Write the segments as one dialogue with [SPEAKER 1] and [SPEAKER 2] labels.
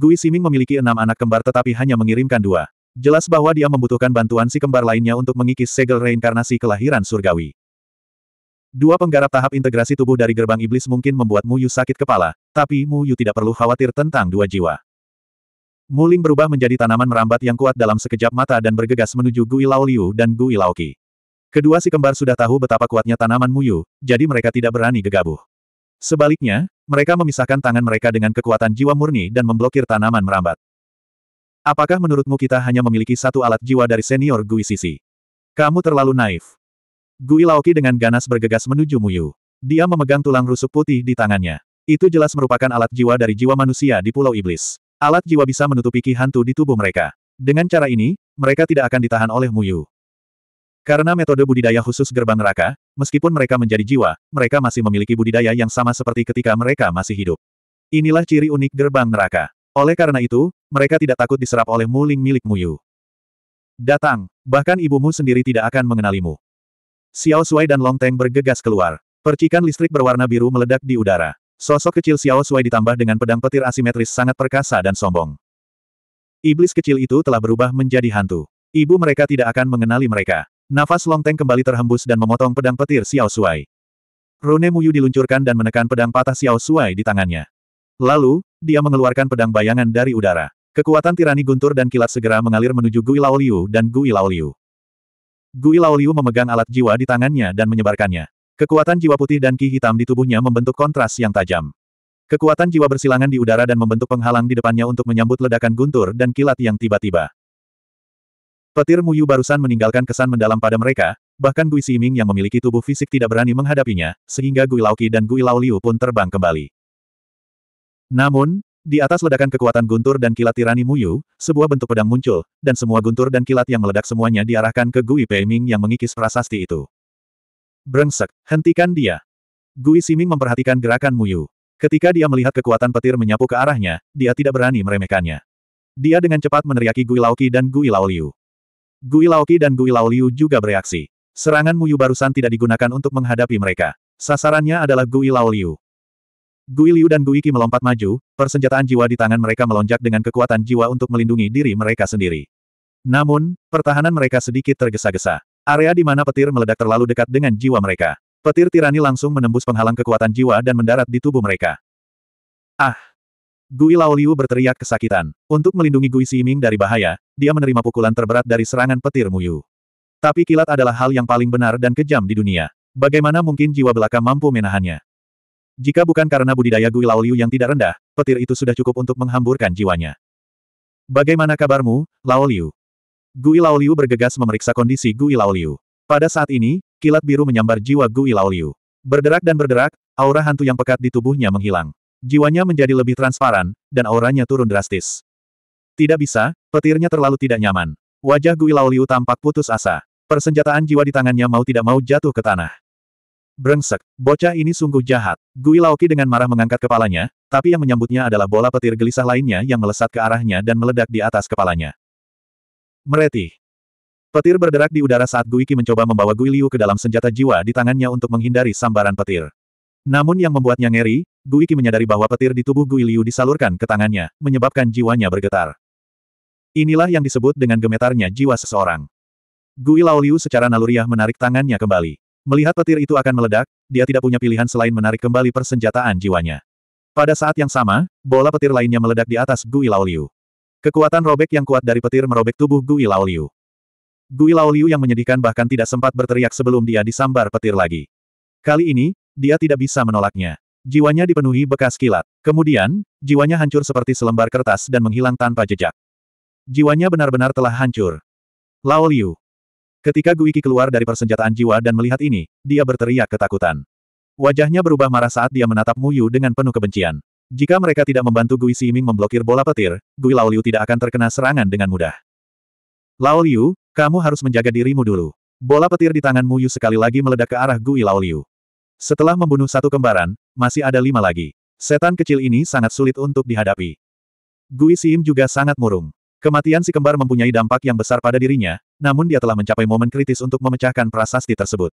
[SPEAKER 1] Gui Siming memiliki enam anak kembar tetapi hanya mengirimkan dua. Jelas bahwa dia membutuhkan bantuan si kembar lainnya untuk mengikis segel reinkarnasi kelahiran surgawi. Dua penggarap tahap integrasi tubuh dari gerbang iblis mungkin membuat Mu Yu sakit kepala, tapi Mu Yu tidak perlu khawatir tentang dua jiwa. Muling berubah menjadi tanaman merambat yang kuat dalam sekejap mata dan bergegas menuju Gui Lao Liu dan Gui Lao Qi. Kedua si kembar sudah tahu betapa kuatnya tanaman Mu Yu, jadi mereka tidak berani gegabah. Sebaliknya, mereka memisahkan tangan mereka dengan kekuatan jiwa murni dan memblokir tanaman merambat. Apakah menurutmu kita hanya memiliki satu alat jiwa dari senior Gui Sisi? Kamu terlalu naif. Gui Laoki dengan ganas bergegas menuju Muyu. Dia memegang tulang rusuk putih di tangannya. Itu jelas merupakan alat jiwa dari jiwa manusia di Pulau Iblis. Alat jiwa bisa menutupi ki hantu di tubuh mereka. Dengan cara ini, mereka tidak akan ditahan oleh Muyu. Karena metode budidaya khusus gerbang neraka, meskipun mereka menjadi jiwa, mereka masih memiliki budidaya yang sama seperti ketika mereka masih hidup. Inilah ciri unik gerbang neraka. Oleh karena itu, mereka tidak takut diserap oleh muling milik Muyu. Datang, bahkan ibumu sendiri tidak akan mengenalimu. Xiao Sui dan Long Teng bergegas keluar. Percikan listrik berwarna biru meledak di udara. Sosok kecil Xiao Sui ditambah dengan pedang petir asimetris sangat perkasa dan sombong. Iblis kecil itu telah berubah menjadi hantu. Ibu mereka tidak akan mengenali mereka. Nafas long teng kembali terhembus dan memotong pedang petir Xiao Shuai. Rune Muyu diluncurkan dan menekan pedang patah Xiao Shuai di tangannya. Lalu, dia mengeluarkan pedang bayangan dari udara. Kekuatan tirani guntur dan kilat segera mengalir menuju Gui Liu dan Gui Laoliu. Gui Liu memegang alat jiwa di tangannya dan menyebarkannya. Kekuatan jiwa putih dan ki hitam di tubuhnya membentuk kontras yang tajam. Kekuatan jiwa bersilangan di udara dan membentuk penghalang di depannya untuk menyambut ledakan guntur dan kilat yang tiba-tiba. Petir Muyu barusan meninggalkan kesan mendalam pada mereka, bahkan Gui Siming yang memiliki tubuh fisik tidak berani menghadapinya, sehingga Gui Lauki dan Gui Laoliu pun terbang kembali. Namun, di atas ledakan kekuatan guntur dan kilat tirani Muyu, sebuah bentuk pedang muncul, dan semua guntur dan kilat yang meledak semuanya diarahkan ke Gui Peiming yang mengikis prasasti itu. Brengsek, hentikan dia. Gui Siming memperhatikan gerakan Muyu. Ketika dia melihat kekuatan petir menyapu ke arahnya, dia tidak berani meremehkannya. Dia dengan cepat meneriaki Gui Lauki dan Gui Laoliu. Gui Laoki dan Gui Laoliu juga bereaksi. Serangan Muyu barusan tidak digunakan untuk menghadapi mereka. Sasarannya adalah Gui Laoliu. Gui Liu dan Gui Qi melompat maju, persenjataan jiwa di tangan mereka melonjak dengan kekuatan jiwa untuk melindungi diri mereka sendiri. Namun, pertahanan mereka sedikit tergesa-gesa. Area di mana petir meledak terlalu dekat dengan jiwa mereka. Petir tirani langsung menembus penghalang kekuatan jiwa dan mendarat di tubuh mereka. Ah! Gui Laoliu berteriak kesakitan. Untuk melindungi Gui Ming dari bahaya, dia menerima pukulan terberat dari serangan petir Muyu. Tapi kilat adalah hal yang paling benar dan kejam di dunia. Bagaimana mungkin jiwa belaka mampu menahannya? Jika bukan karena budidaya Gui Laoliu yang tidak rendah, petir itu sudah cukup untuk menghamburkan jiwanya. Bagaimana kabarmu, Laoliu? Gui Laoliu bergegas memeriksa kondisi Gui Laoliu. Pada saat ini, kilat biru menyambar jiwa Gui Laoliu. Berderak dan berderak, aura hantu yang pekat di tubuhnya menghilang. Jiwanya menjadi lebih transparan, dan auranya turun drastis. Tidak bisa, petirnya terlalu tidak nyaman. Wajah Gui Laoliu tampak putus asa. Persenjataan jiwa di tangannya mau tidak mau jatuh ke tanah. Brengsek, bocah ini sungguh jahat. Gui Laoki dengan marah mengangkat kepalanya, tapi yang menyambutnya adalah bola petir gelisah lainnya yang melesat ke arahnya dan meledak di atas kepalanya. Mereti. Petir berderak di udara saat Gui Guiki mencoba membawa Gui Liu ke dalam senjata jiwa di tangannya untuk menghindari sambaran petir. Namun yang membuatnya ngeri, Guiki menyadari bahwa petir di tubuh Gui disalurkan ke tangannya, menyebabkan jiwanya bergetar. Inilah yang disebut dengan gemetarnya jiwa seseorang. Gui Laoliu secara naluriah menarik tangannya kembali. Melihat petir itu akan meledak, dia tidak punya pilihan selain menarik kembali persenjataan jiwanya. Pada saat yang sama, bola petir lainnya meledak di atas Gui Laoliu. Kekuatan robek yang kuat dari petir merobek tubuh Gui Laoliu. Gui Laoliu yang menyedihkan bahkan tidak sempat berteriak sebelum dia disambar petir lagi. Kali ini, dia tidak bisa menolaknya. Jiwanya dipenuhi bekas kilat. Kemudian, jiwanya hancur seperti selembar kertas dan menghilang tanpa jejak. Jiwanya benar-benar telah hancur. Lao Liu. Ketika Guiki keluar dari persenjataan jiwa dan melihat ini, dia berteriak ketakutan. Wajahnya berubah marah saat dia menatap Muyu dengan penuh kebencian. Jika mereka tidak membantu Gui Ming memblokir bola petir, Gui Lao Liu tidak akan terkena serangan dengan mudah. Lao Liu, kamu harus menjaga dirimu dulu. Bola petir di tangan Muyu sekali lagi meledak ke arah Gui Lao Liu. Setelah membunuh satu kembaran, masih ada lima lagi. Setan kecil ini sangat sulit untuk dihadapi. Gui Sim juga sangat murung. Kematian si kembar mempunyai dampak yang besar pada dirinya, namun dia telah mencapai momen kritis untuk memecahkan prasasti tersebut.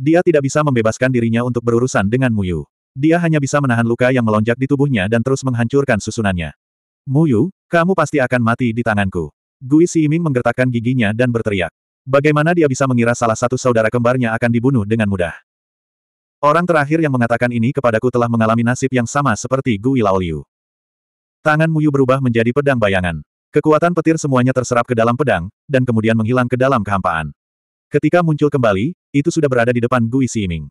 [SPEAKER 1] Dia tidak bisa membebaskan dirinya untuk berurusan dengan Muyu. Dia hanya bisa menahan luka yang melonjak di tubuhnya dan terus menghancurkan susunannya. Muyu, kamu pasti akan mati di tanganku. Gui Siiming menggertakkan giginya dan berteriak. Bagaimana dia bisa mengira salah satu saudara kembarnya akan dibunuh dengan mudah? Orang terakhir yang mengatakan ini kepadaku telah mengalami nasib yang sama seperti Gui Laoliu. Tangan Muyu berubah menjadi pedang bayangan. Kekuatan petir semuanya terserap ke dalam pedang, dan kemudian menghilang ke dalam kehampaan. Ketika muncul kembali, itu sudah berada di depan Gui Siming.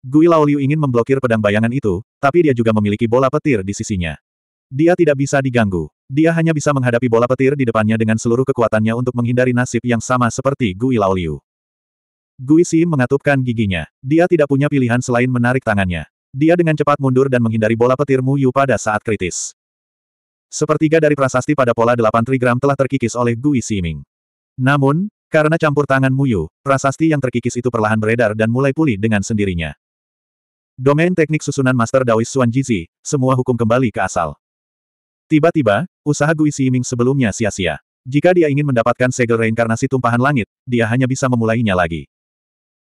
[SPEAKER 1] Gui Laoliu ingin memblokir pedang bayangan itu, tapi dia juga memiliki bola petir di sisinya. Dia tidak bisa diganggu. Dia hanya bisa menghadapi bola petir di depannya dengan seluruh kekuatannya untuk menghindari nasib yang sama seperti Gui Laoliu. Guisi mengatupkan giginya. Dia tidak punya pilihan selain menarik tangannya. Dia dengan cepat mundur dan menghindari bola petir Mu Yu pada saat kritis. Sepertiga dari prasasti pada pola delapan trigram telah terkikis oleh Gui Siming. Namun, karena campur tangan Mu Yu, prasasti yang terkikis itu perlahan beredar dan mulai pulih dengan sendirinya. Domain teknik susunan Master Daoist Xuan Jizi, semua hukum kembali ke asal. Tiba-tiba, usaha Gui Siming sebelumnya sia-sia. Jika dia ingin mendapatkan segel reinkarnasi tumpahan langit, dia hanya bisa memulainya lagi.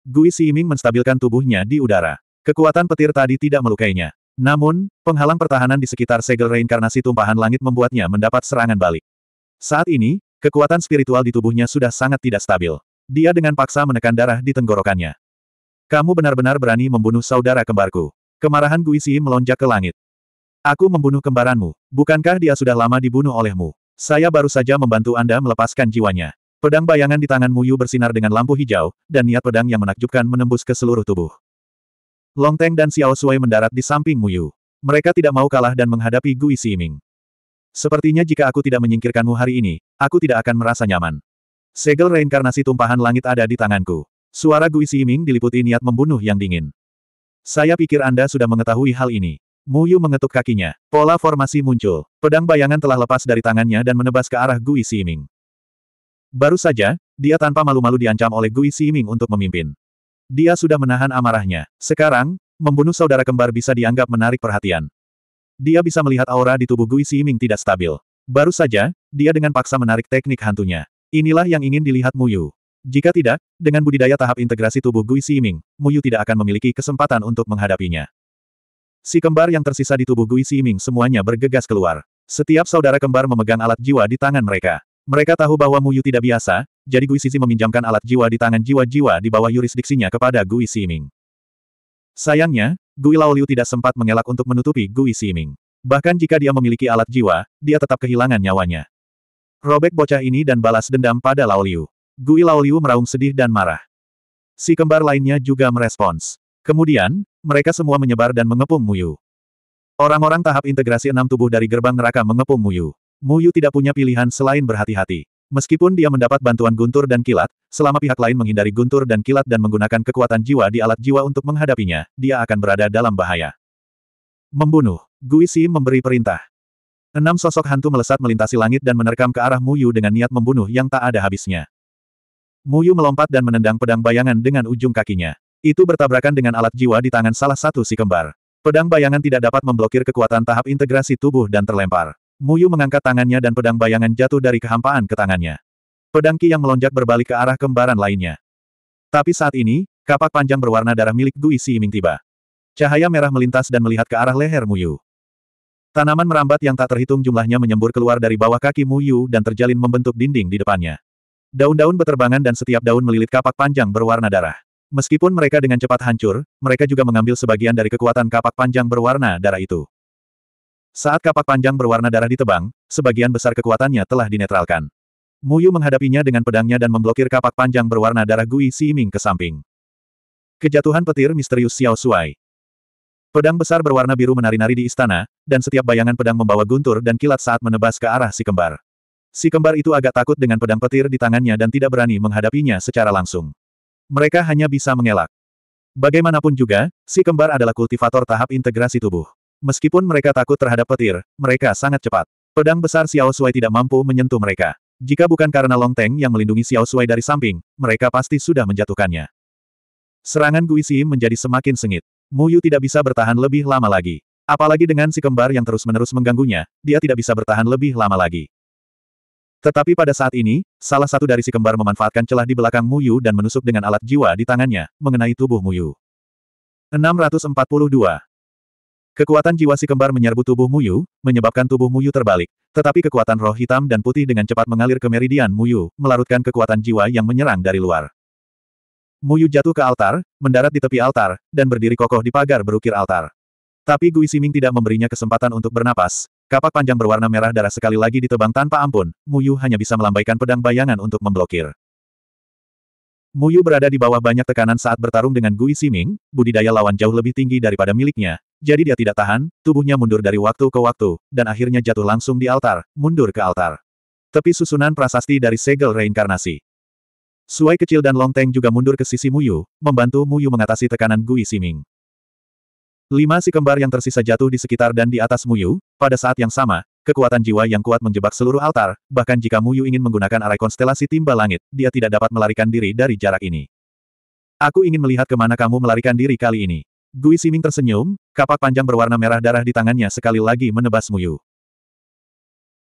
[SPEAKER 1] Gui Ximing menstabilkan tubuhnya di udara. Kekuatan petir tadi tidak melukainya. Namun, penghalang pertahanan di sekitar segel reinkarnasi tumpahan langit membuatnya mendapat serangan balik. Saat ini, kekuatan spiritual di tubuhnya sudah sangat tidak stabil. Dia dengan paksa menekan darah di tenggorokannya. Kamu benar-benar berani membunuh saudara kembarku. Kemarahan Gui Xi melonjak ke langit. Aku membunuh kembaranmu. Bukankah dia sudah lama dibunuh olehmu? Saya baru saja membantu Anda melepaskan jiwanya. Pedang bayangan di tangan Muyu bersinar dengan lampu hijau, dan niat pedang yang menakjubkan menembus ke seluruh tubuh. Long Teng dan Xiao Sui mendarat di samping Muyu. Mereka tidak mau kalah dan menghadapi Gui Siming. Sepertinya jika aku tidak menyingkirkanmu hari ini, aku tidak akan merasa nyaman. Segel reinkarnasi tumpahan langit ada di tanganku. Suara Gui Siming diliputi niat membunuh yang dingin. Saya pikir Anda sudah mengetahui hal ini. Muyu mengetuk kakinya. Pola formasi muncul. Pedang bayangan telah lepas dari tangannya dan menebas ke arah Gui Siming. Baru saja, dia tanpa malu-malu diancam oleh Gui Ming untuk memimpin. Dia sudah menahan amarahnya. Sekarang, membunuh saudara kembar bisa dianggap menarik perhatian. Dia bisa melihat aura di tubuh Gui Ming tidak stabil. Baru saja, dia dengan paksa menarik teknik hantunya. Inilah yang ingin dilihat Muyu. Jika tidak, dengan budidaya tahap integrasi tubuh Gui Mu Muyu tidak akan memiliki kesempatan untuk menghadapinya. Si kembar yang tersisa di tubuh Gui Ming semuanya bergegas keluar. Setiap saudara kembar memegang alat jiwa di tangan mereka. Mereka tahu bahwa Muyu tidak biasa, jadi Gui Sisi meminjamkan alat jiwa di tangan jiwa-jiwa di bawah yurisdiksinya kepada Gui Siming. Sayangnya, Gui Laoliu tidak sempat mengelak untuk menutupi Gui Siming. Bahkan jika dia memiliki alat jiwa, dia tetap kehilangan nyawanya. Robek bocah ini dan balas dendam pada Laoliu. Gui Laoliu meraung sedih dan marah. Si kembar lainnya juga merespons. Kemudian, mereka semua menyebar dan mengepung Muyu. Orang-orang tahap integrasi enam tubuh dari gerbang neraka mengepung Muyu. Muyu tidak punya pilihan selain berhati-hati. Meskipun dia mendapat bantuan guntur dan kilat, selama pihak lain menghindari guntur dan kilat dan menggunakan kekuatan jiwa di alat jiwa untuk menghadapinya, dia akan berada dalam bahaya. Membunuh. Guisi memberi perintah. Enam sosok hantu melesat melintasi langit dan menerkam ke arah Muyu dengan niat membunuh yang tak ada habisnya. Muyu melompat dan menendang pedang bayangan dengan ujung kakinya. Itu bertabrakan dengan alat jiwa di tangan salah satu si kembar. Pedang bayangan tidak dapat memblokir kekuatan tahap integrasi tubuh dan terlempar. Muyu mengangkat tangannya dan pedang bayangan jatuh dari kehampaan ke tangannya. Pedang Ki yang melonjak berbalik ke arah kembaran lainnya. Tapi saat ini, kapak panjang berwarna darah milik Si Ming tiba. Cahaya merah melintas dan melihat ke arah leher Muyu. Tanaman merambat yang tak terhitung jumlahnya menyembur keluar dari bawah kaki Muyu dan terjalin membentuk dinding di depannya. Daun-daun beterbangan dan setiap daun melilit kapak panjang berwarna darah. Meskipun mereka dengan cepat hancur, mereka juga mengambil sebagian dari kekuatan kapak panjang berwarna darah itu. Saat kapak panjang berwarna darah ditebang, sebagian besar kekuatannya telah dinetralkan. Mu Yu menghadapinya dengan pedangnya dan memblokir kapak panjang berwarna darah Gui Ming ke samping. Kejatuhan petir misterius Xiao Shuai. Pedang besar berwarna biru menari-nari di istana, dan setiap bayangan pedang membawa guntur dan kilat saat menebas ke arah si kembar. Si kembar itu agak takut dengan pedang petir di tangannya dan tidak berani menghadapinya secara langsung. Mereka hanya bisa mengelak. Bagaimanapun juga, si kembar adalah kultivator tahap integrasi tubuh. Meskipun mereka takut terhadap petir, mereka sangat cepat. Pedang besar Xiao Sui tidak mampu menyentuh mereka. Jika bukan karena Long Teng yang melindungi Xiao Sui dari samping, mereka pasti sudah menjatuhkannya. Serangan Guisi menjadi semakin sengit. Mu Yu tidak bisa bertahan lebih lama lagi. Apalagi dengan si kembar yang terus-menerus mengganggunya, dia tidak bisa bertahan lebih lama lagi. Tetapi pada saat ini, salah satu dari si kembar memanfaatkan celah di belakang Mu Yu dan menusuk dengan alat jiwa di tangannya, mengenai tubuh Mu Yu. 642. Kekuatan jiwa si kembar menyerbu tubuh Muyu, menyebabkan tubuh Muyu terbalik. Tetapi kekuatan roh hitam dan putih dengan cepat mengalir ke meridian Muyu, melarutkan kekuatan jiwa yang menyerang dari luar. Muyu jatuh ke altar, mendarat di tepi altar, dan berdiri kokoh di pagar berukir altar. Tapi Gui Siming tidak memberinya kesempatan untuk bernapas. Kapak panjang berwarna merah darah sekali lagi ditebang tanpa ampun, Muyu hanya bisa melambaikan pedang bayangan untuk memblokir. Muyu berada di bawah banyak tekanan saat bertarung dengan Gui Siming, budidaya lawan jauh lebih tinggi daripada miliknya, jadi dia tidak tahan, tubuhnya mundur dari waktu ke waktu, dan akhirnya jatuh langsung di altar, mundur ke altar. Tepi susunan prasasti dari segel reinkarnasi. Suai kecil dan Longteng juga mundur ke sisi Muyu, membantu Muyu mengatasi tekanan Gui Siming. Lima si kembar yang tersisa jatuh di sekitar dan di atas Muyu, pada saat yang sama, kekuatan jiwa yang kuat menjebak seluruh altar, bahkan jika Muyu ingin menggunakan arai konstelasi timba langit, dia tidak dapat melarikan diri dari jarak ini. Aku ingin melihat kemana kamu melarikan diri kali ini. Gui Siming tersenyum, kapak panjang berwarna merah darah di tangannya sekali lagi menebas Muyu.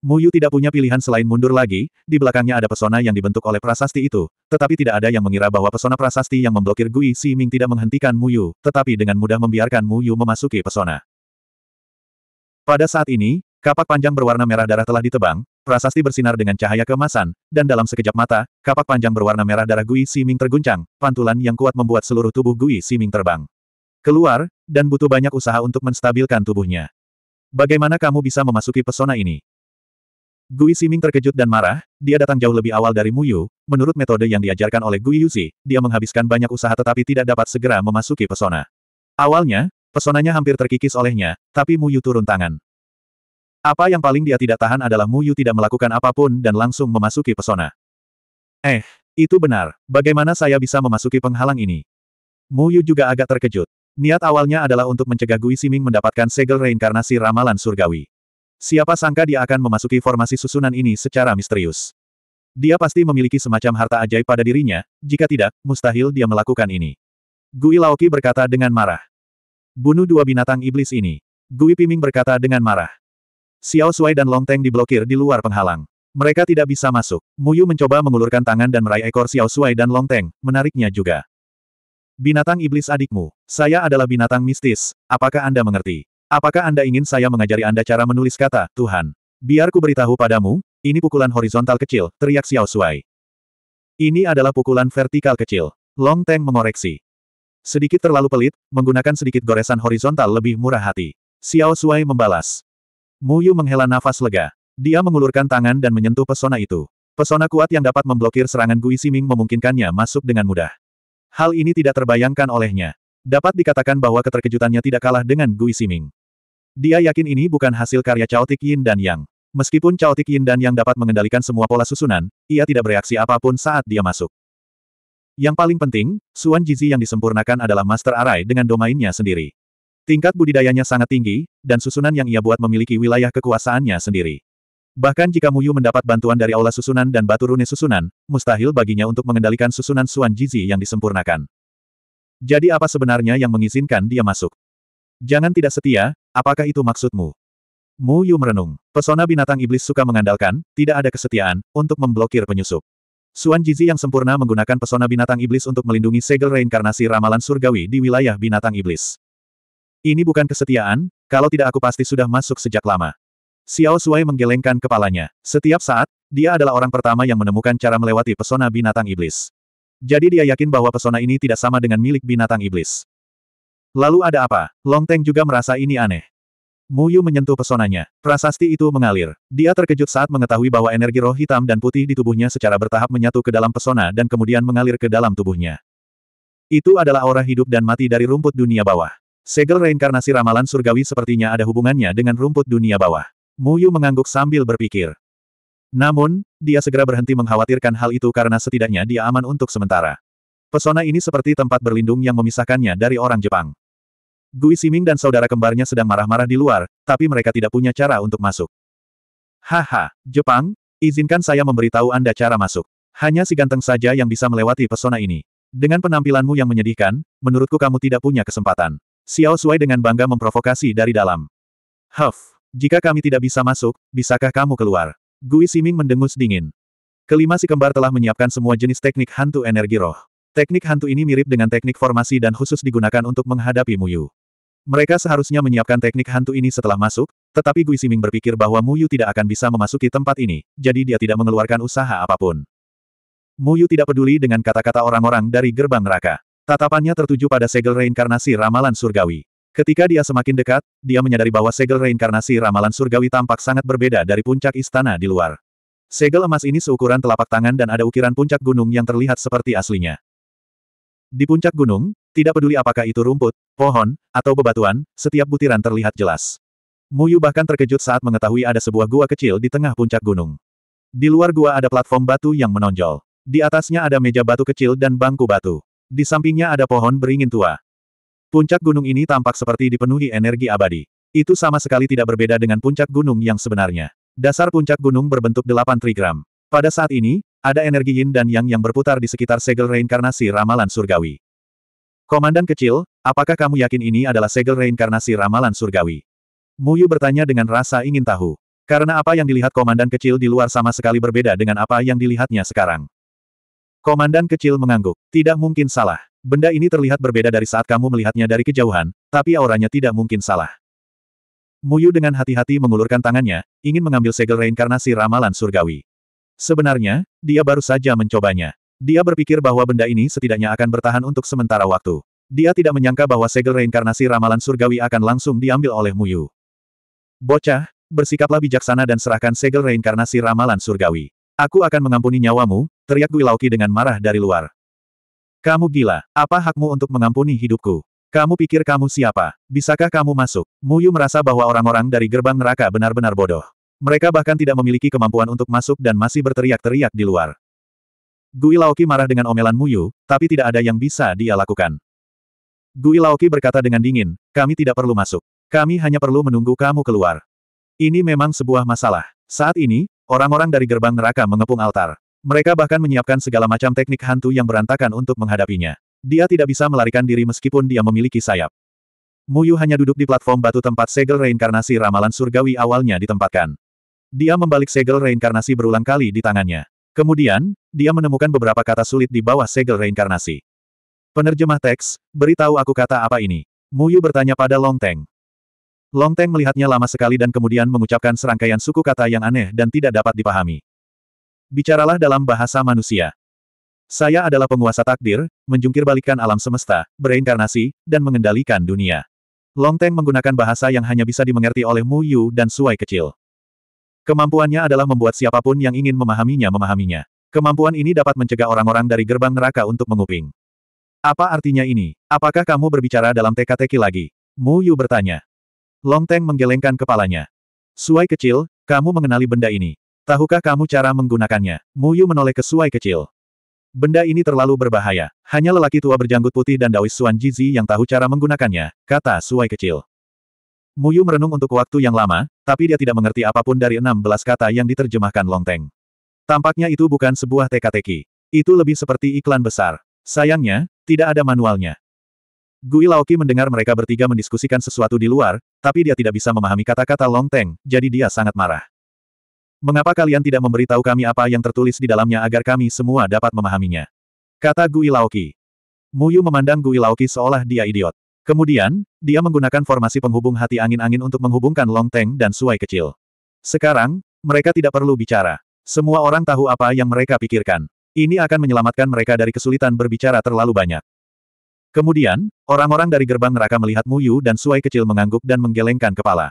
[SPEAKER 1] Muyu tidak punya pilihan selain mundur lagi, di belakangnya ada pesona yang dibentuk oleh prasasti itu, tetapi tidak ada yang mengira bahwa pesona prasasti yang memblokir Gui Siming tidak menghentikan Muyu, tetapi dengan mudah membiarkan Muyu memasuki pesona. Pada saat ini, kapak panjang berwarna merah darah telah ditebang, prasasti bersinar dengan cahaya kemasan, dan dalam sekejap mata, kapak panjang berwarna merah darah Gui Siming terguncang, pantulan yang kuat membuat seluruh tubuh Gui Siming terbang keluar, dan butuh banyak usaha untuk menstabilkan tubuhnya. Bagaimana kamu bisa memasuki pesona ini? Gui Siming terkejut dan marah, dia datang jauh lebih awal dari Muyu, menurut metode yang diajarkan oleh Gui Yuzi, dia menghabiskan banyak usaha tetapi tidak dapat segera memasuki pesona. Awalnya, pesonanya hampir terkikis olehnya, tapi Muyu turun tangan. Apa yang paling dia tidak tahan adalah Muyu tidak melakukan apapun dan langsung memasuki pesona. Eh, itu benar, bagaimana saya bisa memasuki penghalang ini? Muyu juga agak terkejut. Niat awalnya adalah untuk mencegah Gui Siming mendapatkan segel reinkarnasi ramalan surgawi. Siapa sangka dia akan memasuki formasi susunan ini secara misterius. Dia pasti memiliki semacam harta ajaib pada dirinya, jika tidak, mustahil dia melakukan ini. Gui Laoki berkata dengan marah. Bunuh dua binatang iblis ini. Gui Piming berkata dengan marah. Xiao Shuai dan Long Teng diblokir di luar penghalang. Mereka tidak bisa masuk. Muyu mencoba mengulurkan tangan dan meraih ekor Xiao Shuai dan Long Teng, menariknya juga. Binatang iblis adikmu, saya adalah binatang mistis, apakah Anda mengerti? Apakah Anda ingin saya mengajari Anda cara menulis kata, Tuhan? Biar ku beritahu padamu, ini pukulan horizontal kecil, teriak Xiao Suai. Ini adalah pukulan vertikal kecil. Long Teng mengoreksi. Sedikit terlalu pelit, menggunakan sedikit goresan horizontal lebih murah hati. Xiao Suai membalas. Mu Yu menghela nafas lega. Dia mengulurkan tangan dan menyentuh pesona itu. Pesona kuat yang dapat memblokir serangan Gui Siming memungkinkannya masuk dengan mudah. Hal ini tidak terbayangkan olehnya. Dapat dikatakan bahwa keterkejutannya tidak kalah dengan Gui Siming. Dia yakin ini bukan hasil karya Tik Yin dan Yang. Meskipun Tik Yin dan Yang dapat mengendalikan semua pola susunan, ia tidak bereaksi apapun saat dia masuk. Yang paling penting, Suan Jizi yang disempurnakan adalah Master Arai dengan domainnya sendiri. Tingkat budidayanya sangat tinggi, dan susunan yang ia buat memiliki wilayah kekuasaannya sendiri. Bahkan jika Muyu mendapat bantuan dari aula susunan dan batu rune susunan, mustahil baginya untuk mengendalikan susunan Suan Jizi yang disempurnakan. Jadi apa sebenarnya yang mengizinkan dia masuk? Jangan tidak setia, apakah itu maksudmu? Muyu merenung. Pesona binatang iblis suka mengandalkan, tidak ada kesetiaan, untuk memblokir penyusup. Suan Jizi yang sempurna menggunakan pesona binatang iblis untuk melindungi segel reinkarnasi ramalan surgawi di wilayah binatang iblis. Ini bukan kesetiaan, kalau tidak aku pasti sudah masuk sejak lama. Xiao Sui menggelengkan kepalanya. Setiap saat, dia adalah orang pertama yang menemukan cara melewati pesona binatang iblis. Jadi dia yakin bahwa pesona ini tidak sama dengan milik binatang iblis. Lalu ada apa? Long Teng juga merasa ini aneh. Mu Yu menyentuh pesonanya. Prasasti itu mengalir. Dia terkejut saat mengetahui bahwa energi roh hitam dan putih di tubuhnya secara bertahap menyatu ke dalam pesona dan kemudian mengalir ke dalam tubuhnya. Itu adalah aura hidup dan mati dari rumput dunia bawah. Segel reinkarnasi ramalan surgawi sepertinya ada hubungannya dengan rumput dunia bawah. Muyu mengangguk sambil berpikir. Namun, dia segera berhenti mengkhawatirkan hal itu karena setidaknya dia aman untuk sementara. Pesona ini seperti tempat berlindung yang memisahkannya dari orang Jepang. Gui Siming dan saudara kembarnya sedang marah-marah di luar, tapi mereka tidak punya cara untuk masuk. Haha, Jepang, izinkan saya memberitahu Anda cara masuk. Hanya si ganteng saja yang bisa melewati pesona ini. Dengan penampilanmu yang menyedihkan, menurutku kamu tidak punya kesempatan. Xiao Sui dengan bangga memprovokasi dari dalam. Huff, jika kami tidak bisa masuk, bisakah kamu keluar? Gui Siming mendengus dingin. Kelima si kembar telah menyiapkan semua jenis teknik hantu energi roh. Teknik hantu ini mirip dengan teknik formasi dan khusus digunakan untuk menghadapi Muyu. Mereka seharusnya menyiapkan teknik hantu ini setelah masuk, tetapi Gui Siming berpikir bahwa Muyu tidak akan bisa memasuki tempat ini, jadi dia tidak mengeluarkan usaha apapun. Muyu tidak peduli dengan kata-kata orang-orang dari gerbang neraka. Tatapannya tertuju pada segel reinkarnasi ramalan surgawi. Ketika dia semakin dekat, dia menyadari bahwa segel reinkarnasi ramalan surgawi tampak sangat berbeda dari puncak istana di luar. Segel emas ini seukuran telapak tangan dan ada ukiran puncak gunung yang terlihat seperti aslinya. Di puncak gunung, tidak peduli apakah itu rumput, pohon, atau bebatuan, setiap butiran terlihat jelas. Muyu bahkan terkejut saat mengetahui ada sebuah gua kecil di tengah puncak gunung. Di luar gua ada platform batu yang menonjol. Di atasnya ada meja batu kecil dan bangku batu. Di sampingnya ada pohon beringin tua. Puncak gunung ini tampak seperti dipenuhi energi abadi. Itu sama sekali tidak berbeda dengan puncak gunung yang sebenarnya. Dasar puncak gunung berbentuk delapan trigram. Pada saat ini, ada energi yin dan yang yang berputar di sekitar segel reinkarnasi ramalan surgawi. Komandan kecil, apakah kamu yakin ini adalah segel reinkarnasi ramalan surgawi? Muyu bertanya dengan rasa ingin tahu. Karena apa yang dilihat komandan kecil di luar sama sekali berbeda dengan apa yang dilihatnya sekarang. Komandan kecil mengangguk. Tidak mungkin salah. Benda ini terlihat berbeda dari saat kamu melihatnya dari kejauhan, tapi auranya tidak mungkin salah. Muyu dengan hati-hati mengulurkan tangannya, ingin mengambil segel reinkarnasi ramalan surgawi. Sebenarnya, dia baru saja mencobanya. Dia berpikir bahwa benda ini setidaknya akan bertahan untuk sementara waktu. Dia tidak menyangka bahwa segel reinkarnasi ramalan surgawi akan langsung diambil oleh Muyu. Bocah, bersikaplah bijaksana dan serahkan segel reinkarnasi ramalan surgawi. Aku akan mengampuni nyawamu, teriak Guilauki dengan marah dari luar. Kamu gila, apa hakmu untuk mengampuni hidupku? Kamu pikir kamu siapa? Bisakah kamu masuk? Muyu merasa bahwa orang-orang dari gerbang neraka benar-benar bodoh. Mereka bahkan tidak memiliki kemampuan untuk masuk dan masih berteriak-teriak di luar. Gui Laoki marah dengan omelan Muyu, tapi tidak ada yang bisa dia lakukan. Gui Laoki berkata dengan dingin, kami tidak perlu masuk. Kami hanya perlu menunggu kamu keluar. Ini memang sebuah masalah. Saat ini, orang-orang dari gerbang neraka mengepung altar. Mereka bahkan menyiapkan segala macam teknik hantu yang berantakan untuk menghadapinya. Dia tidak bisa melarikan diri meskipun dia memiliki sayap. Muyu hanya duduk di platform batu tempat segel reinkarnasi ramalan surgawi awalnya ditempatkan. Dia membalik segel reinkarnasi berulang kali di tangannya. Kemudian, dia menemukan beberapa kata sulit di bawah segel reinkarnasi. Penerjemah teks, beritahu aku kata apa ini. Muyu bertanya pada Long Teng. Long Teng melihatnya lama sekali dan kemudian mengucapkan serangkaian suku kata yang aneh dan tidak dapat dipahami. Bicaralah dalam bahasa manusia. Saya adalah penguasa takdir, menjungkirbalikkan alam semesta, bereinkarnasi, dan mengendalikan dunia. Long Longteng menggunakan bahasa yang hanya bisa dimengerti oleh Mu Yu dan Suai kecil. Kemampuannya adalah membuat siapapun yang ingin memahaminya memahaminya. Kemampuan ini dapat mencegah orang-orang dari gerbang neraka untuk menguping. Apa artinya ini? Apakah kamu berbicara dalam teka-teki lagi? Mu Yu bertanya. Long Teng menggelengkan kepalanya. Suai kecil, kamu mengenali benda ini. Tahukah kamu cara menggunakannya? Muyu menoleh ke suai kecil. Benda ini terlalu berbahaya. Hanya lelaki tua berjanggut putih dan Daois Suan Jizi yang tahu cara menggunakannya, kata suai kecil. Muyu merenung untuk waktu yang lama, tapi dia tidak mengerti apapun dari enam belas kata yang diterjemahkan Longteng. Tampaknya itu bukan sebuah teka-teki. Itu lebih seperti iklan besar. Sayangnya, tidak ada manualnya. Gui Laoki mendengar mereka bertiga mendiskusikan sesuatu di luar, tapi dia tidak bisa memahami kata-kata Longteng, jadi dia sangat marah. Mengapa kalian tidak memberitahu kami apa yang tertulis di dalamnya agar kami semua dapat memahaminya? Kata Gui Laoki. Muyu memandang Gui Laoki seolah dia idiot. Kemudian, dia menggunakan formasi penghubung hati angin-angin untuk menghubungkan Long Teng dan Suai kecil. Sekarang, mereka tidak perlu bicara. Semua orang tahu apa yang mereka pikirkan. Ini akan menyelamatkan mereka dari kesulitan berbicara terlalu banyak. Kemudian, orang-orang dari gerbang neraka melihat Muyu dan Suai kecil mengangguk dan menggelengkan kepala.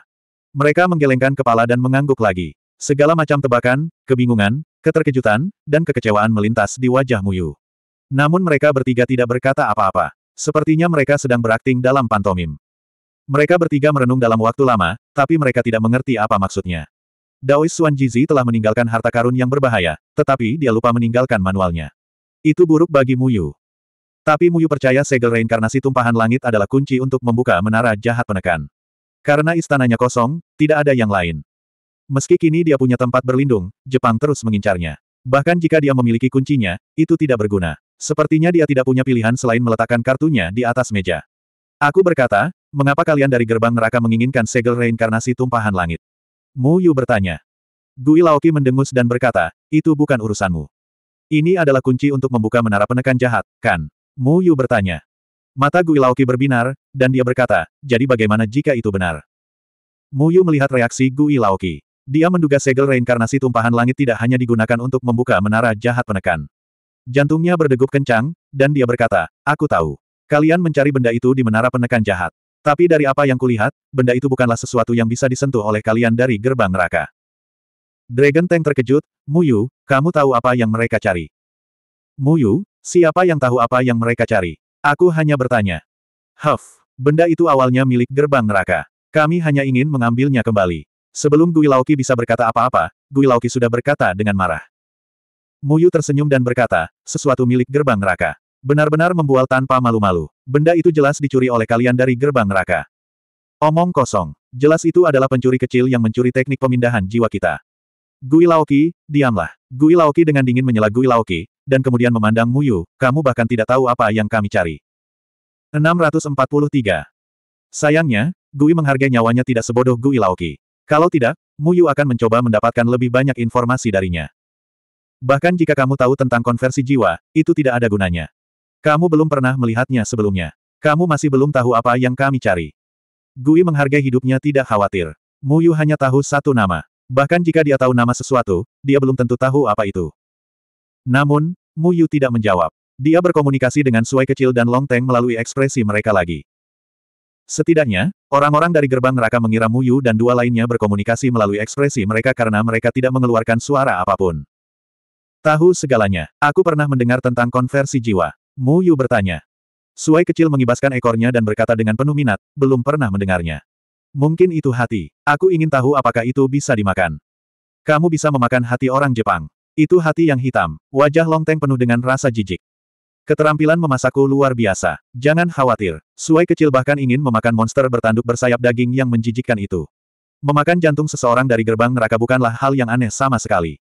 [SPEAKER 1] Mereka menggelengkan kepala dan mengangguk lagi. Segala macam tebakan, kebingungan, keterkejutan, dan kekecewaan melintas di wajah Muyu. Namun mereka bertiga tidak berkata apa-apa. Sepertinya mereka sedang berakting dalam pantomim. Mereka bertiga merenung dalam waktu lama, tapi mereka tidak mengerti apa maksudnya. Daois Xuan Jizi telah meninggalkan harta karun yang berbahaya, tetapi dia lupa meninggalkan manualnya. Itu buruk bagi Muyu. Tapi Muyu percaya segel reinkarnasi tumpahan langit adalah kunci untuk membuka menara jahat penekan. Karena istananya kosong, tidak ada yang lain. Meski kini dia punya tempat berlindung, Jepang terus mengincarnya. Bahkan jika dia memiliki kuncinya, itu tidak berguna. Sepertinya dia tidak punya pilihan selain meletakkan kartunya di atas meja. Aku berkata, mengapa kalian dari gerbang neraka menginginkan segel reinkarnasi tumpahan langit? Mu Yu bertanya. Gui Laoki mendengus dan berkata, itu bukan urusanmu. Ini adalah kunci untuk membuka menara penekan jahat, kan? Mu Yu bertanya. Mata Gui Laoki berbinar, dan dia berkata, jadi bagaimana jika itu benar? Mu Yu melihat reaksi Gui Laoki. Dia menduga segel reinkarnasi tumpahan langit tidak hanya digunakan untuk membuka menara jahat penekan. Jantungnya berdegup kencang, dan dia berkata, Aku tahu. Kalian mencari benda itu di menara penekan jahat. Tapi dari apa yang kulihat, benda itu bukanlah sesuatu yang bisa disentuh oleh kalian dari gerbang neraka. Dragon Tank terkejut, Muyu, kamu tahu apa yang mereka cari. Muyu, siapa yang tahu apa yang mereka cari? Aku hanya bertanya. Huff, benda itu awalnya milik gerbang neraka. Kami hanya ingin mengambilnya kembali. Sebelum Gui Laoki bisa berkata apa-apa, Gui Laoki sudah berkata dengan marah. Muyu tersenyum dan berkata, sesuatu milik gerbang neraka. Benar-benar membual tanpa malu-malu. Benda itu jelas dicuri oleh kalian dari gerbang neraka. Omong kosong. Jelas itu adalah pencuri kecil yang mencuri teknik pemindahan jiwa kita. Gui Laoki, diamlah. Gui Laoki dengan dingin menyela Gui Laoki, dan kemudian memandang Muyu, kamu bahkan tidak tahu apa yang kami cari. 643. Sayangnya, Gui menghargai nyawanya tidak sebodoh Gui Laoki. Kalau tidak, Mu Yu akan mencoba mendapatkan lebih banyak informasi darinya. Bahkan jika kamu tahu tentang konversi jiwa, itu tidak ada gunanya. Kamu belum pernah melihatnya sebelumnya. Kamu masih belum tahu apa yang kami cari. Gui menghargai hidupnya tidak khawatir. Mu Yu hanya tahu satu nama. Bahkan jika dia tahu nama sesuatu, dia belum tentu tahu apa itu. Namun, Mu Yu tidak menjawab. Dia berkomunikasi dengan Suai kecil dan Long Teng melalui ekspresi mereka lagi. Setidaknya, orang-orang dari gerbang neraka mengira Muyu dan dua lainnya berkomunikasi melalui ekspresi mereka karena mereka tidak mengeluarkan suara apapun. Tahu segalanya. Aku pernah mendengar tentang konversi jiwa. Mu Yu bertanya. Suai kecil mengibaskan ekornya dan berkata dengan penuh minat, belum pernah mendengarnya. Mungkin itu hati. Aku ingin tahu apakah itu bisa dimakan. Kamu bisa memakan hati orang Jepang. Itu hati yang hitam. Wajah Long Teng penuh dengan rasa jijik. Keterampilan memasakku luar biasa. Jangan khawatir. Suai kecil bahkan ingin memakan monster bertanduk bersayap daging yang menjijikkan itu. Memakan jantung seseorang dari gerbang neraka bukanlah hal yang aneh sama sekali.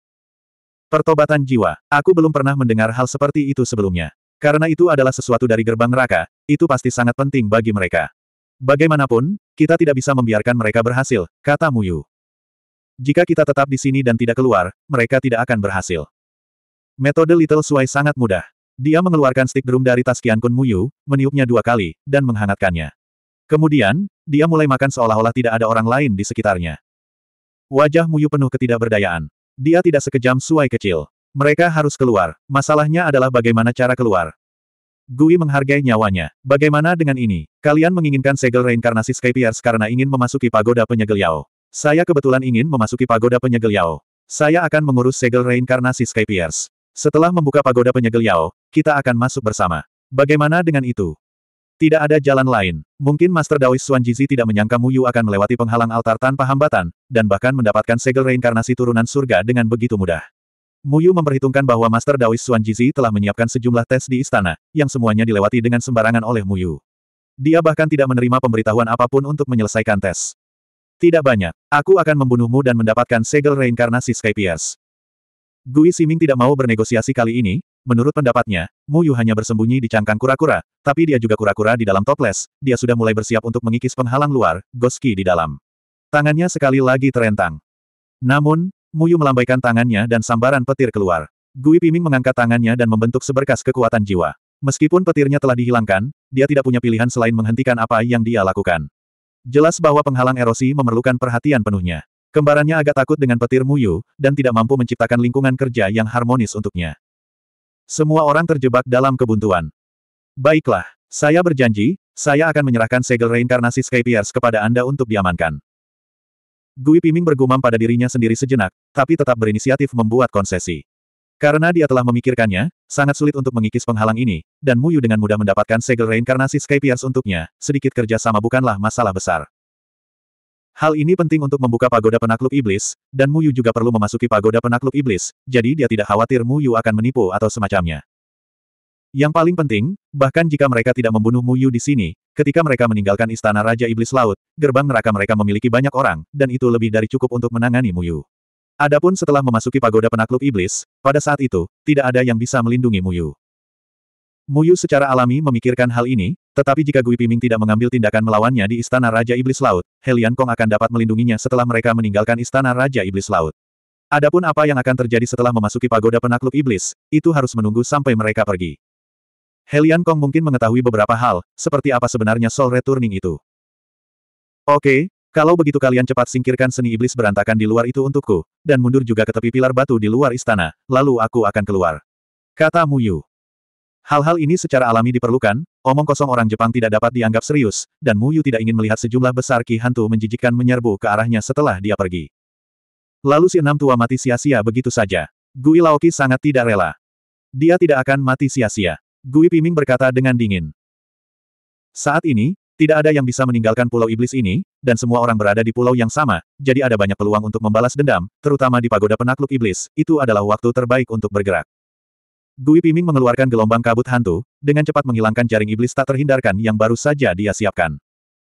[SPEAKER 1] Pertobatan jiwa. Aku belum pernah mendengar hal seperti itu sebelumnya. Karena itu adalah sesuatu dari gerbang neraka, itu pasti sangat penting bagi mereka. Bagaimanapun, kita tidak bisa membiarkan mereka berhasil, kata Muyu. Jika kita tetap di sini dan tidak keluar, mereka tidak akan berhasil. Metode Little Suai sangat mudah. Dia mengeluarkan stik drum dari tas kian Kun Muyu, meniupnya dua kali, dan menghangatkannya. Kemudian, dia mulai makan seolah-olah tidak ada orang lain di sekitarnya. Wajah Muyu penuh ketidakberdayaan. Dia tidak sekejam suai kecil. Mereka harus keluar. Masalahnya adalah bagaimana cara keluar. Gui menghargai nyawanya. Bagaimana dengan ini? Kalian menginginkan segel reinkarnasi Skypiers karena ingin memasuki pagoda penyegel Yao. Saya kebetulan ingin memasuki pagoda penyegel Yao. Saya akan mengurus segel reinkarnasi Skypiers. Setelah membuka pagoda penyegel Yao, kita akan masuk bersama. Bagaimana dengan itu? Tidak ada jalan lain. Mungkin Master Daois Xuan Jizi tidak menyangka Mu Yu akan melewati penghalang altar tanpa hambatan, dan bahkan mendapatkan segel reinkarnasi turunan surga dengan begitu mudah. Mu Yu memperhitungkan bahwa Master Daois Xuan Jizi telah menyiapkan sejumlah tes di istana, yang semuanya dilewati dengan sembarangan oleh Mu Yu. Dia bahkan tidak menerima pemberitahuan apapun untuk menyelesaikan tes. Tidak banyak. Aku akan membunuhmu dan mendapatkan segel reinkarnasi Skypias. Gui Siming tidak mau bernegosiasi kali ini, menurut pendapatnya, Mu Yu hanya bersembunyi di cangkang kura-kura, tapi dia juga kura-kura di dalam toples, dia sudah mulai bersiap untuk mengikis penghalang luar, Goski di dalam. Tangannya sekali lagi terentang. Namun, Mu Yu melambaikan tangannya dan sambaran petir keluar. Gui Piming mengangkat tangannya dan membentuk seberkas kekuatan jiwa. Meskipun petirnya telah dihilangkan, dia tidak punya pilihan selain menghentikan apa yang dia lakukan. Jelas bahwa penghalang erosi memerlukan perhatian penuhnya. Kembarannya agak takut dengan petir Muyu, dan tidak mampu menciptakan lingkungan kerja yang harmonis untuknya. Semua orang terjebak dalam kebuntuan. Baiklah, saya berjanji, saya akan menyerahkan segel reinkarnasi Sky kepada Anda untuk diamankan. Gui Piming bergumam pada dirinya sendiri sejenak, tapi tetap berinisiatif membuat konsesi. Karena dia telah memikirkannya, sangat sulit untuk mengikis penghalang ini, dan Muyu dengan mudah mendapatkan segel reinkarnasi Skypias untuknya, sedikit kerja sama bukanlah masalah besar. Hal ini penting untuk membuka pagoda penakluk iblis, dan Mu Yu juga perlu memasuki pagoda penakluk iblis, jadi dia tidak khawatir Mu Yu akan menipu atau semacamnya. Yang paling penting, bahkan jika mereka tidak membunuh Mu Yu di sini, ketika mereka meninggalkan istana Raja Iblis Laut, gerbang neraka mereka memiliki banyak orang, dan itu lebih dari cukup untuk menangani Mu Yu. Adapun setelah memasuki pagoda penakluk iblis, pada saat itu, tidak ada yang bisa melindungi Mu Yu. Mu Yu secara alami memikirkan hal ini, tetapi jika Gui Piming tidak mengambil tindakan melawannya di Istana Raja Iblis Laut, Helian Kong akan dapat melindunginya setelah mereka meninggalkan Istana Raja Iblis Laut. Adapun apa yang akan terjadi setelah memasuki pagoda penakluk iblis, itu harus menunggu sampai mereka pergi. Helian Kong mungkin mengetahui beberapa hal, seperti apa sebenarnya Soul Returning itu. Oke, kalau begitu kalian cepat singkirkan seni iblis berantakan di luar itu untukku, dan mundur juga ke tepi pilar batu di luar istana, lalu aku akan keluar. Kata Mu Yu. Hal-hal ini secara alami diperlukan, omong kosong orang Jepang tidak dapat dianggap serius, dan Mu Yu tidak ingin melihat sejumlah besar ki hantu menjijikkan menyerbu ke arahnya setelah dia pergi. Lalu si enam tua mati sia-sia begitu saja. Gui Laoki sangat tidak rela. Dia tidak akan mati sia-sia. Gui Piming berkata dengan dingin. Saat ini, tidak ada yang bisa meninggalkan pulau iblis ini, dan semua orang berada di pulau yang sama, jadi ada banyak peluang untuk membalas dendam, terutama di pagoda penakluk iblis, itu adalah waktu terbaik untuk bergerak. Gui Piming mengeluarkan gelombang kabut hantu, dengan cepat menghilangkan jaring iblis tak terhindarkan yang baru saja dia siapkan.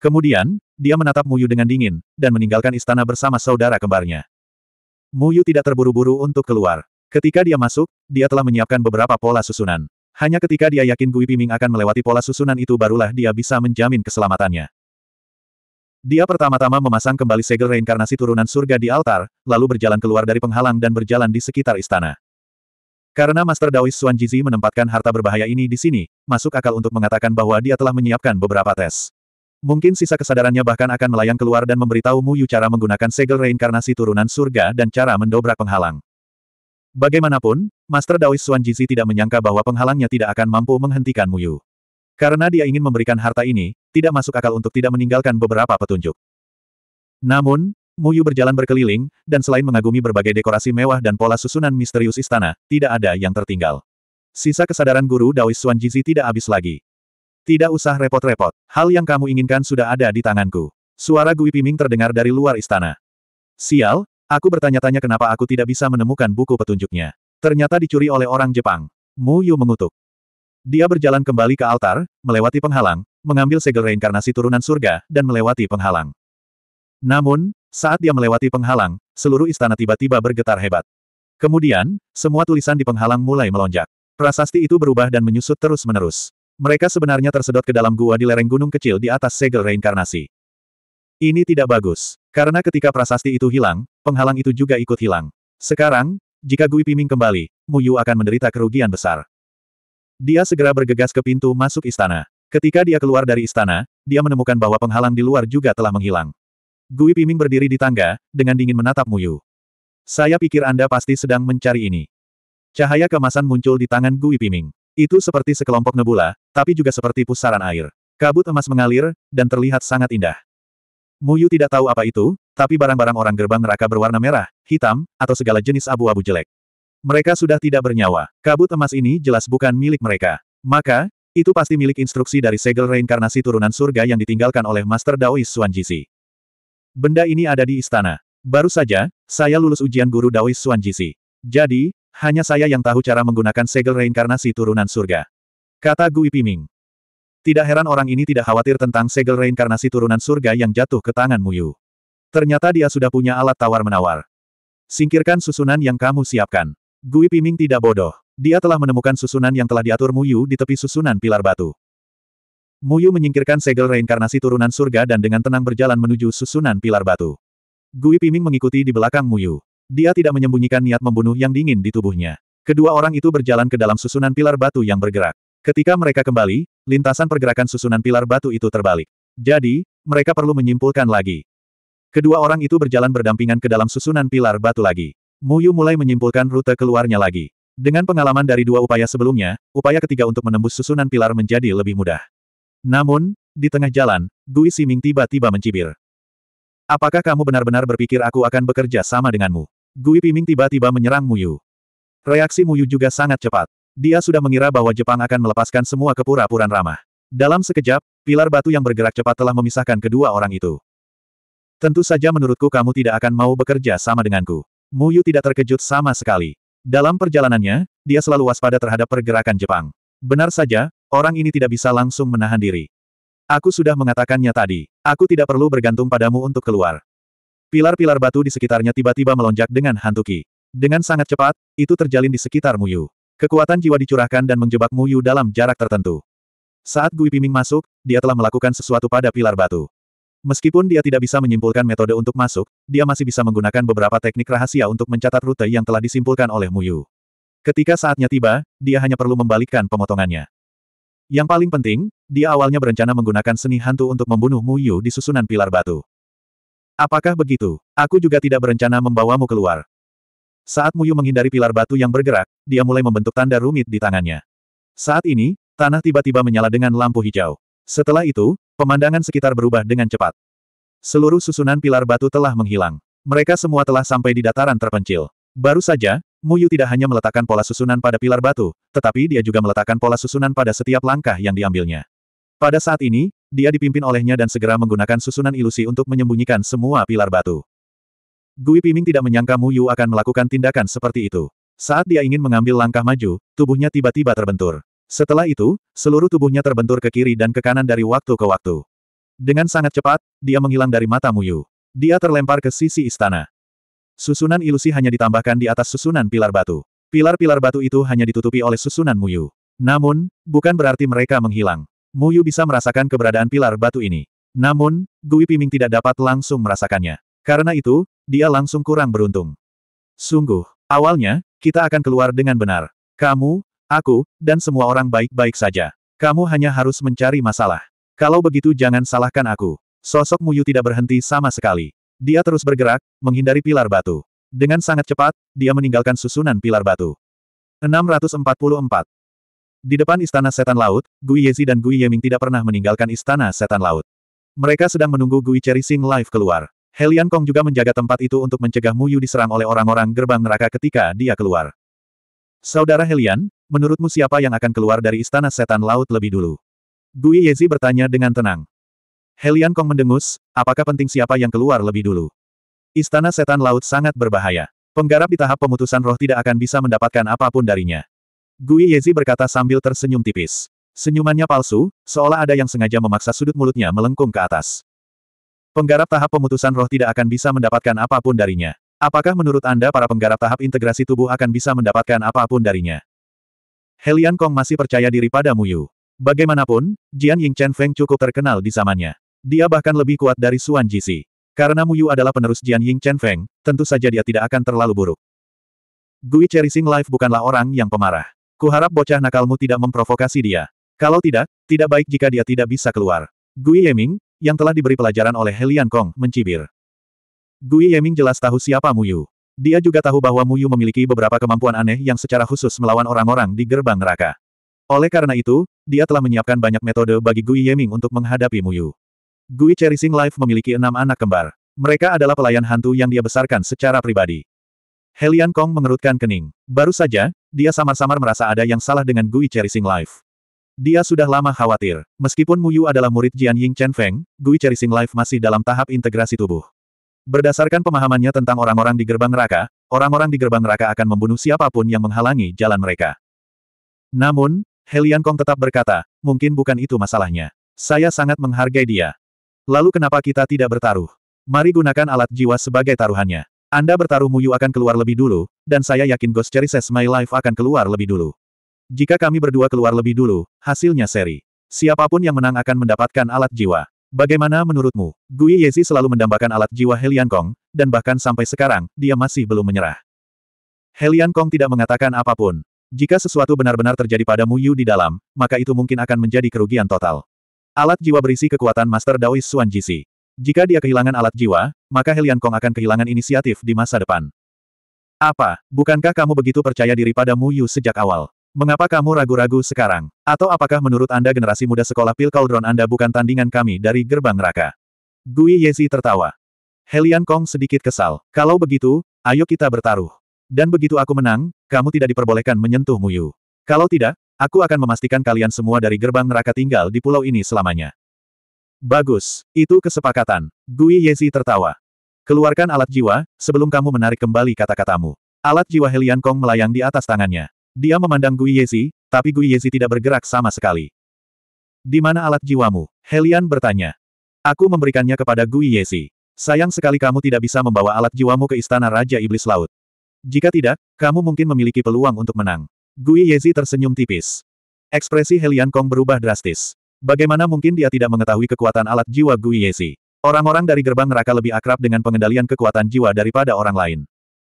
[SPEAKER 1] Kemudian, dia menatap Muyu dengan dingin, dan meninggalkan istana bersama saudara kembarnya. Muyu tidak terburu-buru untuk keluar. Ketika dia masuk, dia telah menyiapkan beberapa pola susunan. Hanya ketika dia yakin Gui Piming akan melewati pola susunan itu barulah dia bisa menjamin keselamatannya. Dia pertama-tama memasang kembali segel reinkarnasi turunan surga di altar, lalu berjalan keluar dari penghalang dan berjalan di sekitar istana. Karena Master Daois Xuan Jizi menempatkan harta berbahaya ini di sini, masuk akal untuk mengatakan bahwa dia telah menyiapkan beberapa tes. Mungkin sisa kesadarannya bahkan akan melayang keluar dan memberitahu Mu Yu cara menggunakan segel reinkarnasi turunan surga dan cara mendobrak penghalang. Bagaimanapun, Master Daois Xuan Jizi tidak menyangka bahwa penghalangnya tidak akan mampu menghentikan Mu Yu. Karena dia ingin memberikan harta ini, tidak masuk akal untuk tidak meninggalkan beberapa petunjuk. Namun, Muyu berjalan berkeliling, dan selain mengagumi berbagai dekorasi mewah dan pola susunan misterius istana, tidak ada yang tertinggal. Sisa kesadaran guru Daois Xuan Jizi tidak habis lagi. Tidak usah repot-repot, hal yang kamu inginkan sudah ada di tanganku. Suara Gui Piming terdengar dari luar istana. Sial, aku bertanya-tanya kenapa aku tidak bisa menemukan buku petunjuknya. Ternyata dicuri oleh orang Jepang. Muyu mengutuk. Dia berjalan kembali ke altar, melewati penghalang, mengambil segel reinkarnasi turunan surga, dan melewati penghalang. Namun, saat dia melewati penghalang, seluruh istana tiba-tiba bergetar hebat. Kemudian, semua tulisan di penghalang mulai melonjak. Prasasti itu berubah dan menyusut terus-menerus. Mereka sebenarnya tersedot ke dalam gua di lereng gunung kecil di atas segel reinkarnasi. Ini tidak bagus. Karena ketika prasasti itu hilang, penghalang itu juga ikut hilang. Sekarang, jika Gui Piming kembali, Muyu akan menderita kerugian besar. Dia segera bergegas ke pintu masuk istana. Ketika dia keluar dari istana, dia menemukan bahwa penghalang di luar juga telah menghilang. Gui Piming berdiri di tangga, dengan dingin menatap Muyu. Saya pikir Anda pasti sedang mencari ini. Cahaya kemasan muncul di tangan Gui Piming. Itu seperti sekelompok nebula, tapi juga seperti pusaran air. Kabut emas mengalir, dan terlihat sangat indah. Muyu tidak tahu apa itu, tapi barang-barang orang gerbang neraka berwarna merah, hitam, atau segala jenis abu-abu jelek. Mereka sudah tidak bernyawa. Kabut emas ini jelas bukan milik mereka. Maka, itu pasti milik instruksi dari segel reinkarnasi turunan surga yang ditinggalkan oleh Master Daoist Suanjisi. Benda ini ada di istana. Baru saja, saya lulus ujian guru Daois Jisi. Jadi, hanya saya yang tahu cara menggunakan segel reinkarnasi turunan surga. Kata Gui Piming. Tidak heran orang ini tidak khawatir tentang segel reinkarnasi turunan surga yang jatuh ke tangan Muyu. Ternyata dia sudah punya alat tawar-menawar. Singkirkan susunan yang kamu siapkan. Gui Piming tidak bodoh. Dia telah menemukan susunan yang telah diatur Muyu di tepi susunan pilar batu. Muyu menyingkirkan segel reinkarnasi turunan surga dan dengan tenang berjalan menuju susunan pilar batu. Gui Piming mengikuti di belakang Muyu. Dia tidak menyembunyikan niat membunuh yang dingin di tubuhnya. Kedua orang itu berjalan ke dalam susunan pilar batu yang bergerak. Ketika mereka kembali, lintasan pergerakan susunan pilar batu itu terbalik. Jadi, mereka perlu menyimpulkan lagi. Kedua orang itu berjalan berdampingan ke dalam susunan pilar batu lagi. Muyu mulai menyimpulkan rute keluarnya lagi. Dengan pengalaman dari dua upaya sebelumnya, upaya ketiga untuk menembus susunan pilar menjadi lebih mudah. Namun, di tengah jalan, Gui Siming tiba-tiba mencibir. Apakah kamu benar-benar berpikir aku akan bekerja sama denganmu? Gui Piming tiba-tiba menyerang Muyu. Reaksi Muyu juga sangat cepat. Dia sudah mengira bahwa Jepang akan melepaskan semua kepura-puran ramah. Dalam sekejap, pilar batu yang bergerak cepat telah memisahkan kedua orang itu. Tentu saja menurutku kamu tidak akan mau bekerja sama denganku. Muyu tidak terkejut sama sekali. Dalam perjalanannya, dia selalu waspada terhadap pergerakan Jepang. Benar saja, Orang ini tidak bisa langsung menahan diri. Aku sudah mengatakannya tadi. Aku tidak perlu bergantung padamu untuk keluar. Pilar-pilar batu di sekitarnya tiba-tiba melonjak dengan hantuki. Dengan sangat cepat, itu terjalin di sekitar Muyu. Kekuatan jiwa dicurahkan dan menjebak Muyu dalam jarak tertentu. Saat Gui Piming masuk, dia telah melakukan sesuatu pada pilar batu. Meskipun dia tidak bisa menyimpulkan metode untuk masuk, dia masih bisa menggunakan beberapa teknik rahasia untuk mencatat rute yang telah disimpulkan oleh Muyu. Ketika saatnya tiba, dia hanya perlu membalikkan pemotongannya. Yang paling penting, dia awalnya berencana menggunakan seni hantu untuk membunuh Mu Yu di susunan pilar batu. Apakah begitu? Aku juga tidak berencana membawamu keluar. Saat Mu Yu menghindari pilar batu yang bergerak, dia mulai membentuk tanda rumit di tangannya. Saat ini, tanah tiba-tiba menyala dengan lampu hijau. Setelah itu, pemandangan sekitar berubah dengan cepat. Seluruh susunan pilar batu telah menghilang. Mereka semua telah sampai di dataran terpencil. Baru saja, Muyu tidak hanya meletakkan pola susunan pada pilar batu, tetapi dia juga meletakkan pola susunan pada setiap langkah yang diambilnya. Pada saat ini, dia dipimpin olehnya dan segera menggunakan susunan ilusi untuk menyembunyikan semua pilar batu. Gui Piming tidak menyangka Muyu akan melakukan tindakan seperti itu. Saat dia ingin mengambil langkah maju, tubuhnya tiba-tiba terbentur. Setelah itu, seluruh tubuhnya terbentur ke kiri dan ke kanan dari waktu ke waktu. Dengan sangat cepat, dia menghilang dari mata Muyu. Dia terlempar ke sisi istana. Susunan ilusi hanya ditambahkan di atas susunan pilar batu. Pilar-pilar batu itu hanya ditutupi oleh susunan Muyu. Namun, bukan berarti mereka menghilang. Muyu bisa merasakan keberadaan pilar batu ini. Namun, Gui Piming tidak dapat langsung merasakannya. Karena itu, dia langsung kurang beruntung. Sungguh, awalnya, kita akan keluar dengan benar. Kamu, aku, dan semua orang baik-baik saja. Kamu hanya harus mencari masalah. Kalau begitu jangan salahkan aku. Sosok Muyu tidak berhenti sama sekali. Dia terus bergerak, menghindari pilar batu. Dengan sangat cepat, dia meninggalkan susunan pilar batu. 644. Di depan istana setan laut, Gui Yezi dan Gui Yeming tidak pernah meninggalkan istana setan laut. Mereka sedang menunggu Gui Sing Live keluar. Helian Kong juga menjaga tempat itu untuk mencegah Mu Yu diserang oleh orang-orang gerbang neraka ketika dia keluar. Saudara Helian, menurutmu siapa yang akan keluar dari istana setan laut lebih dulu? Gui Yezi bertanya dengan tenang. Helian Kong mendengus, apakah penting siapa yang keluar lebih dulu? Istana Setan Laut sangat berbahaya. Penggarap di tahap pemutusan roh tidak akan bisa mendapatkan apapun darinya. Gui Yezi berkata sambil tersenyum tipis. Senyumannya palsu, seolah ada yang sengaja memaksa sudut mulutnya melengkung ke atas. Penggarap tahap pemutusan roh tidak akan bisa mendapatkan apapun darinya. Apakah menurut Anda para penggarap tahap integrasi tubuh akan bisa mendapatkan apapun darinya? Helian Kong masih percaya diri pada Muyu. Bagaimanapun, Jian Ying Chen Feng cukup terkenal di zamannya. Dia bahkan lebih kuat dari Suan Jisi. Karena Mu Yu adalah penerus Jian Ying Chen Feng, tentu saja dia tidak akan terlalu buruk. Gui Sing Life bukanlah orang yang pemarah. Kuharap bocah nakalmu tidak memprovokasi dia. Kalau tidak, tidak baik jika dia tidak bisa keluar. Gui Yeming, yang telah diberi pelajaran oleh Helian Kong, mencibir. Gui Yeming jelas tahu siapa Mu Yu. Dia juga tahu bahwa Mu Yu memiliki beberapa kemampuan aneh yang secara khusus melawan orang-orang di gerbang neraka. Oleh karena itu, dia telah menyiapkan banyak metode bagi Gui Yeming untuk menghadapi Mu Yu. Gui Cherishing Life memiliki enam anak kembar. Mereka adalah pelayan hantu yang dia besarkan secara pribadi. Helian Kong mengerutkan kening. Baru saja, dia samar-samar merasa ada yang salah dengan Gui Cherishing Life. Dia sudah lama khawatir. Meskipun Muyu adalah murid Jian Ying Chen Feng, Gui Cherishing Life masih dalam tahap integrasi tubuh. Berdasarkan pemahamannya tentang orang-orang di gerbang neraka, orang-orang di gerbang neraka akan membunuh siapapun yang menghalangi jalan mereka. Namun, Helian Kong tetap berkata, mungkin bukan itu masalahnya. Saya sangat menghargai dia. Lalu kenapa kita tidak bertaruh? Mari gunakan alat jiwa sebagai taruhannya. Anda bertaruh Muyu akan keluar lebih dulu, dan saya yakin Ghost Cherises My Life akan keluar lebih dulu. Jika kami berdua keluar lebih dulu, hasilnya seri. Siapapun yang menang akan mendapatkan alat jiwa. Bagaimana menurutmu? Gui Yezi selalu mendambakan alat jiwa Helian Kong, dan bahkan sampai sekarang, dia masih belum menyerah. Helian Kong tidak mengatakan apapun. Jika sesuatu benar-benar terjadi pada Muyu di dalam, maka itu mungkin akan menjadi kerugian total. Alat jiwa berisi kekuatan Master Dawei Xuan Jisi. Jika dia kehilangan alat jiwa, maka Helian Kong akan kehilangan inisiatif di masa depan. Apa, bukankah kamu begitu percaya diri pada Mu Yu sejak awal? Mengapa kamu ragu-ragu sekarang? Atau apakah menurut Anda generasi muda sekolah pil Cauldron Anda bukan tandingan kami dari gerbang neraka? Gui Yezi tertawa. Helian Kong sedikit kesal. Kalau begitu, ayo kita bertaruh. Dan begitu aku menang, kamu tidak diperbolehkan menyentuh Mu Yu. Kalau tidak, Aku akan memastikan kalian semua dari gerbang neraka tinggal di pulau ini selamanya. Bagus, itu kesepakatan. Gui Yezi tertawa. Keluarkan alat jiwa, sebelum kamu menarik kembali kata-katamu. Alat jiwa Helian Kong melayang di atas tangannya. Dia memandang Gui Yezi, tapi Gui Yezi tidak bergerak sama sekali. Di mana alat jiwamu? Helian bertanya. Aku memberikannya kepada Gui Yezi. Sayang sekali kamu tidak bisa membawa alat jiwamu ke Istana Raja Iblis Laut. Jika tidak, kamu mungkin memiliki peluang untuk menang. Gui Yezi tersenyum tipis. Ekspresi Helian Kong berubah drastis. Bagaimana mungkin dia tidak mengetahui kekuatan alat jiwa Gui Yezi? Orang-orang dari gerbang neraka lebih akrab dengan pengendalian kekuatan jiwa daripada orang lain.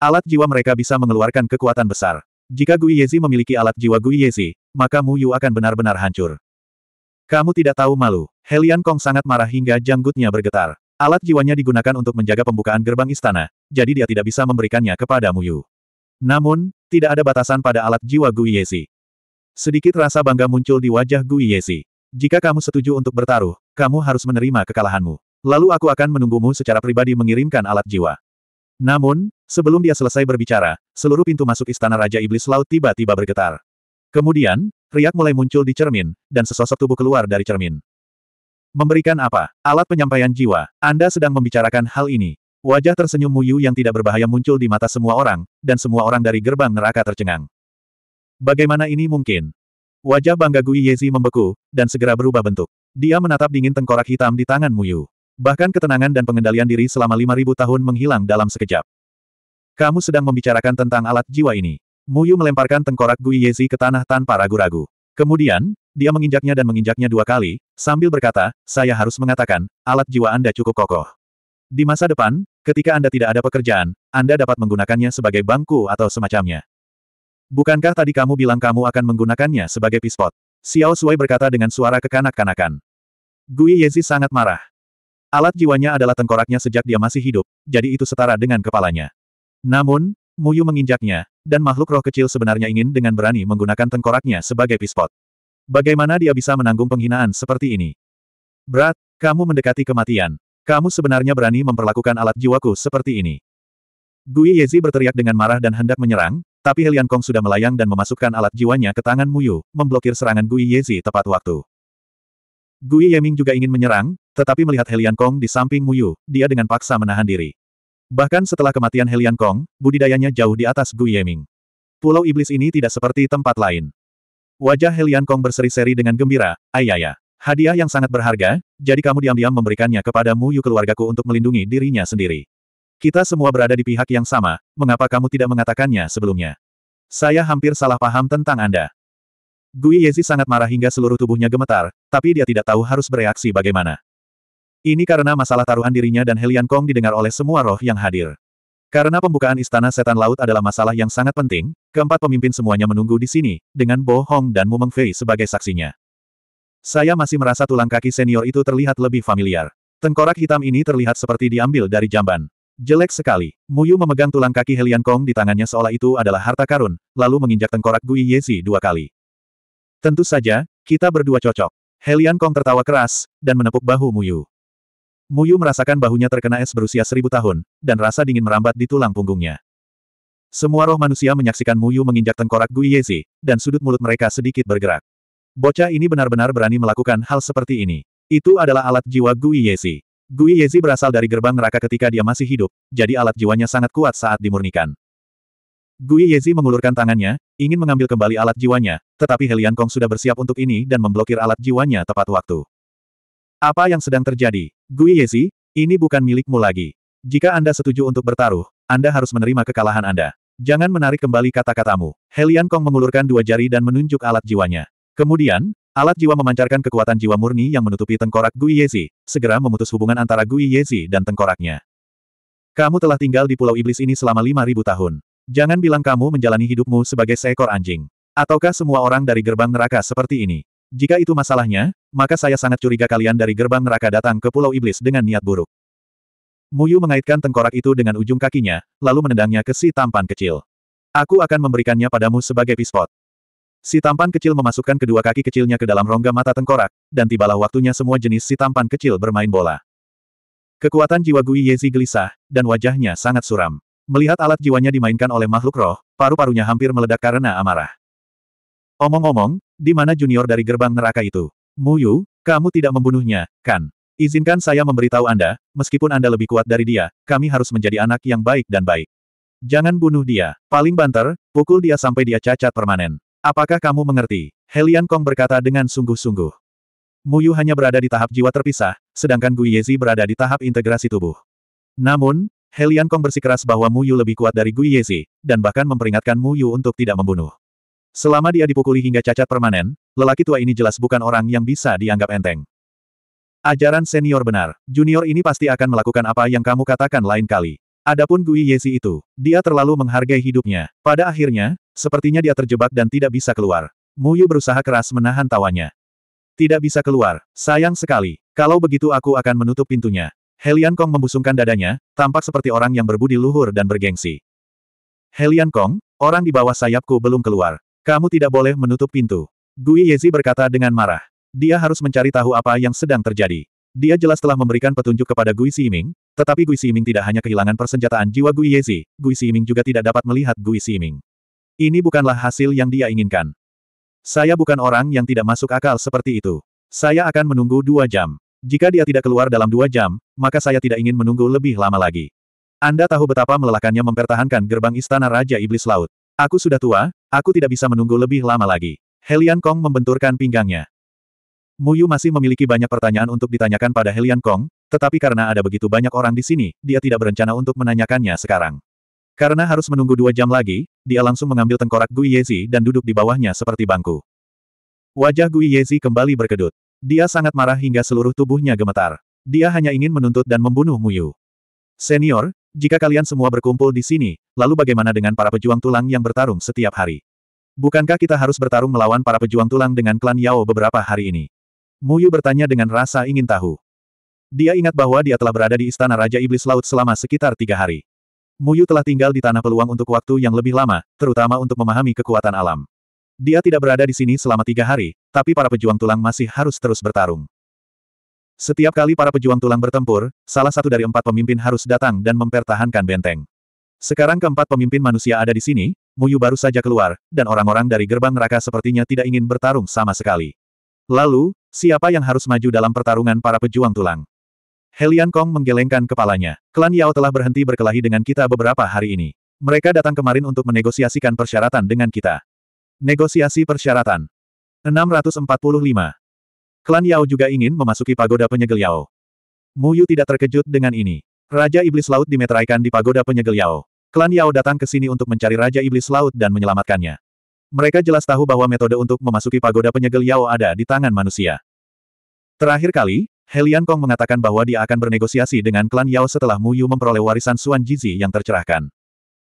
[SPEAKER 1] Alat jiwa mereka bisa mengeluarkan kekuatan besar. Jika Gui Yezi memiliki alat jiwa Gui Yezi, maka Mu Yu akan benar-benar hancur. Kamu tidak tahu malu. Helian Kong sangat marah hingga janggutnya bergetar. Alat jiwanya digunakan untuk menjaga pembukaan gerbang istana, jadi dia tidak bisa memberikannya kepada Mu Yu. Namun, tidak ada batasan pada alat jiwa Gui Yesi. Sedikit rasa bangga muncul di wajah Gui Yesi. Jika kamu setuju untuk bertaruh, kamu harus menerima kekalahanmu. Lalu aku akan menunggumu secara pribadi mengirimkan alat jiwa. Namun, sebelum dia selesai berbicara, seluruh pintu masuk istana Raja Iblis Laut tiba-tiba bergetar. Kemudian, riak mulai muncul di cermin, dan sesosok tubuh keluar dari cermin. Memberikan apa? Alat penyampaian jiwa. Anda sedang membicarakan hal ini. Wajah tersenyum Muyu yang tidak berbahaya muncul di mata semua orang, dan semua orang dari gerbang neraka tercengang. Bagaimana ini mungkin? Wajah bangga Gui Yezi membeku, dan segera berubah bentuk. Dia menatap dingin tengkorak hitam di tangan Muyu. Bahkan ketenangan dan pengendalian diri selama 5.000 tahun menghilang dalam sekejap. Kamu sedang membicarakan tentang alat jiwa ini. Muyu melemparkan tengkorak Gui Yezi ke tanah tanpa ragu-ragu. Kemudian, dia menginjaknya dan menginjaknya dua kali, sambil berkata, saya harus mengatakan, alat jiwa Anda cukup kokoh. Di masa depan, Ketika Anda tidak ada pekerjaan, Anda dapat menggunakannya sebagai bangku atau semacamnya. Bukankah tadi kamu bilang kamu akan menggunakannya sebagai pispot? Xiao Sui berkata dengan suara kekanak-kanakan. Gui Yezi sangat marah. Alat jiwanya adalah tengkoraknya sejak dia masih hidup, jadi itu setara dengan kepalanya. Namun, Muyu menginjaknya, dan makhluk roh kecil sebenarnya ingin dengan berani menggunakan tengkoraknya sebagai pispot. Bagaimana dia bisa menanggung penghinaan seperti ini? Berat, kamu mendekati kematian. Kamu sebenarnya berani memperlakukan alat jiwaku seperti ini. Gui Yezi berteriak dengan marah dan hendak menyerang, tapi Helian Kong sudah melayang dan memasukkan alat jiwanya ke tangan Muyu, memblokir serangan Gui Yezi tepat waktu. Gui Yeming juga ingin menyerang, tetapi melihat Helian Kong di samping Muyu, dia dengan paksa menahan diri. Bahkan setelah kematian Helian Kong, budidayanya jauh di atas Gui Yeming. Pulau Iblis ini tidak seperti tempat lain. Wajah Helian Kong berseri-seri dengan gembira, ayaya. Hadiah yang sangat berharga, jadi kamu diam-diam memberikannya kepadamu Yu keluargaku untuk melindungi dirinya sendiri. Kita semua berada di pihak yang sama, mengapa kamu tidak mengatakannya sebelumnya? Saya hampir salah paham tentang Anda. Gui Yezi sangat marah hingga seluruh tubuhnya gemetar, tapi dia tidak tahu harus bereaksi bagaimana. Ini karena masalah taruhan dirinya dan Helian Kong didengar oleh semua roh yang hadir. Karena pembukaan Istana Setan Laut adalah masalah yang sangat penting, keempat pemimpin semuanya menunggu di sini, dengan Bo Hong dan Mu Fei sebagai saksinya. Saya masih merasa tulang kaki senior itu terlihat lebih familiar. Tengkorak hitam ini terlihat seperti diambil dari jamban. Jelek sekali. Muyu memegang tulang kaki Helian Kong di tangannya seolah itu adalah harta karun, lalu menginjak tengkorak Gui Yezi dua kali. Tentu saja, kita berdua cocok. Helian Kong tertawa keras, dan menepuk bahu Muyu. Muyu merasakan bahunya terkena es berusia seribu tahun, dan rasa dingin merambat di tulang punggungnya. Semua roh manusia menyaksikan Muyu menginjak tengkorak Gui Yezi, dan sudut mulut mereka sedikit bergerak. Bocah ini benar-benar berani melakukan hal seperti ini. Itu adalah alat jiwa Gui Yezi. Gui Yezi berasal dari gerbang neraka ketika dia masih hidup, jadi alat jiwanya sangat kuat saat dimurnikan. Gui Yezi mengulurkan tangannya, ingin mengambil kembali alat jiwanya, tetapi Helian Kong sudah bersiap untuk ini dan memblokir alat jiwanya tepat waktu. Apa yang sedang terjadi? Gui Yezi, ini bukan milikmu lagi. Jika Anda setuju untuk bertaruh, Anda harus menerima kekalahan Anda. Jangan menarik kembali kata-katamu. Helian Kong mengulurkan dua jari dan menunjuk alat jiwanya. Kemudian, alat jiwa memancarkan kekuatan jiwa murni yang menutupi tengkorak Gui Yezi, segera memutus hubungan antara Gui Yezi dan tengkoraknya. Kamu telah tinggal di Pulau Iblis ini selama 5.000 tahun. Jangan bilang kamu menjalani hidupmu sebagai seekor anjing. Ataukah semua orang dari gerbang neraka seperti ini? Jika itu masalahnya, maka saya sangat curiga kalian dari gerbang neraka datang ke Pulau Iblis dengan niat buruk. Muyu mengaitkan tengkorak itu dengan ujung kakinya, lalu menendangnya ke si tampan kecil. Aku akan memberikannya padamu sebagai pispot. Si tampan kecil memasukkan kedua kaki kecilnya ke dalam rongga mata tengkorak, dan tibalah waktunya semua jenis si tampan kecil bermain bola. Kekuatan jiwa Gui Yezi gelisah, dan wajahnya sangat suram. Melihat alat jiwanya dimainkan oleh makhluk roh, paru-parunya hampir meledak karena amarah. Omong-omong, di mana junior dari gerbang neraka itu? Muyu, kamu tidak membunuhnya, kan? Izinkan saya memberitahu Anda, meskipun Anda lebih kuat dari dia, kami harus menjadi anak yang baik dan baik. Jangan bunuh dia. Paling banter, pukul dia sampai dia cacat permanen. Apakah kamu mengerti? Helian Kong berkata dengan sungguh-sungguh. Muyu hanya berada di tahap jiwa terpisah, sedangkan Gui Yezi berada di tahap integrasi tubuh. Namun, Helian Kong bersikeras bahwa Muyu lebih kuat dari Gui Yezi, dan bahkan memperingatkan Muyu untuk tidak membunuh. Selama dia dipukuli hingga cacat permanen, lelaki tua ini jelas bukan orang yang bisa dianggap enteng. Ajaran senior benar, junior ini pasti akan melakukan apa yang kamu katakan lain kali. Adapun Gui Yezi itu, dia terlalu menghargai hidupnya. Pada akhirnya, Sepertinya dia terjebak dan tidak bisa keluar. Muyu berusaha keras menahan tawanya. Tidak bisa keluar, sayang sekali. Kalau begitu aku akan menutup pintunya. Helian Kong membusungkan dadanya, tampak seperti orang yang berbudi luhur dan bergengsi. Helian Kong, orang di bawah sayapku belum keluar. Kamu tidak boleh menutup pintu. Gui Yezi berkata dengan marah. Dia harus mencari tahu apa yang sedang terjadi. Dia jelas telah memberikan petunjuk kepada Gui Siming, tetapi Gui Siming tidak hanya kehilangan persenjataan jiwa Gui Yezi, Gui Siming juga tidak dapat melihat Gui Siming. Ini bukanlah hasil yang dia inginkan. Saya bukan orang yang tidak masuk akal seperti itu. Saya akan menunggu dua jam. Jika dia tidak keluar dalam dua jam, maka saya tidak ingin menunggu lebih lama lagi. Anda tahu betapa melelahkannya mempertahankan gerbang istana Raja Iblis Laut. Aku sudah tua, aku tidak bisa menunggu lebih lama lagi. Helian Kong membenturkan pinggangnya. Muyu masih memiliki banyak pertanyaan untuk ditanyakan pada Helian Kong, tetapi karena ada begitu banyak orang di sini, dia tidak berencana untuk menanyakannya sekarang. Karena harus menunggu dua jam lagi, dia langsung mengambil tengkorak Gui Yezi dan duduk di bawahnya seperti bangku. Wajah Gui Yezi kembali berkedut. Dia sangat marah hingga seluruh tubuhnya gemetar. Dia hanya ingin menuntut dan membunuh Muyu. Senior, jika kalian semua berkumpul di sini, lalu bagaimana dengan para pejuang tulang yang bertarung setiap hari? Bukankah kita harus bertarung melawan para pejuang tulang dengan klan Yao beberapa hari ini? Muyu bertanya dengan rasa ingin tahu. Dia ingat bahwa dia telah berada di Istana Raja Iblis Laut selama sekitar tiga hari. Muyu telah tinggal di tanah peluang untuk waktu yang lebih lama, terutama untuk memahami kekuatan alam. Dia tidak berada di sini selama tiga hari, tapi para pejuang tulang masih harus terus bertarung. Setiap kali para pejuang tulang bertempur, salah satu dari empat pemimpin harus datang dan mempertahankan benteng. Sekarang keempat pemimpin manusia ada di sini, Muyu baru saja keluar, dan orang-orang dari gerbang neraka sepertinya tidak ingin bertarung sama sekali. Lalu, siapa yang harus maju dalam pertarungan para pejuang tulang? Helian Kong menggelengkan kepalanya. Klan Yao telah berhenti berkelahi dengan kita beberapa hari ini. Mereka datang kemarin untuk menegosiasikan persyaratan dengan kita. Negosiasi persyaratan. 645. Klan Yao juga ingin memasuki pagoda penyegel Yao. Mu Yu tidak terkejut dengan ini. Raja Iblis Laut dimeteraikan di pagoda penyegel Yao. Klan Yao datang ke sini untuk mencari Raja Iblis Laut dan menyelamatkannya. Mereka jelas tahu bahwa metode untuk memasuki pagoda penyegel Yao ada di tangan manusia. Terakhir kali, Helian Kong mengatakan bahwa dia akan bernegosiasi dengan klan Yao setelah Mu Yu memperoleh warisan Suan Jizi yang tercerahkan.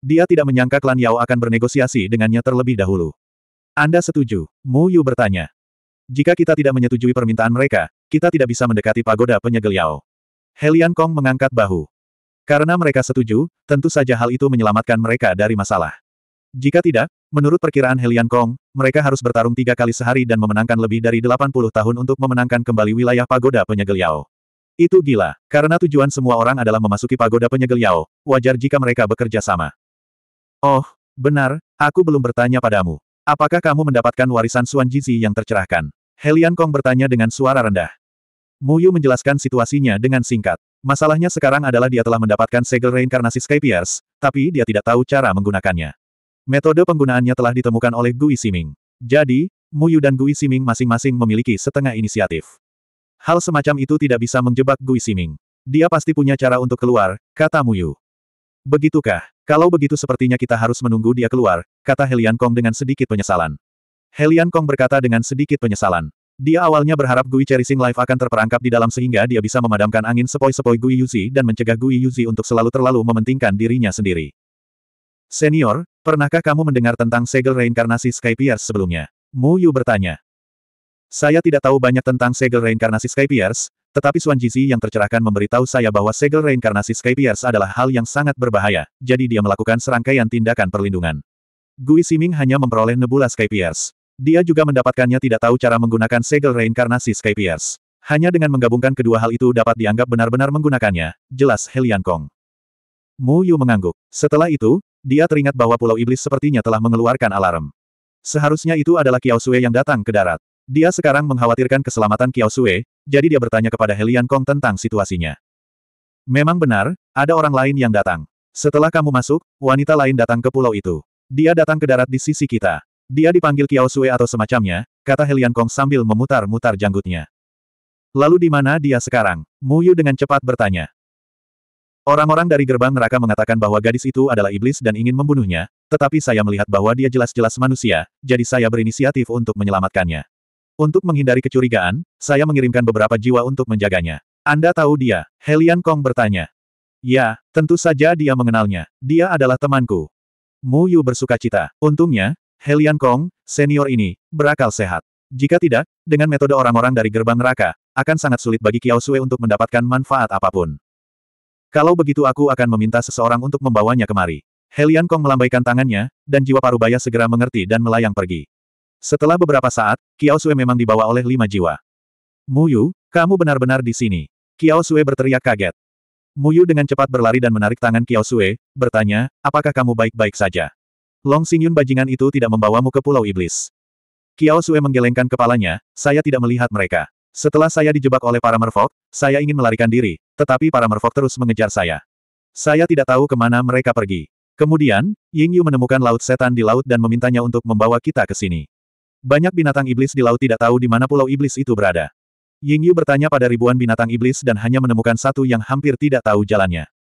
[SPEAKER 1] Dia tidak menyangka klan Yao akan bernegosiasi dengannya terlebih dahulu. Anda setuju? Mu Yu bertanya. Jika kita tidak menyetujui permintaan mereka, kita tidak bisa mendekati pagoda penyegel Yao. Helian Kong mengangkat bahu. Karena mereka setuju, tentu saja hal itu menyelamatkan mereka dari masalah. Jika tidak, menurut perkiraan Helian Kong, mereka harus bertarung tiga kali sehari dan memenangkan lebih dari 80 tahun untuk memenangkan kembali wilayah pagoda penyegel Yao. Itu gila, karena tujuan semua orang adalah memasuki pagoda penyegel Yao, wajar jika mereka bekerja sama. Oh, benar, aku belum bertanya padamu. Apakah kamu mendapatkan warisan Suan Jizi yang tercerahkan? Helian Kong bertanya dengan suara rendah. Muyu menjelaskan situasinya dengan singkat. Masalahnya sekarang adalah dia telah mendapatkan segel reinkarnasi Sky tapi dia tidak tahu cara menggunakannya. Metode penggunaannya telah ditemukan oleh Gui Siming. Jadi, Muyu dan Gui Siming masing-masing memiliki setengah inisiatif. Hal semacam itu tidak bisa menjebak Gui Siming. Dia pasti punya cara untuk keluar, kata Muyu. Begitukah? Kalau begitu sepertinya kita harus menunggu dia keluar, kata Helian Kong dengan sedikit penyesalan. Helian Kong berkata dengan sedikit penyesalan. Dia awalnya berharap Gui Cherishing Life akan terperangkap di dalam sehingga dia bisa memadamkan angin sepoi-sepoi Gui Yuzi dan mencegah Gui Yuzi untuk selalu terlalu mementingkan dirinya sendiri. Senior, Pernahkah kamu mendengar tentang segel reinkarnasi Skypiers sebelumnya? Mu Yu bertanya. Saya tidak tahu banyak tentang segel reinkarnasi Skypiers, tetapi Suan Jizi yang tercerahkan memberitahu saya bahwa segel reinkarnasi Skypiers adalah hal yang sangat berbahaya, jadi dia melakukan serangkaian tindakan perlindungan. Gui Siming hanya memperoleh nebula Skypiers. Dia juga mendapatkannya tidak tahu cara menggunakan segel reinkarnasi Skypiers. Hanya dengan menggabungkan kedua hal itu dapat dianggap benar-benar menggunakannya, jelas Helian Kong. Mu Yu mengangguk. Setelah itu, dia teringat bahwa Pulau Iblis sepertinya telah mengeluarkan alarm. Seharusnya itu adalah Kiao Sue yang datang ke darat. Dia sekarang mengkhawatirkan keselamatan Kiao Sue, jadi dia bertanya kepada Helian Kong tentang situasinya. Memang benar, ada orang lain yang datang. Setelah kamu masuk, wanita lain datang ke pulau itu. Dia datang ke darat di sisi kita. Dia dipanggil Kiao Sue atau semacamnya, kata Helian Kong sambil memutar-mutar janggutnya. Lalu di mana dia sekarang? Mu Yu dengan cepat bertanya. Orang-orang dari gerbang neraka mengatakan bahwa gadis itu adalah iblis dan ingin membunuhnya, tetapi saya melihat bahwa dia jelas-jelas manusia, jadi saya berinisiatif untuk menyelamatkannya. Untuk menghindari kecurigaan, saya mengirimkan beberapa jiwa untuk menjaganya. Anda tahu dia? Helian Kong bertanya. Ya, tentu saja dia mengenalnya. Dia adalah temanku. Mu Yu bersuka cita. Untungnya, Helian Kong, senior ini, berakal sehat. Jika tidak, dengan metode orang-orang dari gerbang neraka, akan sangat sulit bagi Kiao Sui untuk mendapatkan manfaat apapun. Kalau begitu aku akan meminta seseorang untuk membawanya kemari. Helian Kong melambaikan tangannya, dan jiwa parubaya segera mengerti dan melayang pergi. Setelah beberapa saat, Kiao Sue memang dibawa oleh lima jiwa. Muyu, kamu benar-benar di sini. Kiao Sue berteriak kaget. Muyu dengan cepat berlari dan menarik tangan Kiao Sue, bertanya, apakah kamu baik-baik saja? Long Xingyun bajingan itu tidak membawamu ke Pulau Iblis. Kiao Sue menggelengkan kepalanya, saya tidak melihat mereka. Setelah saya dijebak oleh para merfolk, saya ingin melarikan diri, tetapi para merfolk terus mengejar saya. Saya tidak tahu kemana mereka pergi. Kemudian, Ying Yu menemukan laut setan di laut dan memintanya untuk membawa kita ke sini. Banyak binatang iblis di laut tidak tahu di mana pulau iblis itu berada. Ying Yu bertanya pada ribuan binatang iblis dan hanya menemukan satu yang hampir tidak tahu jalannya.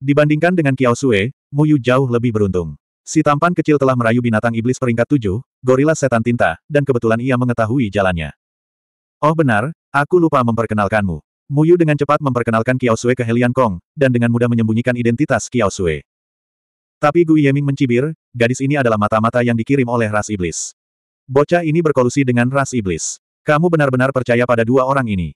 [SPEAKER 1] Dibandingkan dengan Kiao Sue, Mu Yu jauh lebih beruntung. Si tampan kecil telah merayu binatang iblis peringkat tujuh, gorila setan tinta, dan kebetulan ia mengetahui jalannya. Oh benar, aku lupa memperkenalkanmu. Muyu dengan cepat memperkenalkan Kiao Sui ke Helian Kong, dan dengan mudah menyembunyikan identitas Kiao Sui. Tapi Gu Yeming mencibir, gadis ini adalah mata-mata yang dikirim oleh ras iblis. Bocah ini berkolusi dengan ras iblis. Kamu benar-benar percaya pada dua orang ini.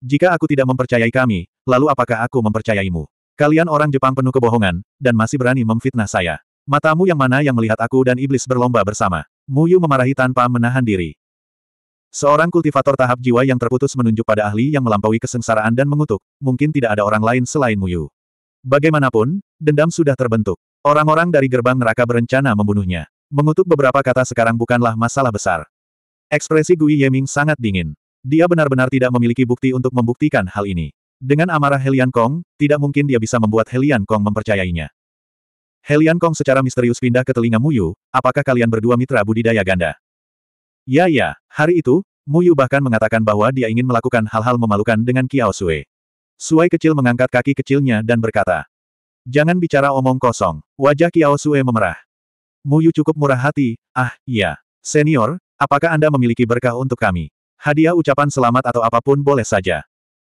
[SPEAKER 1] Jika aku tidak mempercayai kami, lalu apakah aku mempercayaimu? Kalian orang Jepang penuh kebohongan, dan masih berani memfitnah saya. Matamu yang mana yang melihat aku dan iblis berlomba bersama. Muyu memarahi tanpa menahan diri. Seorang kultivator tahap jiwa yang terputus menunjuk pada ahli yang melampaui kesengsaraan dan mengutuk, mungkin tidak ada orang lain selain Muyu. Bagaimanapun, dendam sudah terbentuk. Orang-orang dari gerbang neraka berencana membunuhnya. Mengutuk beberapa kata sekarang bukanlah masalah besar. Ekspresi Gui Yeming sangat dingin. Dia benar-benar tidak memiliki bukti untuk membuktikan hal ini. Dengan amarah Helian Kong, tidak mungkin dia bisa membuat Helian Kong mempercayainya. Helian Kong secara misterius pindah ke telinga Muyu, apakah kalian berdua mitra budidaya ganda? Ya ya, hari itu, Mu Yu bahkan mengatakan bahwa dia ingin melakukan hal-hal memalukan dengan Kiao Sui. Suai kecil mengangkat kaki kecilnya dan berkata, Jangan bicara omong kosong, wajah Kiao Sui memerah. Mu Yu cukup murah hati, ah, iya. Senior, apakah Anda memiliki berkah untuk kami? Hadiah ucapan selamat atau apapun boleh saja.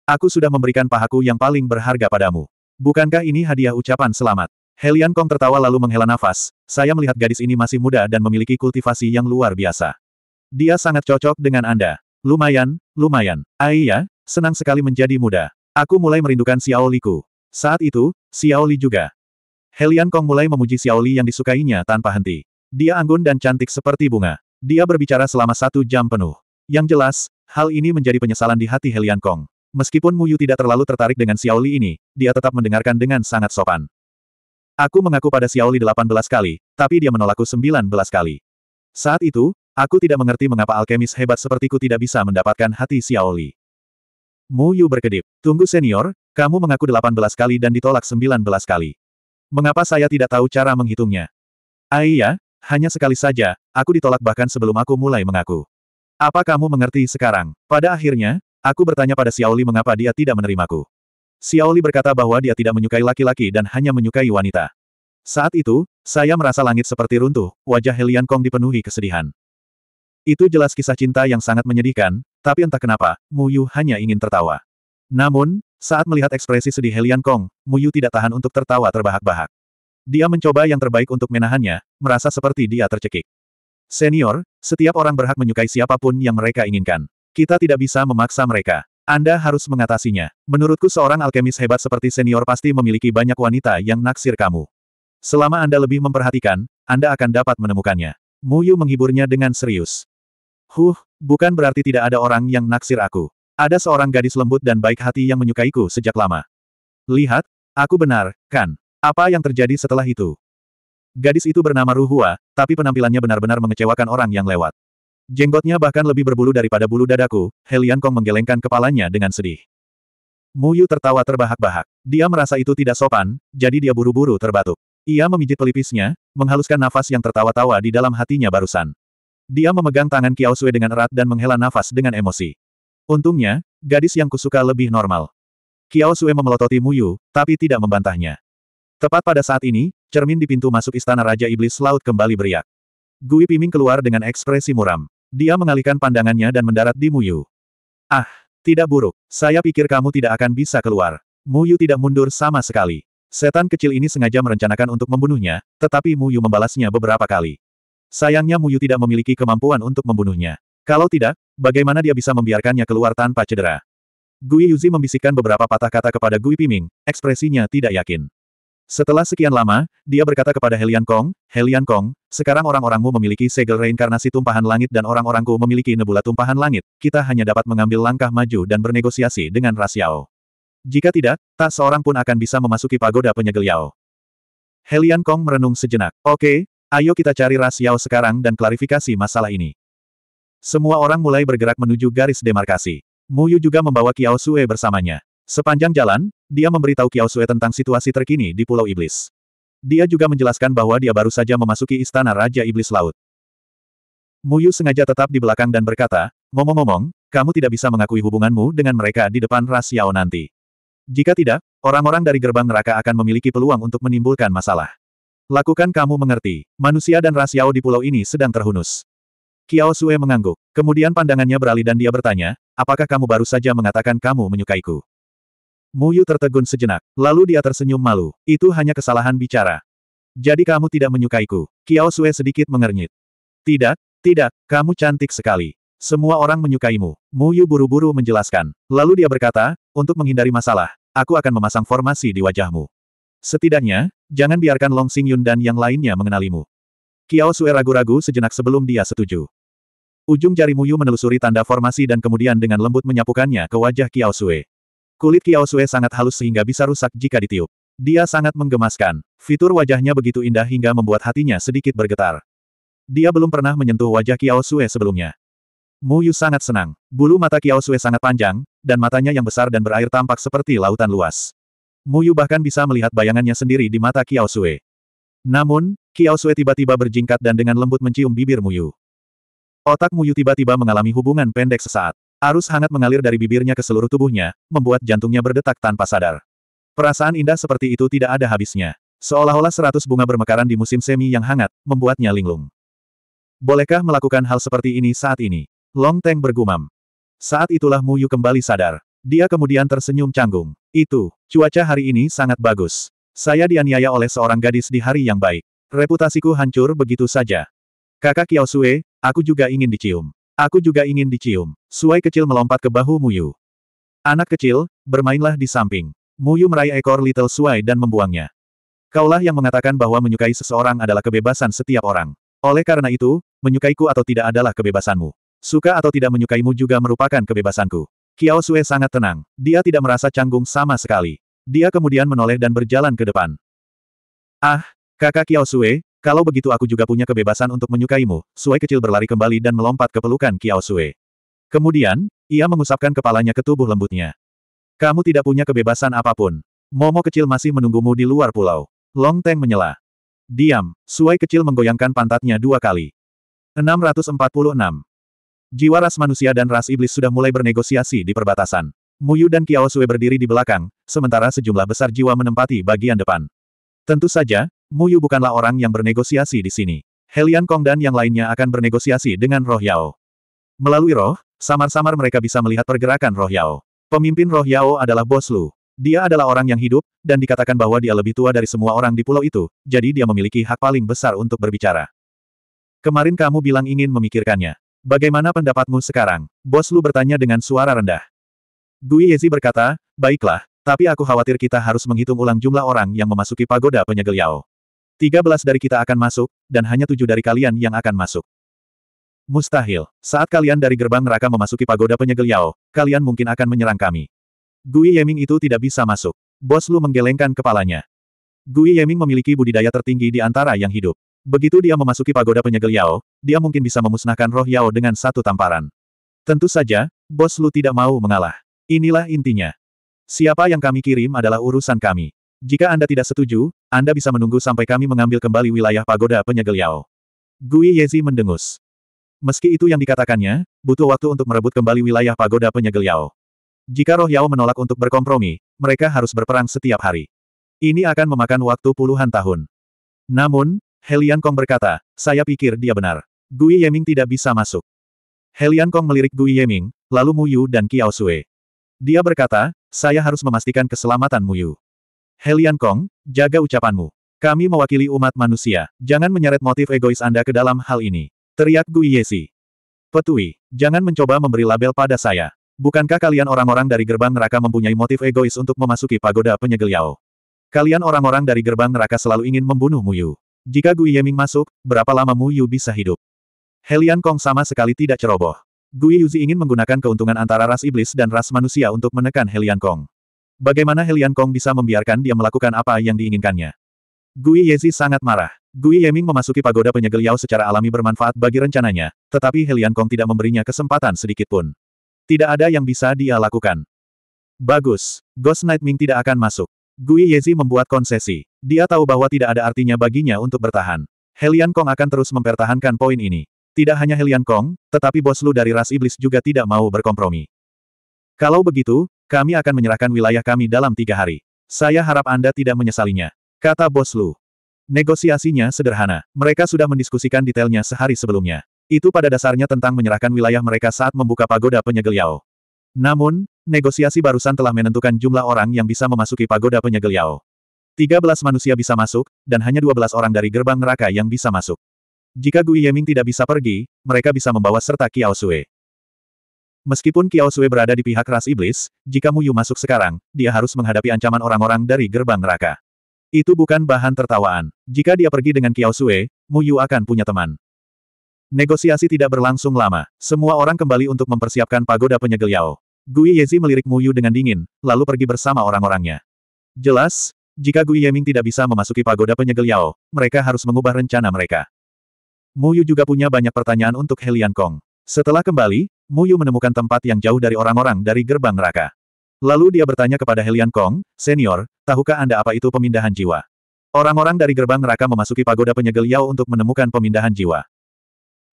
[SPEAKER 1] Aku sudah memberikan pahaku yang paling berharga padamu. Bukankah ini hadiah ucapan selamat? Helian Kong tertawa lalu menghela nafas, saya melihat gadis ini masih muda dan memiliki kultivasi yang luar biasa. Dia sangat cocok dengan Anda. Lumayan, lumayan. Aiya, ah senang sekali menjadi muda. Aku mulai merindukan Xiao ku. Saat itu, Xiao Li juga. Helian Kong mulai memuji Xiao Li yang disukainya tanpa henti. Dia anggun dan cantik seperti bunga. Dia berbicara selama satu jam penuh. Yang jelas, hal ini menjadi penyesalan di hati Helian Kong. Meskipun Mu Yu tidak terlalu tertarik dengan Xiao Li ini, dia tetap mendengarkan dengan sangat sopan. Aku mengaku pada Xiao Li 18 kali, tapi dia menolakku 19 kali. Saat itu, Aku tidak mengerti mengapa alkemis hebat sepertiku tidak bisa mendapatkan hati Xiaoli. Mu Yu berkedip. Tunggu senior, kamu mengaku 18 kali dan ditolak 19 kali. Mengapa saya tidak tahu cara menghitungnya? Aiyah, ah, hanya sekali saja, aku ditolak bahkan sebelum aku mulai mengaku. Apa kamu mengerti sekarang? Pada akhirnya, aku bertanya pada Xiaoli mengapa dia tidak menerimaku. Xiaoli berkata bahwa dia tidak menyukai laki-laki dan hanya menyukai wanita. Saat itu, saya merasa langit seperti runtuh, wajah Helian Kong dipenuhi kesedihan. Itu jelas kisah cinta yang sangat menyedihkan, tapi entah kenapa, Muyu hanya ingin tertawa. Namun, saat melihat ekspresi sedih Helian Kong, Muyu tidak tahan untuk tertawa terbahak-bahak. Dia mencoba yang terbaik untuk menahannya, merasa seperti dia tercekik. Senior, setiap orang berhak menyukai siapapun yang mereka inginkan. Kita tidak bisa memaksa mereka. Anda harus mengatasinya. Menurutku seorang alkemis hebat seperti senior pasti memiliki banyak wanita yang naksir kamu. Selama Anda lebih memperhatikan, Anda akan dapat menemukannya. Muyu menghiburnya dengan serius. Huh, bukan berarti tidak ada orang yang naksir aku. Ada seorang gadis lembut dan baik hati yang menyukaiku sejak lama. Lihat, aku benar, kan? Apa yang terjadi setelah itu? Gadis itu bernama Ruhua, tapi penampilannya benar-benar mengecewakan orang yang lewat. Jenggotnya bahkan lebih berbulu daripada bulu dadaku, Helian Kong menggelengkan kepalanya dengan sedih. Muyu tertawa terbahak-bahak. Dia merasa itu tidak sopan, jadi dia buru-buru terbatuk. Ia memijit pelipisnya, menghaluskan nafas yang tertawa-tawa di dalam hatinya barusan. Dia memegang tangan Kiao Sui dengan erat dan menghela nafas dengan emosi. Untungnya, gadis yang kusuka lebih normal. Kiao Sui memelototi Mu Yu, tapi tidak membantahnya. Tepat pada saat ini, cermin di pintu masuk istana Raja Iblis Laut kembali beriak. Gui Piming keluar dengan ekspresi muram. Dia mengalihkan pandangannya dan mendarat di Mu Yu. Ah, tidak buruk. Saya pikir kamu tidak akan bisa keluar. Mu Yu tidak mundur sama sekali. Setan kecil ini sengaja merencanakan untuk membunuhnya, tetapi Mu Yu membalasnya beberapa kali. Sayangnya Muyu tidak memiliki kemampuan untuk membunuhnya. Kalau tidak, bagaimana dia bisa membiarkannya keluar tanpa cedera? Gui Yuzi membisikkan beberapa patah kata kepada Gui Piming, ekspresinya tidak yakin. Setelah sekian lama, dia berkata kepada Helian Kong, Helian Kong, sekarang orang-orangmu memiliki segel reinkarnasi tumpahan langit dan orang-orangku memiliki nebula tumpahan langit, kita hanya dapat mengambil langkah maju dan bernegosiasi dengan Ras Yao. Jika tidak, tak seorang pun akan bisa memasuki pagoda penyegel Yao. Helian Kong merenung sejenak. Oke, Ayo kita cari Ras Yao sekarang dan klarifikasi masalah ini. Semua orang mulai bergerak menuju garis demarkasi. Mu Yu juga membawa Kiao Sue bersamanya. Sepanjang jalan, dia memberitahu Kiao Sue tentang situasi terkini di Pulau Iblis. Dia juga menjelaskan bahwa dia baru saja memasuki istana Raja Iblis Laut. Mu Yu sengaja tetap di belakang dan berkata, Ngomong-ngomong, kamu tidak bisa mengakui hubunganmu dengan mereka di depan Ras Yao nanti. Jika tidak, orang-orang dari gerbang neraka akan memiliki peluang untuk menimbulkan masalah. Lakukan kamu mengerti, manusia dan ras Yao di pulau ini sedang terhunus. Kiao Sue mengangguk, kemudian pandangannya beralih dan dia bertanya, apakah kamu baru saja mengatakan kamu menyukaiku? Mu Yu tertegun sejenak, lalu dia tersenyum malu, itu hanya kesalahan bicara. Jadi kamu tidak menyukaiku, Kiao Sue sedikit mengernyit. Tidak, tidak, kamu cantik sekali. Semua orang menyukaimu, Mu Yu buru-buru menjelaskan. Lalu dia berkata, untuk menghindari masalah, aku akan memasang formasi di wajahmu. Setidaknya, Jangan biarkan Long Yun dan yang lainnya mengenalimu. Kiao Sue ragu-ragu sejenak sebelum dia setuju. Ujung jari Muyu menelusuri tanda formasi dan kemudian dengan lembut menyapukannya ke wajah Kiao Sue. Kulit Kiao Sue sangat halus sehingga bisa rusak jika ditiup. Dia sangat menggemaskan. Fitur wajahnya begitu indah hingga membuat hatinya sedikit bergetar. Dia belum pernah menyentuh wajah Kiao Sue sebelumnya. Muyu sangat senang. Bulu mata Kiao Sue sangat panjang, dan matanya yang besar dan berair tampak seperti lautan luas. Muyu bahkan bisa melihat bayangannya sendiri di mata Kiao Sue. Namun, Kiao Sue tiba-tiba berjingkat dan dengan lembut mencium bibir Muyu. Otak Muyu tiba-tiba mengalami hubungan pendek sesaat. Arus hangat mengalir dari bibirnya ke seluruh tubuhnya, membuat jantungnya berdetak tanpa sadar. Perasaan indah seperti itu tidak ada habisnya. Seolah-olah seratus bunga bermekaran di musim semi yang hangat, membuatnya linglung. Bolehkah melakukan hal seperti ini saat ini? Long Tang bergumam. Saat itulah Muyu kembali sadar. Dia kemudian tersenyum canggung. Itu, cuaca hari ini sangat bagus. Saya dianiaya oleh seorang gadis di hari yang baik. Reputasiku hancur begitu saja. Kakak Kiao Sue, aku juga ingin dicium. Aku juga ingin dicium. Suai kecil melompat ke bahu Muyu. Anak kecil, bermainlah di samping. Muyu meraih ekor Little Suai dan membuangnya. Kaulah yang mengatakan bahwa menyukai seseorang adalah kebebasan setiap orang. Oleh karena itu, menyukaiku atau tidak adalah kebebasanmu. Suka atau tidak menyukaimu juga merupakan kebebasanku. Kiao Sue sangat tenang, dia tidak merasa canggung sama sekali. Dia kemudian menoleh dan berjalan ke depan. Ah, kakak Kiao Sue, kalau begitu aku juga punya kebebasan untuk menyukaimu. Sue kecil berlari kembali dan melompat ke pelukan Kiao Sue. Kemudian, ia mengusapkan kepalanya ke tubuh lembutnya. Kamu tidak punya kebebasan apapun. Momo kecil masih menunggumu di luar pulau. Long Teng menyela. Diam, Suai kecil menggoyangkan pantatnya dua kali. 646. Jiwa ras manusia dan ras iblis sudah mulai bernegosiasi di perbatasan. Muyu dan Kiao Sui berdiri di belakang, sementara sejumlah besar jiwa menempati bagian depan. Tentu saja, Muyu bukanlah orang yang bernegosiasi di sini. Helian Kong dan yang lainnya akan bernegosiasi dengan Roh Yao. Melalui roh, samar-samar mereka bisa melihat pergerakan Roh Yao. Pemimpin Roh Yao adalah Bos Lu. Dia adalah orang yang hidup, dan dikatakan bahwa dia lebih tua dari semua orang di pulau itu, jadi dia memiliki hak paling besar untuk berbicara. Kemarin kamu bilang ingin memikirkannya. Bagaimana pendapatmu sekarang? Bos Lu bertanya dengan suara rendah. Gui Yezi berkata, baiklah, tapi aku khawatir kita harus menghitung ulang jumlah orang yang memasuki pagoda penyegel Yao. 13 dari kita akan masuk, dan hanya tujuh dari kalian yang akan masuk. Mustahil. Saat kalian dari gerbang neraka memasuki pagoda penyegel Yao, kalian mungkin akan menyerang kami. Gui Yeming itu tidak bisa masuk. Bos Lu menggelengkan kepalanya. Gui Yeming memiliki budidaya tertinggi di antara yang hidup. Begitu dia memasuki pagoda penyegel Yao, dia mungkin bisa memusnahkan roh Yao dengan satu tamparan. Tentu saja, bos Lu tidak mau mengalah. Inilah intinya. Siapa yang kami kirim adalah urusan kami. Jika Anda tidak setuju, Anda bisa menunggu sampai kami mengambil kembali wilayah pagoda penyegel Yao. Gui Yezi mendengus. Meski itu yang dikatakannya, butuh waktu untuk merebut kembali wilayah pagoda penyegel Yao. Jika roh Yao menolak untuk berkompromi, mereka harus berperang setiap hari. Ini akan memakan waktu puluhan tahun. Namun, Helian Kong berkata, saya pikir dia benar. Gui Yeming tidak bisa masuk. Helian Kong melirik Gui Yeming, lalu Mu Yu dan Kiao Sue. Dia berkata, saya harus memastikan keselamatan Mu Yu. Helian Kong, jaga ucapanmu. Kami mewakili umat manusia, jangan menyeret motif egois Anda ke dalam hal ini. Teriak Gui Yesi. Petui, jangan mencoba memberi label pada saya. Bukankah kalian orang-orang dari gerbang neraka mempunyai motif egois untuk memasuki pagoda Penyegel Yao? Kalian orang-orang dari gerbang neraka selalu ingin membunuh Mu Yu. Jika Gui Yeming masuk, berapa lama Mu Yu bisa hidup? Helian Kong sama sekali tidak ceroboh. Gui Yuzi ingin menggunakan keuntungan antara ras iblis dan ras manusia untuk menekan Helian Kong. Bagaimana Helian Kong bisa membiarkan dia melakukan apa yang diinginkannya? Gui Yezi sangat marah. Gui Yeming memasuki pagoda penyegel Yao secara alami bermanfaat bagi rencananya, tetapi Helian Kong tidak memberinya kesempatan sedikit pun. Tidak ada yang bisa dia lakukan. Bagus. Ghost Night Ming tidak akan masuk. Gui Yezi membuat konsesi. Dia tahu bahwa tidak ada artinya baginya untuk bertahan. Helian Kong akan terus mempertahankan poin ini. Tidak hanya Helian Kong, tetapi bos Lu dari ras iblis juga tidak mau berkompromi. Kalau begitu, kami akan menyerahkan wilayah kami dalam tiga hari. Saya harap Anda tidak menyesalinya. Kata bos Lu. Negosiasinya sederhana. Mereka sudah mendiskusikan detailnya sehari sebelumnya. Itu pada dasarnya tentang menyerahkan wilayah mereka saat membuka pagoda penyegel Yao. Namun, negosiasi barusan telah menentukan jumlah orang yang bisa memasuki pagoda Yao. 13 manusia bisa masuk, dan hanya 12 orang dari gerbang neraka yang bisa masuk. Jika Gui Yeming tidak bisa pergi, mereka bisa membawa serta Kiao Sui. Meskipun Kiao Sui berada di pihak ras iblis, jika Mu Yu masuk sekarang, dia harus menghadapi ancaman orang-orang dari gerbang neraka. Itu bukan bahan tertawaan. Jika dia pergi dengan Kiao Mu Yu akan punya teman. Negosiasi tidak berlangsung lama. Semua orang kembali untuk mempersiapkan pagoda penyegel Yao. Gui Yezi melirik Mu Yu dengan dingin, lalu pergi bersama orang-orangnya. Jelas, jika Gui Yeming tidak bisa memasuki pagoda penyegel Yao, mereka harus mengubah rencana mereka. Muyu juga punya banyak pertanyaan untuk Helian Kong. Setelah kembali, Muyu menemukan tempat yang jauh dari orang-orang dari gerbang neraka. Lalu dia bertanya kepada Helian Kong, Senior, tahukah Anda apa itu pemindahan jiwa? Orang-orang dari gerbang neraka memasuki pagoda penyegel Yao untuk menemukan pemindahan jiwa.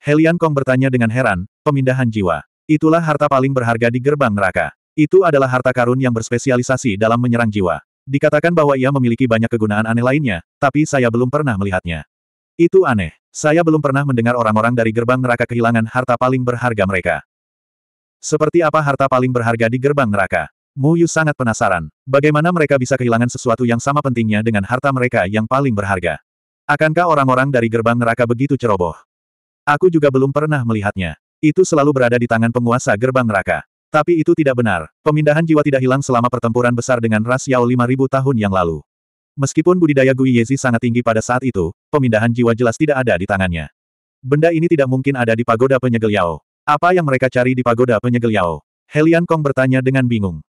[SPEAKER 1] Helian Kong bertanya dengan heran, pemindahan jiwa. Itulah harta paling berharga di gerbang neraka. Itu adalah harta karun yang berspesialisasi dalam menyerang jiwa. Dikatakan bahwa ia memiliki banyak kegunaan aneh lainnya, tapi saya belum pernah melihatnya. Itu aneh. Saya belum pernah mendengar orang-orang dari gerbang neraka kehilangan harta paling berharga mereka. Seperti apa harta paling berharga di gerbang neraka? Mu Yu sangat penasaran. Bagaimana mereka bisa kehilangan sesuatu yang sama pentingnya dengan harta mereka yang paling berharga? Akankah orang-orang dari gerbang neraka begitu ceroboh? Aku juga belum pernah melihatnya. Itu selalu berada di tangan penguasa gerbang neraka. Tapi itu tidak benar. Pemindahan jiwa tidak hilang selama pertempuran besar dengan ras Yao 5000 tahun yang lalu. Meskipun budidaya Gui Yezi sangat tinggi pada saat itu, pemindahan jiwa jelas tidak ada di tangannya. Benda ini tidak mungkin ada di pagoda penyegel Yao. Apa yang mereka cari di pagoda penyegel Yao? Helian Kong bertanya dengan bingung.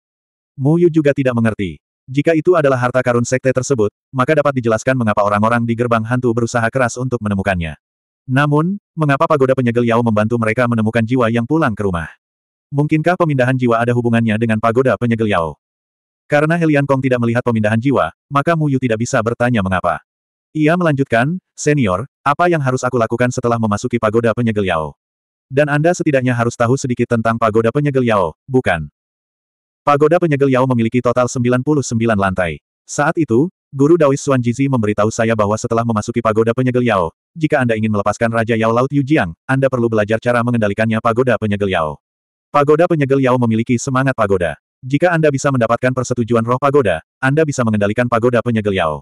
[SPEAKER 1] Mu Yu juga tidak mengerti. Jika itu adalah harta karun sekte tersebut, maka dapat dijelaskan mengapa orang-orang di gerbang hantu berusaha keras untuk menemukannya. Namun, mengapa pagoda penyegel Yao membantu mereka menemukan jiwa yang pulang ke rumah? Mungkinkah pemindahan jiwa ada hubungannya dengan pagoda penyegel Yao? Karena Helian Kong tidak melihat pemindahan jiwa, maka Mu Yu tidak bisa bertanya mengapa. Ia melanjutkan, Senior, apa yang harus aku lakukan setelah memasuki pagoda penyegel Yao? Dan Anda setidaknya harus tahu sedikit tentang pagoda penyegel Yao, bukan? Pagoda penyegel Yao memiliki total 99 lantai. Saat itu, Guru Daois Xuan Jizi memberitahu saya bahwa setelah memasuki pagoda penyegel Yao, jika Anda ingin melepaskan Raja Yao Laut Yujiang, Anda perlu belajar cara mengendalikannya pagoda penyegel Yao. Pagoda penyegel Yao memiliki semangat pagoda. Jika Anda bisa mendapatkan persetujuan roh pagoda, Anda bisa mengendalikan pagoda penyegel Yao.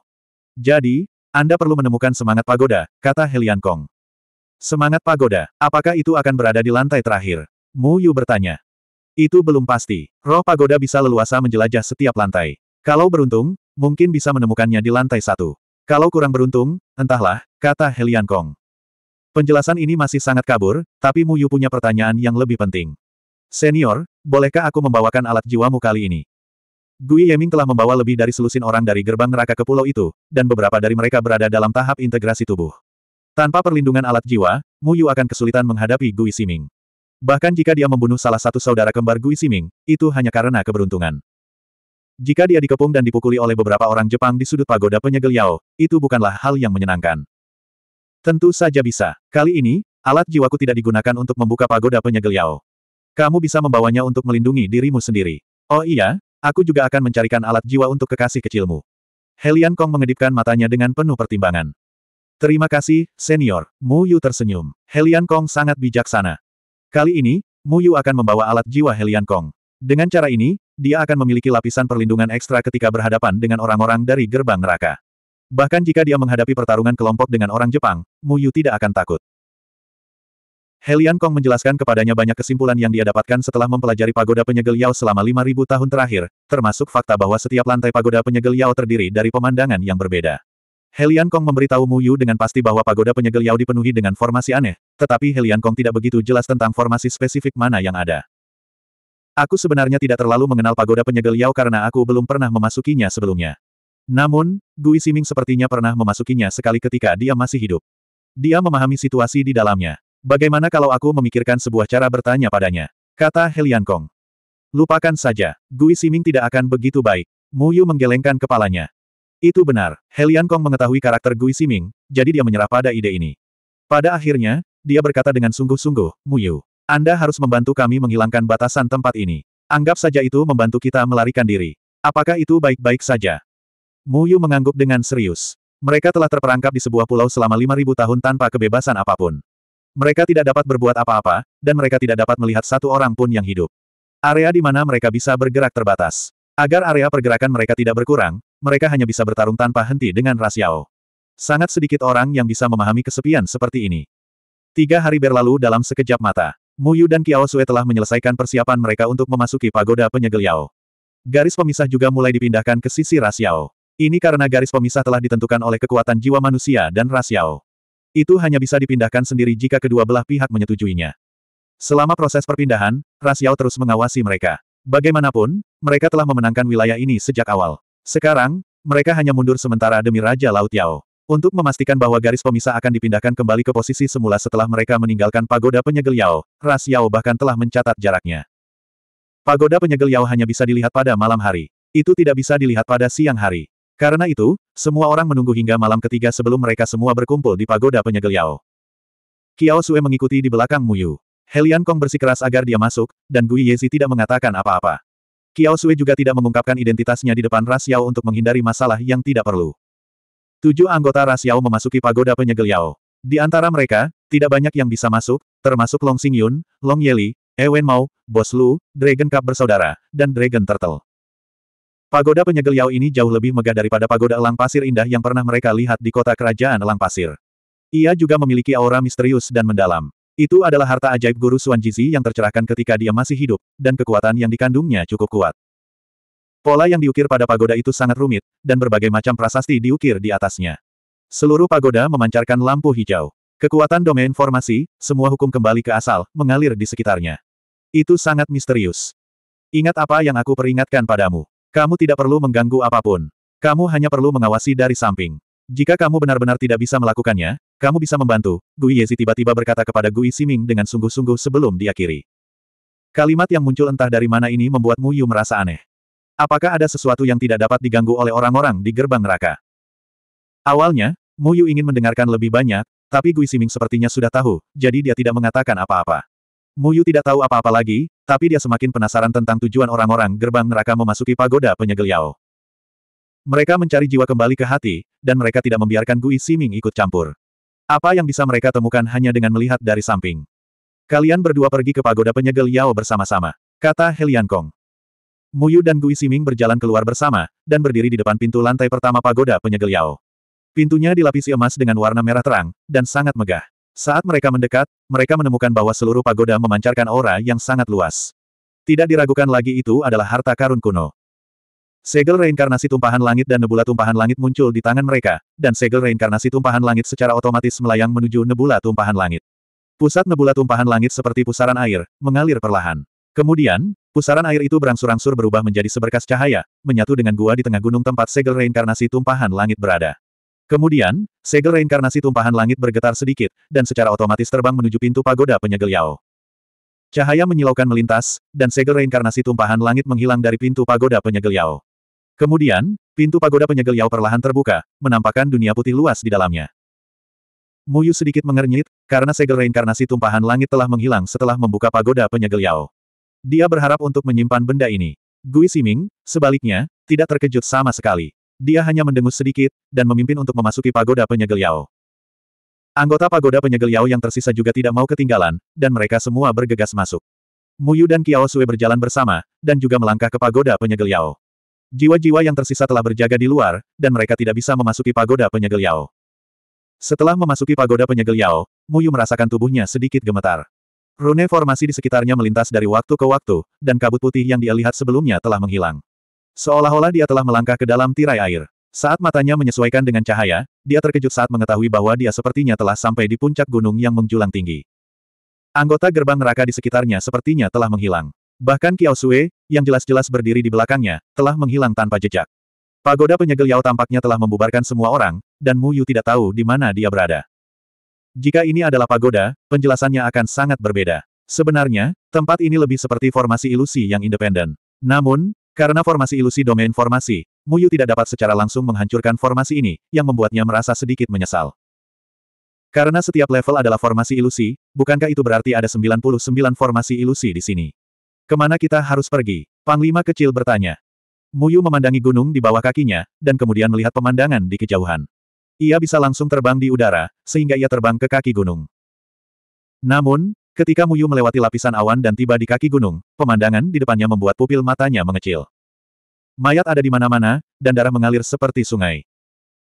[SPEAKER 1] Jadi, Anda perlu menemukan semangat pagoda, kata Helian Kong. Semangat pagoda, apakah itu akan berada di lantai terakhir? Mu Yu bertanya. Itu belum pasti. Roh pagoda bisa leluasa menjelajah setiap lantai. Kalau beruntung, mungkin bisa menemukannya di lantai satu. Kalau kurang beruntung, entahlah, kata Helian Kong. Penjelasan ini masih sangat kabur, tapi Mu Yu punya pertanyaan yang lebih penting. Senior, bolehkah aku membawakan alat jiwamu kali ini? Gui Yeming telah membawa lebih dari selusin orang dari gerbang neraka ke pulau itu, dan beberapa dari mereka berada dalam tahap integrasi tubuh. Tanpa perlindungan alat jiwa, Mu Yu akan kesulitan menghadapi Gui Siming. Bahkan jika dia membunuh salah satu saudara kembar Gui Siming, itu hanya karena keberuntungan. Jika dia dikepung dan dipukuli oleh beberapa orang Jepang di sudut pagoda penyegel Yao, itu bukanlah hal yang menyenangkan. Tentu saja bisa. Kali ini, alat jiwaku tidak digunakan untuk membuka pagoda penyegel Yao. Kamu bisa membawanya untuk melindungi dirimu sendiri. Oh iya, aku juga akan mencarikan alat jiwa untuk kekasih kecilmu. Helian Kong mengedipkan matanya dengan penuh pertimbangan. Terima kasih, senior. Mu Yu tersenyum. Helian Kong sangat bijaksana. Kali ini, Mu Yu akan membawa alat jiwa Helian Kong. Dengan cara ini, dia akan memiliki lapisan perlindungan ekstra ketika berhadapan dengan orang-orang dari gerbang neraka. Bahkan jika dia menghadapi pertarungan kelompok dengan orang Jepang, Mu Yu tidak akan takut. Helian Kong menjelaskan kepadanya banyak kesimpulan yang dia dapatkan setelah mempelajari pagoda penyegel Yao selama 5.000 tahun terakhir, termasuk fakta bahwa setiap lantai pagoda penyegel Yao terdiri dari pemandangan yang berbeda. Helian Kong memberitahu Mu Yu dengan pasti bahwa pagoda penyegel Yao dipenuhi dengan formasi aneh, tetapi Helian Kong tidak begitu jelas tentang formasi spesifik mana yang ada. Aku sebenarnya tidak terlalu mengenal pagoda penyegel Yao karena aku belum pernah memasukinya sebelumnya. Namun, Gui Siming sepertinya pernah memasukinya sekali ketika dia masih hidup. Dia memahami situasi di dalamnya. Bagaimana kalau aku memikirkan sebuah cara bertanya padanya? Kata Helian Kong. Lupakan saja, Gui Siming tidak akan begitu baik. Mu Yu menggelengkan kepalanya. Itu benar, Helian Kong mengetahui karakter Gui Siming, jadi dia menyerah pada ide ini. Pada akhirnya, dia berkata dengan sungguh-sungguh, Mu Yu, Anda harus membantu kami menghilangkan batasan tempat ini. Anggap saja itu membantu kita melarikan diri. Apakah itu baik-baik saja? Mu Yu mengangguk dengan serius. Mereka telah terperangkap di sebuah pulau selama 5.000 tahun tanpa kebebasan apapun. Mereka tidak dapat berbuat apa-apa, dan mereka tidak dapat melihat satu orang pun yang hidup. Area di mana mereka bisa bergerak terbatas. Agar area pergerakan mereka tidak berkurang, mereka hanya bisa bertarung tanpa henti dengan Rasiao. Sangat sedikit orang yang bisa memahami kesepian seperti ini. Tiga hari berlalu dalam sekejap mata. Mu Yu dan Kiao Sue telah menyelesaikan persiapan mereka untuk memasuki pagoda penyegel Yao. Garis pemisah juga mulai dipindahkan ke sisi Rasiao. Ini karena garis pemisah telah ditentukan oleh kekuatan jiwa manusia dan Rasiao. Itu hanya bisa dipindahkan sendiri jika kedua belah pihak menyetujuinya. Selama proses perpindahan, Rasiao terus mengawasi mereka. Bagaimanapun, mereka telah memenangkan wilayah ini sejak awal. Sekarang, mereka hanya mundur sementara demi Raja Laut Yao. Untuk memastikan bahwa garis pemisah akan dipindahkan kembali ke posisi semula setelah mereka meninggalkan pagoda penyegel Yao, Ras Yao bahkan telah mencatat jaraknya. Pagoda penyegel Yao hanya bisa dilihat pada malam hari. Itu tidak bisa dilihat pada siang hari. Karena itu, semua orang menunggu hingga malam ketiga sebelum mereka semua berkumpul di pagoda penyegel Yao. Kiao Sue mengikuti di belakang Yu. Helian Kong bersikeras agar dia masuk, dan Gui Yezi tidak mengatakan apa-apa. Kiao Sue juga tidak mengungkapkan identitasnya di depan Ras Yao untuk menghindari masalah yang tidak perlu. Tujuh anggota Ras Yao memasuki pagoda penyegel Yao. Di antara mereka, tidak banyak yang bisa masuk, termasuk Long Xingyun, Long Yeli, Ewen Mao, Bos Lu, Dragon Cup bersaudara, dan Dragon Turtle. Pagoda penyegel Yao ini jauh lebih megah daripada pagoda elang pasir indah yang pernah mereka lihat di kota kerajaan elang pasir. Ia juga memiliki aura misterius dan mendalam. Itu adalah harta ajaib guru suan Jizi yang tercerahkan ketika dia masih hidup, dan kekuatan yang dikandungnya cukup kuat. Pola yang diukir pada pagoda itu sangat rumit, dan berbagai macam prasasti diukir di atasnya. Seluruh pagoda memancarkan lampu hijau. Kekuatan domain formasi, semua hukum kembali ke asal, mengalir di sekitarnya. Itu sangat misterius. Ingat apa yang aku peringatkan padamu. Kamu tidak perlu mengganggu apapun. Kamu hanya perlu mengawasi dari samping. Jika kamu benar-benar tidak bisa melakukannya, kamu bisa membantu, Gui Yezi tiba-tiba berkata kepada Gui Siming dengan sungguh-sungguh sebelum diakhiri. Kalimat yang muncul entah dari mana ini membuat Mu Yu merasa aneh. Apakah ada sesuatu yang tidak dapat diganggu oleh orang-orang di gerbang neraka? Awalnya, Mu Yu ingin mendengarkan lebih banyak, tapi Gui Siming sepertinya sudah tahu, jadi dia tidak mengatakan apa-apa. Muyu tidak tahu apa-apa lagi, tapi dia semakin penasaran tentang tujuan orang-orang gerbang neraka memasuki pagoda penyegel Yao. Mereka mencari jiwa kembali ke hati, dan mereka tidak membiarkan Gui Siming ikut campur. Apa yang bisa mereka temukan hanya dengan melihat dari samping. Kalian berdua pergi ke pagoda penyegel Yao bersama-sama, kata Helian Kong. Muyu dan Gui Siming berjalan keluar bersama, dan berdiri di depan pintu lantai pertama pagoda penyegel Yao. Pintunya dilapisi emas dengan warna merah terang, dan sangat megah. Saat mereka mendekat, mereka menemukan bahwa seluruh pagoda memancarkan aura yang sangat luas. Tidak diragukan lagi itu adalah harta karun kuno. Segel reinkarnasi tumpahan langit dan nebula tumpahan langit muncul di tangan mereka, dan segel reinkarnasi tumpahan langit secara otomatis melayang menuju nebula tumpahan langit. Pusat nebula tumpahan langit seperti pusaran air, mengalir perlahan. Kemudian, pusaran air itu berangsur-angsur berubah menjadi seberkas cahaya, menyatu dengan gua di tengah gunung tempat segel reinkarnasi tumpahan langit berada. Kemudian, segel reinkarnasi tumpahan langit bergetar sedikit, dan secara otomatis terbang menuju pintu pagoda penyegel Yao. Cahaya menyilaukan melintas, dan segel reinkarnasi tumpahan langit menghilang dari pintu pagoda penyegel Yao. Kemudian, pintu pagoda penyegel Yao perlahan terbuka, menampakkan dunia putih luas di dalamnya. Muyu sedikit mengernyit, karena segel reinkarnasi tumpahan langit telah menghilang setelah membuka pagoda penyegel Yao. Dia berharap untuk menyimpan benda ini. Gui Siming, sebaliknya, tidak terkejut sama sekali dia hanya mendengus sedikit, dan memimpin untuk memasuki pagoda penyegel Yao. Anggota pagoda penyegel Yao yang tersisa juga tidak mau ketinggalan, dan mereka semua bergegas masuk. Muyu dan Kiao Sui berjalan bersama, dan juga melangkah ke pagoda penyegel Yao. Jiwa-jiwa yang tersisa telah berjaga di luar, dan mereka tidak bisa memasuki pagoda penyegel Yao. Setelah memasuki pagoda penyegel Yao, Muyu merasakan tubuhnya sedikit gemetar. Rune formasi di sekitarnya melintas dari waktu ke waktu, dan kabut putih yang dia lihat sebelumnya telah menghilang. Seolah-olah dia telah melangkah ke dalam tirai air. Saat matanya menyesuaikan dengan cahaya, dia terkejut saat mengetahui bahwa dia sepertinya telah sampai di puncak gunung yang menjulang tinggi. Anggota gerbang neraka di sekitarnya sepertinya telah menghilang. Bahkan Kiao Sue, yang jelas-jelas berdiri di belakangnya, telah menghilang tanpa jejak. Pagoda penyegel Yao tampaknya telah membubarkan semua orang, dan Mu Yu tidak tahu di mana dia berada. Jika ini adalah pagoda, penjelasannya akan sangat berbeda. Sebenarnya, tempat ini lebih seperti formasi ilusi yang independen. Namun, karena formasi ilusi domain formasi, Muyu tidak dapat secara langsung menghancurkan formasi ini, yang membuatnya merasa sedikit menyesal. Karena setiap level adalah formasi ilusi, bukankah itu berarti ada 99 formasi ilusi di sini? Kemana kita harus pergi? Panglima kecil bertanya. Muyu memandangi gunung di bawah kakinya, dan kemudian melihat pemandangan di kejauhan. Ia bisa langsung terbang di udara, sehingga ia terbang ke kaki gunung. Namun, Ketika Muyu melewati lapisan awan dan tiba di kaki gunung, pemandangan di depannya membuat pupil matanya mengecil. Mayat ada di mana-mana, dan darah mengalir seperti sungai.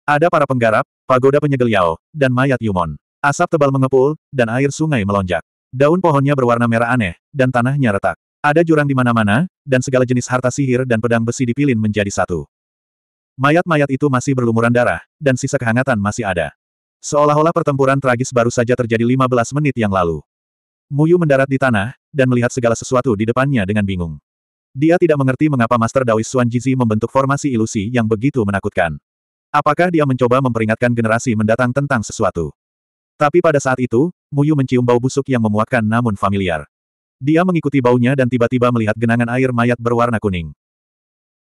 [SPEAKER 1] Ada para penggarap, pagoda penyegel Yao, dan mayat Yumon. Asap tebal mengepul, dan air sungai melonjak. Daun pohonnya berwarna merah aneh, dan tanahnya retak. Ada jurang di mana-mana, dan segala jenis harta sihir dan pedang besi dipilin menjadi satu. Mayat-mayat itu masih berlumuran darah, dan sisa kehangatan masih ada. Seolah-olah pertempuran tragis baru saja terjadi 15 menit yang lalu. Muyu mendarat di tanah, dan melihat segala sesuatu di depannya dengan bingung. Dia tidak mengerti mengapa Master Daois Xuan Jizi membentuk formasi ilusi yang begitu menakutkan. Apakah dia mencoba memperingatkan generasi mendatang tentang sesuatu? Tapi pada saat itu, Muyu mencium bau busuk yang memuakkan namun familiar. Dia mengikuti baunya dan tiba-tiba melihat genangan air mayat berwarna kuning.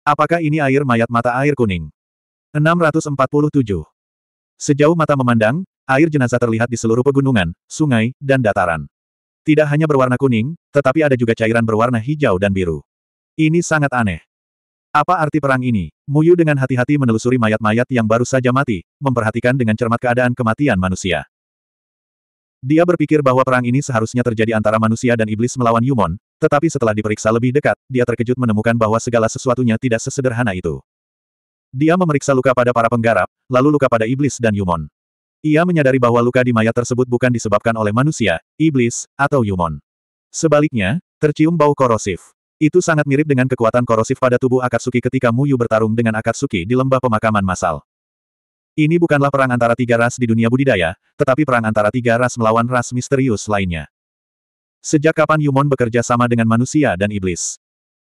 [SPEAKER 1] Apakah ini air mayat mata air kuning? 647. Sejauh mata memandang, air jenazah terlihat di seluruh pegunungan, sungai, dan dataran. Tidak hanya berwarna kuning, tetapi ada juga cairan berwarna hijau dan biru. Ini sangat aneh. Apa arti perang ini? Muyu dengan hati-hati menelusuri mayat-mayat yang baru saja mati, memperhatikan dengan cermat keadaan kematian manusia. Dia berpikir bahwa perang ini seharusnya terjadi antara manusia dan iblis melawan Yumon, tetapi setelah diperiksa lebih dekat, dia terkejut menemukan bahwa segala sesuatunya tidak sesederhana itu. Dia memeriksa luka pada para penggarap, lalu luka pada iblis dan Yumon. Ia menyadari bahwa luka di mayat tersebut bukan disebabkan oleh manusia, iblis, atau Yumon. Sebaliknya, tercium bau korosif. Itu sangat mirip dengan kekuatan korosif pada tubuh Akatsuki ketika Muyu bertarung dengan Akatsuki di lembah pemakaman massal. Ini bukanlah perang antara tiga ras di dunia budidaya, tetapi perang antara tiga ras melawan ras misterius lainnya. Sejak kapan Yumon bekerja sama dengan manusia dan iblis?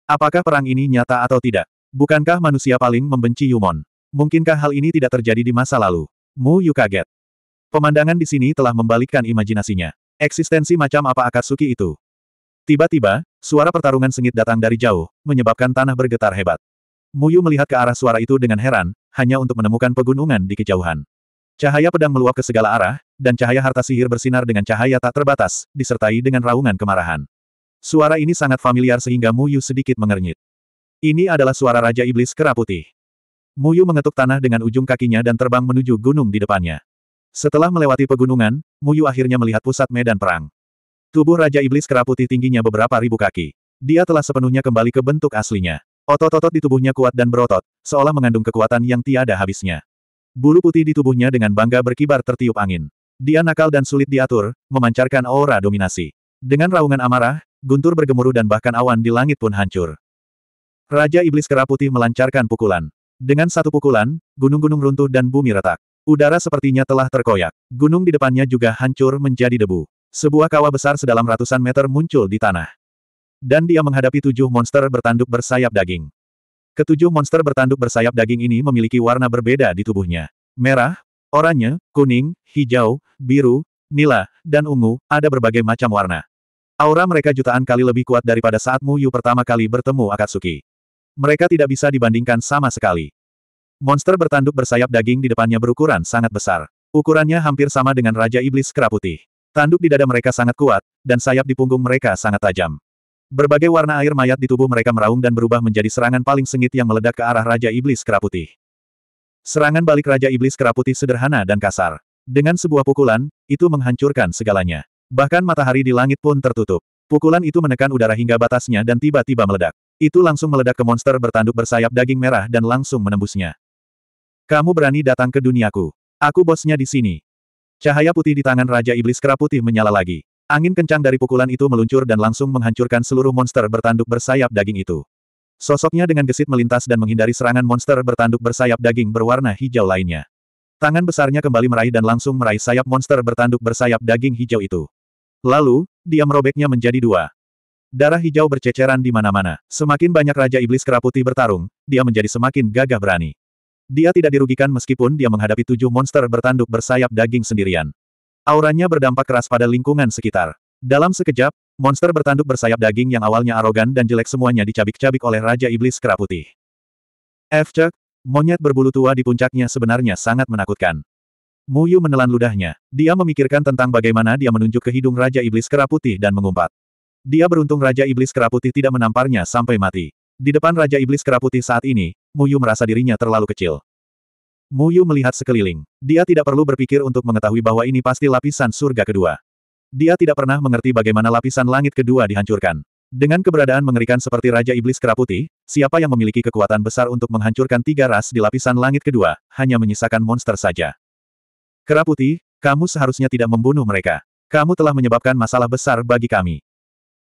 [SPEAKER 1] Apakah perang ini nyata atau tidak? Bukankah manusia paling membenci Yumon? Mungkinkah hal ini tidak terjadi di masa lalu? Mu Yu kaget. Pemandangan di sini telah membalikkan imajinasinya. Eksistensi macam apa Akatsuki itu? Tiba-tiba, suara pertarungan sengit datang dari jauh, menyebabkan tanah bergetar hebat. Muyu melihat ke arah suara itu dengan heran, hanya untuk menemukan pegunungan di kejauhan. Cahaya pedang meluap ke segala arah, dan cahaya harta sihir bersinar dengan cahaya tak terbatas, disertai dengan raungan kemarahan. Suara ini sangat familiar sehingga Muyu sedikit mengernyit. Ini adalah suara Raja Iblis Kera Putih. Muyu mengetuk tanah dengan ujung kakinya dan terbang menuju gunung di depannya. Setelah melewati pegunungan, Muyu akhirnya melihat pusat medan perang. Tubuh Raja Iblis Keraputi tingginya beberapa ribu kaki. Dia telah sepenuhnya kembali ke bentuk aslinya. Otot-otot di tubuhnya kuat dan berotot, seolah mengandung kekuatan yang tiada habisnya. Bulu putih di tubuhnya dengan bangga berkibar tertiup angin. Dia nakal dan sulit diatur, memancarkan aura dominasi. Dengan raungan amarah, guntur bergemuruh dan bahkan awan di langit pun hancur. Raja Iblis Kera Putih melancarkan pukulan. Dengan satu pukulan, gunung-gunung runtuh dan bumi retak. Udara sepertinya telah terkoyak. Gunung di depannya juga hancur menjadi debu. Sebuah kawah besar sedalam ratusan meter muncul di tanah. Dan dia menghadapi tujuh monster bertanduk bersayap daging. Ketujuh monster bertanduk bersayap daging ini memiliki warna berbeda di tubuhnya. Merah, oranye, kuning, hijau, biru, nila, dan ungu, ada berbagai macam warna. Aura mereka jutaan kali lebih kuat daripada saat Mu Yu pertama kali bertemu Akatsuki. Mereka tidak bisa dibandingkan sama sekali. Monster bertanduk bersayap daging di depannya berukuran sangat besar. Ukurannya hampir sama dengan Raja Iblis Kera Tanduk di dada mereka sangat kuat, dan sayap di punggung mereka sangat tajam. Berbagai warna air mayat di tubuh mereka meraung dan berubah menjadi serangan paling sengit yang meledak ke arah Raja Iblis Kera Serangan balik Raja Iblis Kera sederhana dan kasar. Dengan sebuah pukulan, itu menghancurkan segalanya. Bahkan matahari di langit pun tertutup. Pukulan itu menekan udara hingga batasnya dan tiba-tiba meledak. Itu langsung meledak ke monster bertanduk bersayap daging merah dan langsung menembusnya. Kamu berani datang ke duniaku. Aku bosnya di sini. Cahaya putih di tangan Raja Iblis Kera Putih menyala lagi. Angin kencang dari pukulan itu meluncur dan langsung menghancurkan seluruh monster bertanduk bersayap daging itu. Sosoknya dengan gesit melintas dan menghindari serangan monster bertanduk bersayap daging berwarna hijau lainnya. Tangan besarnya kembali meraih dan langsung meraih sayap monster bertanduk bersayap daging hijau itu. Lalu, dia merobeknya menjadi dua. Darah hijau berceceran di mana-mana. Semakin banyak Raja Iblis Kera Putih bertarung, dia menjadi semakin gagah berani. Dia tidak dirugikan meskipun dia menghadapi tujuh monster bertanduk bersayap daging sendirian. Auranya berdampak keras pada lingkungan sekitar. Dalam sekejap, monster bertanduk bersayap daging yang awalnya arogan dan jelek semuanya dicabik-cabik oleh Raja Iblis Kera Putih. Efcek, monyet berbulu tua di puncaknya sebenarnya sangat menakutkan. Muyu menelan ludahnya. Dia memikirkan tentang bagaimana dia menunjuk ke hidung Raja Iblis Kera Putih dan mengumpat. Dia beruntung Raja Iblis Kera Putih tidak menamparnya sampai mati. Di depan Raja Iblis Kera Putih saat ini, Muyu merasa dirinya terlalu kecil. Muyu melihat sekeliling. Dia tidak perlu berpikir untuk mengetahui bahwa ini pasti lapisan surga kedua. Dia tidak pernah mengerti bagaimana lapisan langit kedua dihancurkan. Dengan keberadaan mengerikan seperti Raja Iblis Keraputi, siapa yang memiliki kekuatan besar untuk menghancurkan tiga ras di lapisan langit kedua, hanya menyisakan monster saja. Keraputi, kamu seharusnya tidak membunuh mereka. Kamu telah menyebabkan masalah besar bagi kami.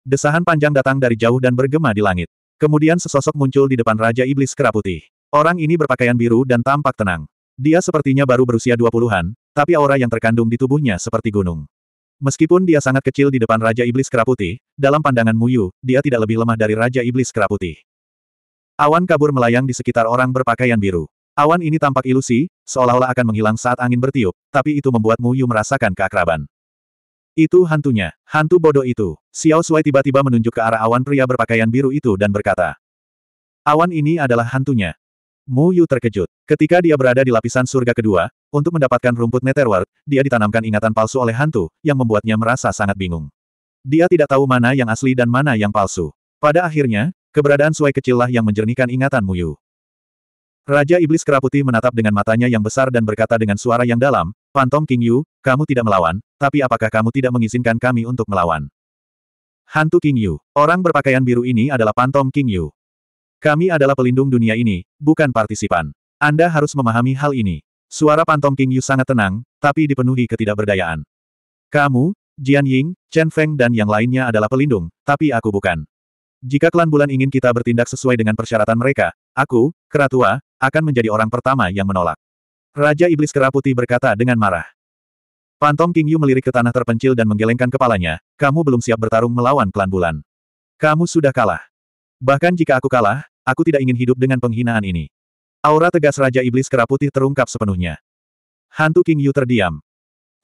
[SPEAKER 1] Desahan panjang datang dari jauh dan bergema di langit. Kemudian sesosok muncul di depan Raja Iblis Keraputi. Orang ini berpakaian biru dan tampak tenang. Dia sepertinya baru berusia dua puluhan, tapi aura yang terkandung di tubuhnya seperti gunung. Meskipun dia sangat kecil di depan Raja Iblis Keraputi, dalam pandangan Muyu, dia tidak lebih lemah dari Raja Iblis Keraputi. Awan kabur melayang di sekitar orang berpakaian biru. Awan ini tampak ilusi, seolah-olah akan menghilang saat angin bertiup, tapi itu membuat Muyu merasakan keakraban. Itu hantunya, hantu bodoh itu. Xiao Sui tiba-tiba menunjuk ke arah awan pria berpakaian biru itu dan berkata. Awan ini adalah hantunya. Mu Yu terkejut. Ketika dia berada di lapisan surga kedua, untuk mendapatkan rumput netherworld, dia ditanamkan ingatan palsu oleh hantu, yang membuatnya merasa sangat bingung. Dia tidak tahu mana yang asli dan mana yang palsu. Pada akhirnya, keberadaan suai kecillah yang menjernihkan ingatan Mu Yu. Raja Iblis Keraputi menatap dengan matanya yang besar dan berkata dengan suara yang dalam, Phantom King Yu, kamu tidak melawan, tapi apakah kamu tidak mengizinkan kami untuk melawan? Hantu King Yu, orang berpakaian biru ini adalah Phantom King Yu. Kami adalah pelindung dunia ini, bukan partisipan. Anda harus memahami hal ini. Suara Phantom King Yu sangat tenang, tapi dipenuhi ketidakberdayaan. Kamu, Jian Ying, Chen Feng dan yang lainnya adalah pelindung, tapi aku bukan. Jika klan bulan ingin kita bertindak sesuai dengan persyaratan mereka, aku, Keratua, akan menjadi orang pertama yang menolak. Raja Iblis Keraputi berkata dengan marah. Pantom King Yu melirik ke tanah terpencil dan menggelengkan kepalanya, kamu belum siap bertarung melawan klan bulan. Kamu sudah kalah. Bahkan jika aku kalah, aku tidak ingin hidup dengan penghinaan ini. Aura tegas Raja Iblis Keraputi terungkap sepenuhnya. Hantu King Yu terdiam.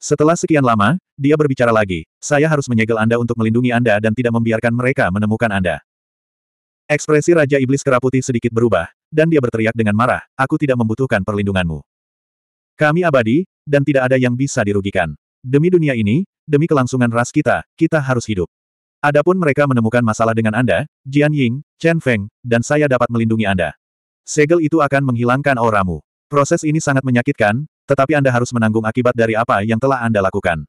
[SPEAKER 1] Setelah sekian lama, dia berbicara lagi, saya harus menyegel Anda untuk melindungi Anda dan tidak membiarkan mereka menemukan Anda. Ekspresi Raja Iblis Keraputi sedikit berubah, dan dia berteriak dengan marah, aku tidak membutuhkan perlindunganmu. Kami abadi, dan tidak ada yang bisa dirugikan. Demi dunia ini, demi kelangsungan ras kita, kita harus hidup. Adapun mereka menemukan masalah dengan Anda, Jian Ying, Chen Feng, dan saya dapat melindungi Anda. Segel itu akan menghilangkan auramu. Proses ini sangat menyakitkan, tetapi Anda harus menanggung akibat dari apa yang telah Anda lakukan.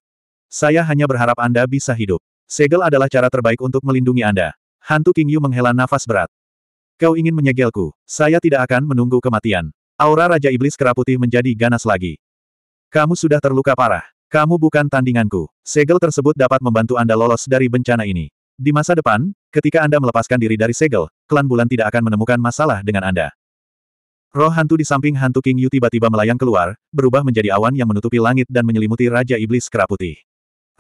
[SPEAKER 1] Saya hanya berharap Anda bisa hidup. Segel adalah cara terbaik untuk melindungi Anda. Hantu King Yu menghela nafas berat. Kau ingin menyegelku, saya tidak akan menunggu kematian. Aura Raja Iblis Kera Putih menjadi ganas lagi. Kamu sudah terluka parah. Kamu bukan tandinganku. Segel tersebut dapat membantu Anda lolos dari bencana ini. Di masa depan, ketika Anda melepaskan diri dari segel, klan bulan tidak akan menemukan masalah dengan Anda. Roh hantu di samping hantu King Yu tiba-tiba melayang keluar, berubah menjadi awan yang menutupi langit dan menyelimuti Raja Iblis Kera Putih.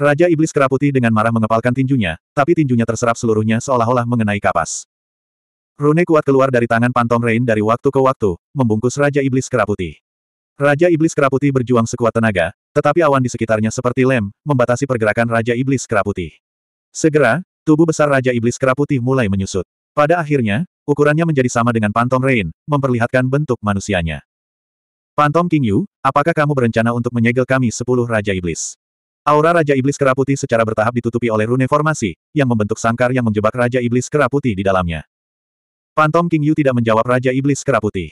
[SPEAKER 1] Raja Iblis Kera Putih dengan marah mengepalkan tinjunya, tapi tinjunya terserap seluruhnya seolah-olah mengenai kapas. Rune kuat keluar dari tangan Pantom Rain dari waktu ke waktu, membungkus Raja Iblis Keraputi. Raja Iblis Keraputi berjuang sekuat tenaga, tetapi awan di sekitarnya seperti lem, membatasi pergerakan Raja Iblis Keraputi. Segera, tubuh besar Raja Iblis Keraputi mulai menyusut. Pada akhirnya, ukurannya menjadi sama dengan Pantom Rain, memperlihatkan bentuk manusianya. Pantom King Yu, apakah kamu berencana untuk menyegel kami sepuluh Raja Iblis? Aura Raja Iblis Keraputi secara bertahap ditutupi oleh rune formasi, yang membentuk sangkar yang menjebak Raja Iblis Keraputi di dalamnya. Pantom King Yu tidak menjawab Raja Iblis Keraputi.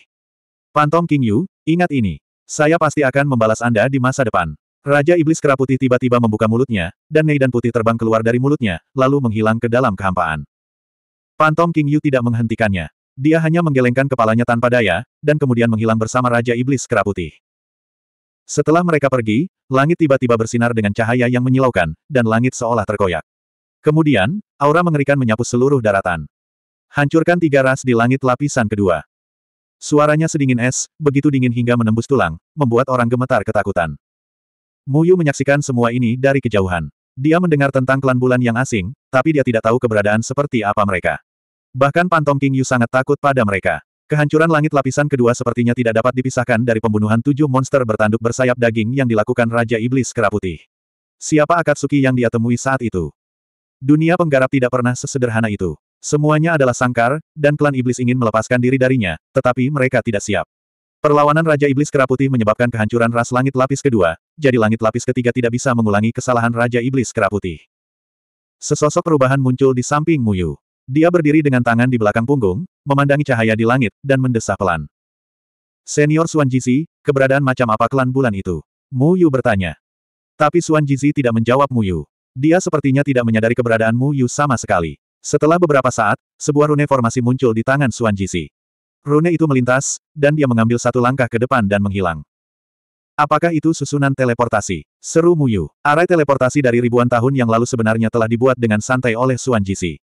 [SPEAKER 1] Pantom King Yu, ingat ini. Saya pasti akan membalas Anda di masa depan. Raja Iblis Keraputi tiba-tiba membuka mulutnya, dan dan Putih terbang keluar dari mulutnya, lalu menghilang ke dalam kehampaan. Pantom King Yu tidak menghentikannya. Dia hanya menggelengkan kepalanya tanpa daya, dan kemudian menghilang bersama Raja Iblis Keraputi. Setelah mereka pergi, langit tiba-tiba bersinar dengan cahaya yang menyilaukan, dan langit seolah terkoyak. Kemudian, aura mengerikan menyapu seluruh daratan. Hancurkan tiga ras di langit lapisan kedua. Suaranya sedingin es, begitu dingin hingga menembus tulang, membuat orang gemetar ketakutan. Muyu menyaksikan semua ini dari kejauhan. Dia mendengar tentang klan bulan yang asing, tapi dia tidak tahu keberadaan seperti apa mereka. Bahkan Pantong King Yu sangat takut pada mereka. Kehancuran langit lapisan kedua sepertinya tidak dapat dipisahkan dari pembunuhan tujuh monster bertanduk bersayap daging yang dilakukan Raja Iblis Keraputih. Siapa Akatsuki yang dia temui saat itu? Dunia penggarap tidak pernah sesederhana itu. Semuanya adalah sangkar, dan klan iblis ingin melepaskan diri darinya, tetapi mereka tidak siap. Perlawanan Raja Iblis Keraputi menyebabkan kehancuran ras langit lapis kedua, jadi langit lapis ketiga tidak bisa mengulangi kesalahan Raja Iblis Keraputi. Putih. Sesosok perubahan muncul di samping Muyu. Dia berdiri dengan tangan di belakang punggung, memandangi cahaya di langit, dan mendesah pelan. Senior Suan Jizi, keberadaan macam apa klan bulan itu? Muyu bertanya. Tapi Suan Jizi tidak menjawab Muyu. Dia sepertinya tidak menyadari keberadaan Muyu sama sekali. Setelah beberapa saat, sebuah rune formasi muncul di tangan Suan Jisi. Rune itu melintas, dan dia mengambil satu langkah ke depan dan menghilang. Apakah itu susunan teleportasi? Seru Muyu. Arai teleportasi dari ribuan tahun yang lalu sebenarnya telah dibuat dengan santai oleh Suan Jisi.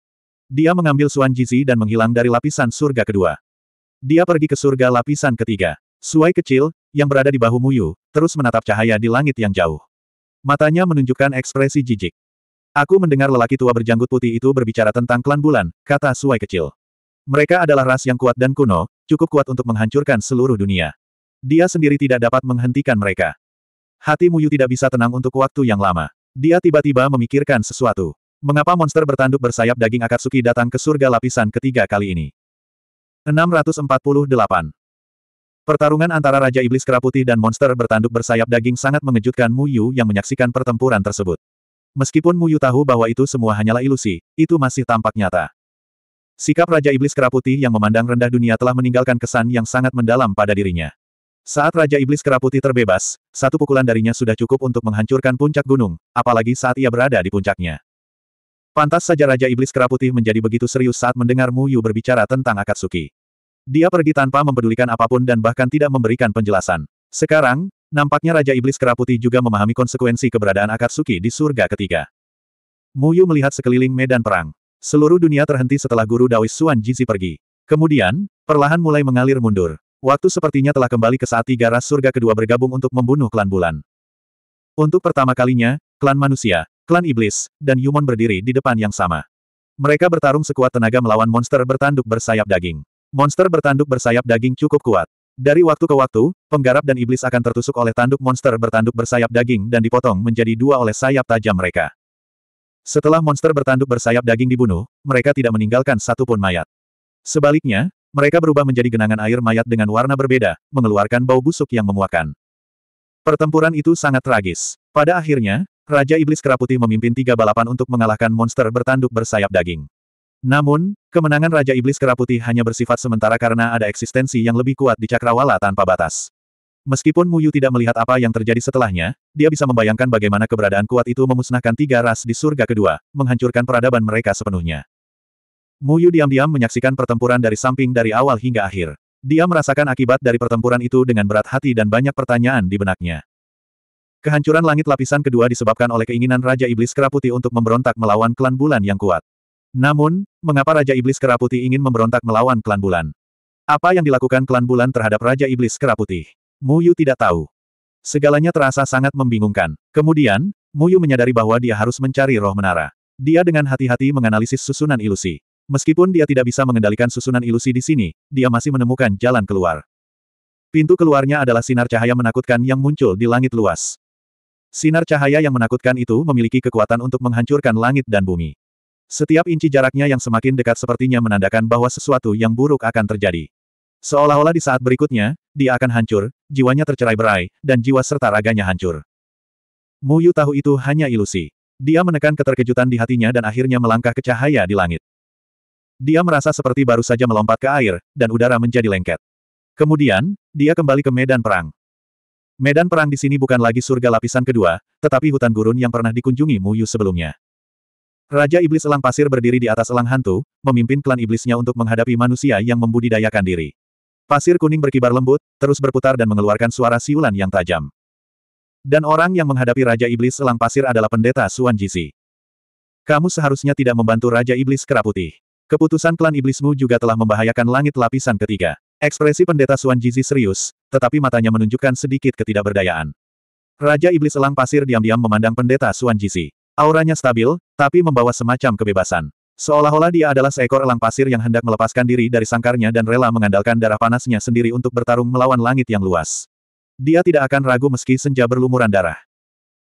[SPEAKER 1] Dia mengambil Suan Jisi dan menghilang dari lapisan surga kedua. Dia pergi ke surga lapisan ketiga. Suai kecil, yang berada di bahu Muyu, terus menatap cahaya di langit yang jauh. Matanya menunjukkan ekspresi jijik. Aku mendengar lelaki tua berjanggut putih itu berbicara tentang klan bulan, kata Suai kecil. Mereka adalah ras yang kuat dan kuno, cukup kuat untuk menghancurkan seluruh dunia. Dia sendiri tidak dapat menghentikan mereka. Hati Muyu tidak bisa tenang untuk waktu yang lama. Dia tiba-tiba memikirkan sesuatu. Mengapa monster bertanduk bersayap daging Akatsuki datang ke surga lapisan ketiga kali ini? 648. Pertarungan antara Raja Iblis Kera Putih dan monster bertanduk bersayap daging sangat mengejutkan Muyu yang menyaksikan pertempuran tersebut. Meskipun Mu Yu tahu bahwa itu semua hanyalah ilusi, itu masih tampak nyata. Sikap Raja Iblis Keraputi yang memandang rendah dunia telah meninggalkan kesan yang sangat mendalam pada dirinya. Saat Raja Iblis Keraputi terbebas, satu pukulan darinya sudah cukup untuk menghancurkan puncak gunung, apalagi saat ia berada di puncaknya. Pantas saja Raja Iblis Keraputi menjadi begitu serius saat mendengar Mu Yu berbicara tentang Akatsuki. Dia pergi tanpa mempedulikan apapun dan bahkan tidak memberikan penjelasan. Sekarang, Nampaknya Raja Iblis Keraputi juga memahami konsekuensi keberadaan Akatsuki di surga ketiga. Muyu melihat sekeliling medan perang. Seluruh dunia terhenti setelah guru Dawis Suan Jizi pergi. Kemudian, perlahan mulai mengalir mundur. Waktu sepertinya telah kembali ke saat tiga ras surga kedua bergabung untuk membunuh klan bulan. Untuk pertama kalinya, klan manusia, klan iblis, dan Yumon berdiri di depan yang sama. Mereka bertarung sekuat tenaga melawan monster bertanduk bersayap daging. Monster bertanduk bersayap daging cukup kuat. Dari waktu ke waktu, penggarap dan iblis akan tertusuk oleh tanduk monster bertanduk bersayap daging dan dipotong menjadi dua oleh sayap tajam mereka. Setelah monster bertanduk bersayap daging dibunuh, mereka tidak meninggalkan satupun mayat. Sebaliknya, mereka berubah menjadi genangan air mayat dengan warna berbeda, mengeluarkan bau busuk yang memuakan. Pertempuran itu sangat tragis. Pada akhirnya, Raja Iblis Keraputi memimpin tiga balapan untuk mengalahkan monster bertanduk bersayap daging. Namun, kemenangan Raja Iblis Keraputi hanya bersifat sementara karena ada eksistensi yang lebih kuat di cakrawala tanpa batas. Meskipun Muyu tidak melihat apa yang terjadi setelahnya, dia bisa membayangkan bagaimana keberadaan kuat itu memusnahkan tiga ras di surga kedua, menghancurkan peradaban mereka sepenuhnya. Muyu diam-diam menyaksikan pertempuran dari samping dari awal hingga akhir. Dia merasakan akibat dari pertempuran itu dengan berat hati dan banyak pertanyaan di benaknya. Kehancuran langit lapisan kedua disebabkan oleh keinginan Raja Iblis Keraputi untuk memberontak melawan klan bulan yang kuat. Namun, mengapa Raja Iblis Keraputi ingin memberontak melawan klan bulan? Apa yang dilakukan klan bulan terhadap Raja Iblis Keraputi? Muyu tidak tahu. Segalanya terasa sangat membingungkan. Kemudian, Muyu menyadari bahwa dia harus mencari roh menara. Dia dengan hati-hati menganalisis susunan ilusi. Meskipun dia tidak bisa mengendalikan susunan ilusi di sini, dia masih menemukan jalan keluar. Pintu keluarnya adalah sinar cahaya menakutkan yang muncul di langit luas. Sinar cahaya yang menakutkan itu memiliki kekuatan untuk menghancurkan langit dan bumi. Setiap inci jaraknya yang semakin dekat sepertinya menandakan bahwa sesuatu yang buruk akan terjadi. Seolah-olah di saat berikutnya, dia akan hancur, jiwanya tercerai-berai, dan jiwa serta raganya hancur. Mu Yu tahu itu hanya ilusi. Dia menekan keterkejutan di hatinya dan akhirnya melangkah ke cahaya di langit. Dia merasa seperti baru saja melompat ke air, dan udara menjadi lengket. Kemudian, dia kembali ke medan perang. Medan perang di sini bukan lagi surga lapisan kedua, tetapi hutan gurun yang pernah dikunjungi Mu Yu sebelumnya. Raja Iblis Elang Pasir berdiri di atas elang hantu, memimpin klan iblisnya untuk menghadapi manusia yang membudidayakan diri. Pasir kuning berkibar lembut, terus berputar dan mengeluarkan suara siulan yang tajam. Dan orang yang menghadapi Raja Iblis Elang Pasir adalah pendeta Suan Jisi. Kamu seharusnya tidak membantu Raja Iblis Putih. Keputusan klan iblismu juga telah membahayakan langit lapisan ketiga. Ekspresi pendeta Suan Jizi serius, tetapi matanya menunjukkan sedikit ketidakberdayaan. Raja Iblis Elang Pasir diam-diam memandang pendeta Suan Jisi. Auranya stabil, tapi membawa semacam kebebasan. Seolah-olah dia adalah seekor elang pasir yang hendak melepaskan diri dari sangkarnya dan rela mengandalkan darah panasnya sendiri untuk bertarung melawan langit yang luas. Dia tidak akan ragu meski senja berlumuran darah.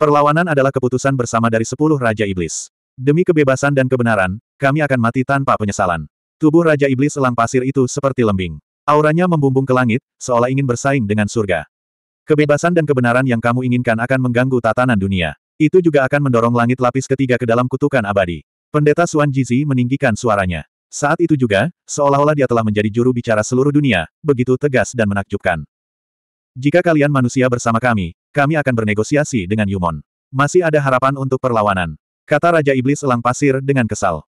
[SPEAKER 1] Perlawanan adalah keputusan bersama dari sepuluh Raja Iblis. Demi kebebasan dan kebenaran, kami akan mati tanpa penyesalan. Tubuh Raja Iblis elang pasir itu seperti lembing. Auranya membumbung ke langit, seolah ingin bersaing dengan surga. Kebebasan dan kebenaran yang kamu inginkan akan mengganggu tatanan dunia. Itu juga akan mendorong langit lapis ketiga ke dalam kutukan abadi. Pendeta Suan Jizi meninggikan suaranya. Saat itu juga, seolah-olah dia telah menjadi juru bicara seluruh dunia, begitu tegas dan menakjubkan. Jika kalian manusia bersama kami, kami akan bernegosiasi dengan Yumon. Masih ada harapan untuk perlawanan. Kata Raja Iblis Elang Pasir dengan kesal.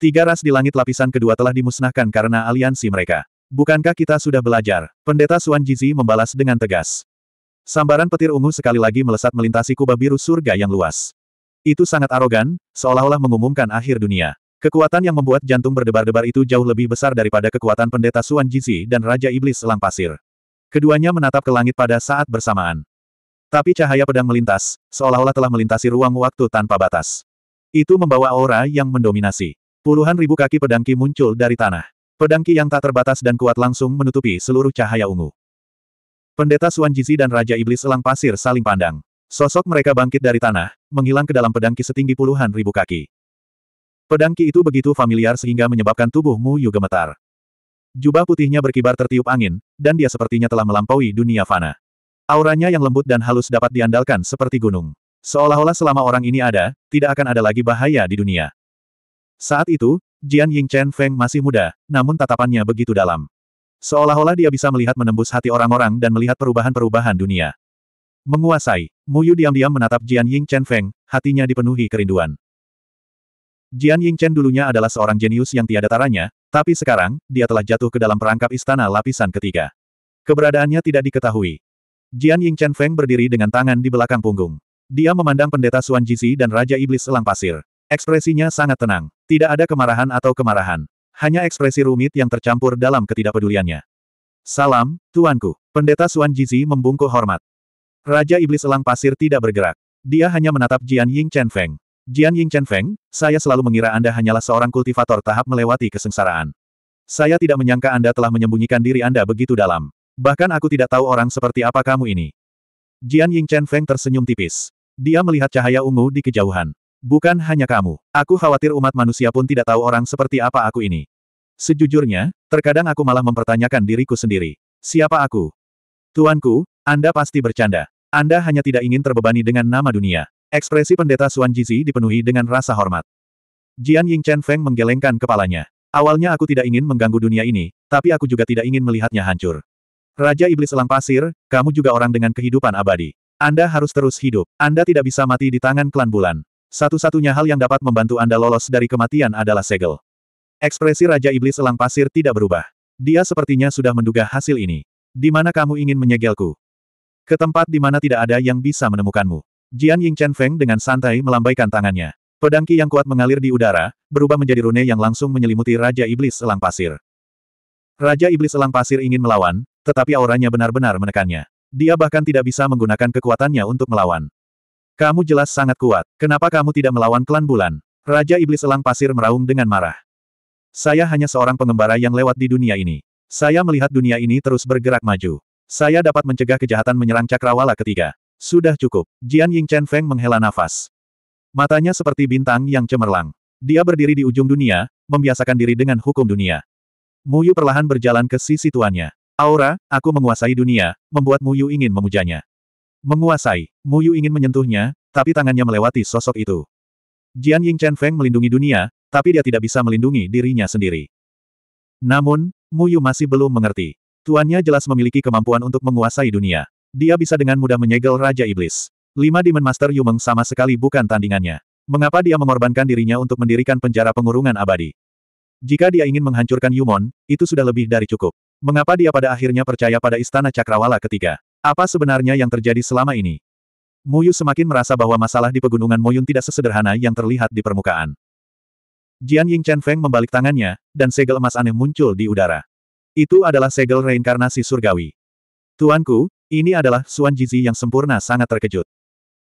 [SPEAKER 1] Tiga ras di langit lapisan kedua telah dimusnahkan karena aliansi mereka. Bukankah kita sudah belajar? Pendeta Suan Jizi membalas dengan tegas. Sambaran petir ungu sekali lagi melesat melintasi kubah biru surga yang luas. Itu sangat arogan, seolah-olah mengumumkan akhir dunia. Kekuatan yang membuat jantung berdebar-debar itu jauh lebih besar daripada kekuatan pendeta Suan Jizi dan Raja Iblis Selang Pasir. Keduanya menatap ke langit pada saat bersamaan. Tapi cahaya pedang melintas, seolah-olah telah melintasi ruang waktu tanpa batas. Itu membawa aura yang mendominasi. Puluhan ribu kaki pedangki muncul dari tanah. Pedangki yang tak terbatas dan kuat langsung menutupi seluruh cahaya ungu. Pendeta Suan Jizi dan Raja Iblis Elang Pasir saling pandang. Sosok mereka bangkit dari tanah, menghilang ke dalam pedangki setinggi puluhan ribu kaki. Pedangki itu begitu familiar sehingga menyebabkan tubuh Mu Yu gemetar. Jubah putihnya berkibar tertiup angin, dan dia sepertinya telah melampaui dunia fana. Auranya yang lembut dan halus dapat diandalkan seperti gunung. Seolah-olah selama orang ini ada, tidak akan ada lagi bahaya di dunia. Saat itu, Jian Ying Chen Feng masih muda, namun tatapannya begitu dalam. Seolah-olah dia bisa melihat menembus hati orang-orang dan melihat perubahan-perubahan dunia. Menguasai, Muyu diam-diam menatap Jian Ying Chen Feng, hatinya dipenuhi kerinduan. Jian Ying Chen dulunya adalah seorang jenius yang tiada taranya, tapi sekarang, dia telah jatuh ke dalam perangkap istana lapisan ketiga. Keberadaannya tidak diketahui. Jian Ying Chen Feng berdiri dengan tangan di belakang punggung. Dia memandang pendeta Suan Jizi dan Raja Iblis Selang Pasir. Ekspresinya sangat tenang. Tidak ada kemarahan atau kemarahan. Hanya ekspresi rumit yang tercampur dalam ketidakpeduliannya. Salam, tuanku. Pendeta Suan Jizi membungkuk hormat. Raja Iblis Elang Pasir tidak bergerak. Dia hanya menatap Jian Ying Chen Feng. Jian Ying Chen Feng, saya selalu mengira Anda hanyalah seorang kultivator tahap melewati kesengsaraan. Saya tidak menyangka Anda telah menyembunyikan diri Anda begitu dalam. Bahkan aku tidak tahu orang seperti apa kamu ini. Jian Ying Chen Feng tersenyum tipis. Dia melihat cahaya ungu di kejauhan. Bukan hanya kamu. Aku khawatir umat manusia pun tidak tahu orang seperti apa aku ini. Sejujurnya, terkadang aku malah mempertanyakan diriku sendiri. Siapa aku? Tuanku, Anda pasti bercanda. Anda hanya tidak ingin terbebani dengan nama dunia. Ekspresi pendeta Suan Jizi dipenuhi dengan rasa hormat. Jian Ying Chen Feng menggelengkan kepalanya. Awalnya aku tidak ingin mengganggu dunia ini, tapi aku juga tidak ingin melihatnya hancur. Raja Iblis Elang Pasir, kamu juga orang dengan kehidupan abadi. Anda harus terus hidup. Anda tidak bisa mati di tangan klan bulan. Satu-satunya hal yang dapat membantu Anda lolos dari kematian adalah segel. Ekspresi Raja Iblis Elang Pasir tidak berubah. Dia sepertinya sudah menduga hasil ini. Di mana kamu ingin menyegelku? Ke tempat di mana tidak ada yang bisa menemukanmu. Jian Ying Chen Feng dengan santai melambaikan tangannya. Pedang Ki yang kuat mengalir di udara, berubah menjadi rune yang langsung menyelimuti Raja Iblis Elang Pasir. Raja Iblis Elang Pasir ingin melawan, tetapi auranya benar-benar menekannya. Dia bahkan tidak bisa menggunakan kekuatannya untuk melawan. Kamu jelas sangat kuat. Kenapa kamu tidak melawan klan bulan? Raja Iblis Elang Pasir meraung dengan marah. Saya hanya seorang pengembara yang lewat di dunia ini. Saya melihat dunia ini terus bergerak maju. Saya dapat mencegah kejahatan menyerang cakrawala ketiga. Sudah cukup. Jian Ying Chen Feng menghela nafas. Matanya seperti bintang yang cemerlang. Dia berdiri di ujung dunia, membiasakan diri dengan hukum dunia. Muyu perlahan berjalan ke sisi tuannya. Aura, aku menguasai dunia, membuat Muyu ingin memujanya. Menguasai. Mu Yu ingin menyentuhnya, tapi tangannya melewati sosok itu. Jian Ying Chen Feng melindungi dunia, tapi dia tidak bisa melindungi dirinya sendiri. Namun, Mu Yu masih belum mengerti. Tuannya jelas memiliki kemampuan untuk menguasai dunia. Dia bisa dengan mudah menyegel Raja Iblis. Lima Demon Master Yumeng sama sekali bukan tandingannya. Mengapa dia mengorbankan dirinya untuk mendirikan penjara pengurungan abadi? Jika dia ingin menghancurkan Yumon, itu sudah lebih dari cukup. Mengapa dia pada akhirnya percaya pada istana Cakrawala ketiga? Apa sebenarnya yang terjadi selama ini? Muyu semakin merasa bahwa masalah di pegunungan Moyun tidak sesederhana yang terlihat di permukaan. Jian Ying Chen Feng membalik tangannya, dan segel emas aneh muncul di udara. Itu adalah segel reinkarnasi surgawi. Tuanku, ini adalah Suan Jizi yang sempurna sangat terkejut.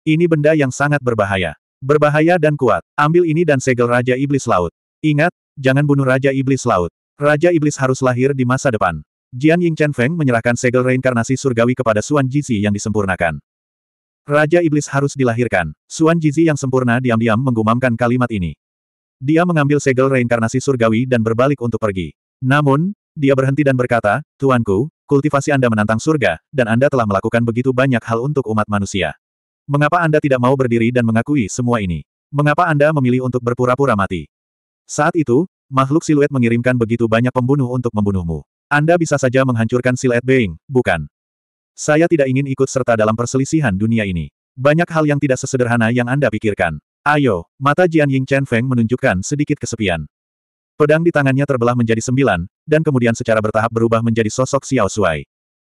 [SPEAKER 1] Ini benda yang sangat berbahaya. Berbahaya dan kuat. Ambil ini dan segel Raja Iblis Laut. Ingat, jangan bunuh Raja Iblis Laut. Raja Iblis harus lahir di masa depan. Jian Ying Chen Feng menyerahkan segel reinkarnasi surgawi kepada Suan Jizi yang disempurnakan. Raja Iblis harus dilahirkan. Suan Jizi yang sempurna diam-diam menggumamkan kalimat ini. Dia mengambil segel reinkarnasi surgawi dan berbalik untuk pergi. Namun, dia berhenti dan berkata, Tuanku, kultivasi Anda menantang surga, dan Anda telah melakukan begitu banyak hal untuk umat manusia. Mengapa Anda tidak mau berdiri dan mengakui semua ini? Mengapa Anda memilih untuk berpura-pura mati? Saat itu, makhluk siluet mengirimkan begitu banyak pembunuh untuk membunuhmu. Anda bisa saja menghancurkan silet Being, bukan? Saya tidak ingin ikut serta dalam perselisihan dunia ini. Banyak hal yang tidak sesederhana yang Anda pikirkan. Ayo, mata Jian Ying Chen Feng menunjukkan sedikit kesepian. Pedang di tangannya terbelah menjadi sembilan, dan kemudian secara bertahap berubah menjadi sosok Xiao Shuai.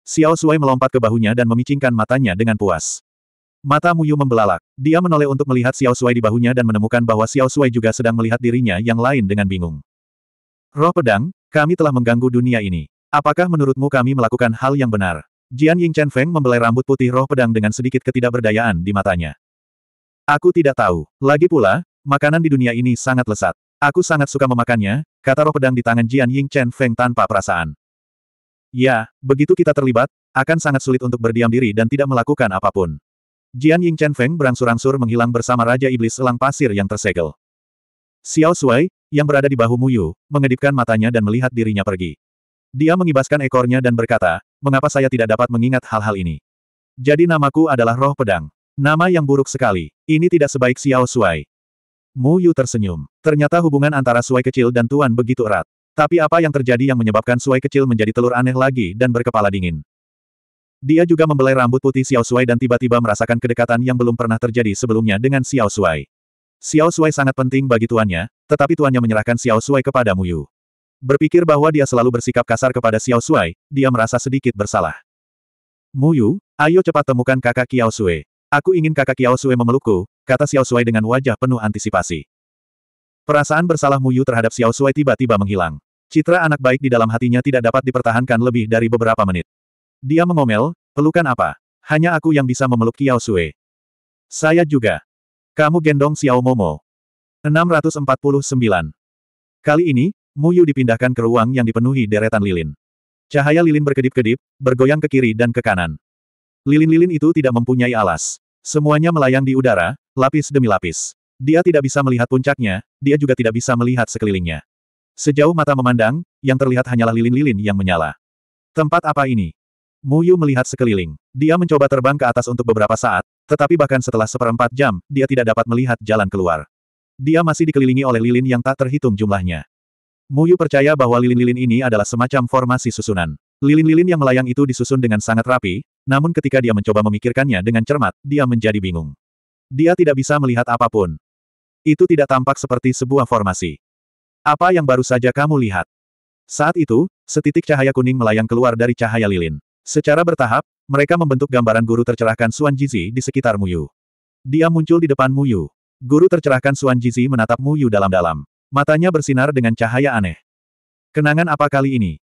[SPEAKER 1] Xiao Shuai melompat ke bahunya dan memicingkan matanya dengan puas. Mata Muyu membelalak. Dia menoleh untuk melihat Xiao Shuai di bahunya dan menemukan bahwa Xiao Shuai juga sedang melihat dirinya yang lain dengan bingung. Roh pedang, kami telah mengganggu dunia ini. Apakah menurutmu kami melakukan hal yang benar? Jian Ying Chen Feng membelai rambut putih roh pedang dengan sedikit ketidakberdayaan di matanya. Aku tidak tahu. Lagi pula, makanan di dunia ini sangat lesat. Aku sangat suka memakannya, kata roh pedang di tangan Jian Ying Chen Feng tanpa perasaan. Ya, begitu kita terlibat, akan sangat sulit untuk berdiam diri dan tidak melakukan apapun. Jian Ying Chen Feng berangsur-angsur menghilang bersama Raja Iblis Elang Pasir yang tersegel. Xiao Sui, yang berada di bahu Muyu, mengedipkan matanya dan melihat dirinya pergi. Dia mengibaskan ekornya dan berkata, mengapa saya tidak dapat mengingat hal-hal ini? Jadi namaku adalah roh pedang. Nama yang buruk sekali. Ini tidak sebaik Xiao Mu Yu tersenyum. Ternyata hubungan antara Suai kecil dan Tuan begitu erat. Tapi apa yang terjadi yang menyebabkan Suai kecil menjadi telur aneh lagi dan berkepala dingin? Dia juga membelai rambut putih Xiao Suai dan tiba-tiba merasakan kedekatan yang belum pernah terjadi sebelumnya dengan Xiao Suai. Xiao Sui sangat penting bagi tuannya, tetapi tuannya menyerahkan Xiao Sui kepada Mu Yu. Berpikir bahwa dia selalu bersikap kasar kepada Xiao Sui, dia merasa sedikit bersalah. Mu Yu, ayo cepat temukan kakak Xiao Sui. Aku ingin kakak Xiao Sui memelukku, kata Xiao Sui dengan wajah penuh antisipasi. Perasaan bersalah Mu Yu terhadap Xiao Sui tiba-tiba menghilang. Citra anak baik di dalam hatinya tidak dapat dipertahankan lebih dari beberapa menit. Dia mengomel, pelukan apa? Hanya aku yang bisa memeluk Xiao Sui. Saya juga. Kamu gendong Xiao Momo. 649. Kali ini, Mu Yu dipindahkan ke ruang yang dipenuhi deretan lilin. Cahaya lilin berkedip-kedip, bergoyang ke kiri dan ke kanan. Lilin-lilin itu tidak mempunyai alas. Semuanya melayang di udara, lapis demi lapis. Dia tidak bisa melihat puncaknya, dia juga tidak bisa melihat sekelilingnya. Sejauh mata memandang, yang terlihat hanyalah lilin-lilin yang menyala. Tempat apa ini? Mu Yu melihat sekeliling. Dia mencoba terbang ke atas untuk beberapa saat, tetapi bahkan setelah seperempat jam, dia tidak dapat melihat jalan keluar. Dia masih dikelilingi oleh lilin yang tak terhitung jumlahnya. Muyu percaya bahwa lilin-lilin ini adalah semacam formasi susunan. Lilin-lilin yang melayang itu disusun dengan sangat rapi, namun ketika dia mencoba memikirkannya dengan cermat, dia menjadi bingung. Dia tidak bisa melihat apapun. Itu tidak tampak seperti sebuah formasi. Apa yang baru saja kamu lihat? Saat itu, setitik cahaya kuning melayang keluar dari cahaya lilin. Secara bertahap, mereka membentuk gambaran guru tercerahkan Suan Jizi di sekitar Muyu. Dia muncul di depan Muyu. Guru tercerahkan Suan Jizi menatap Muyu dalam-dalam. Matanya bersinar dengan cahaya aneh. Kenangan apa kali ini?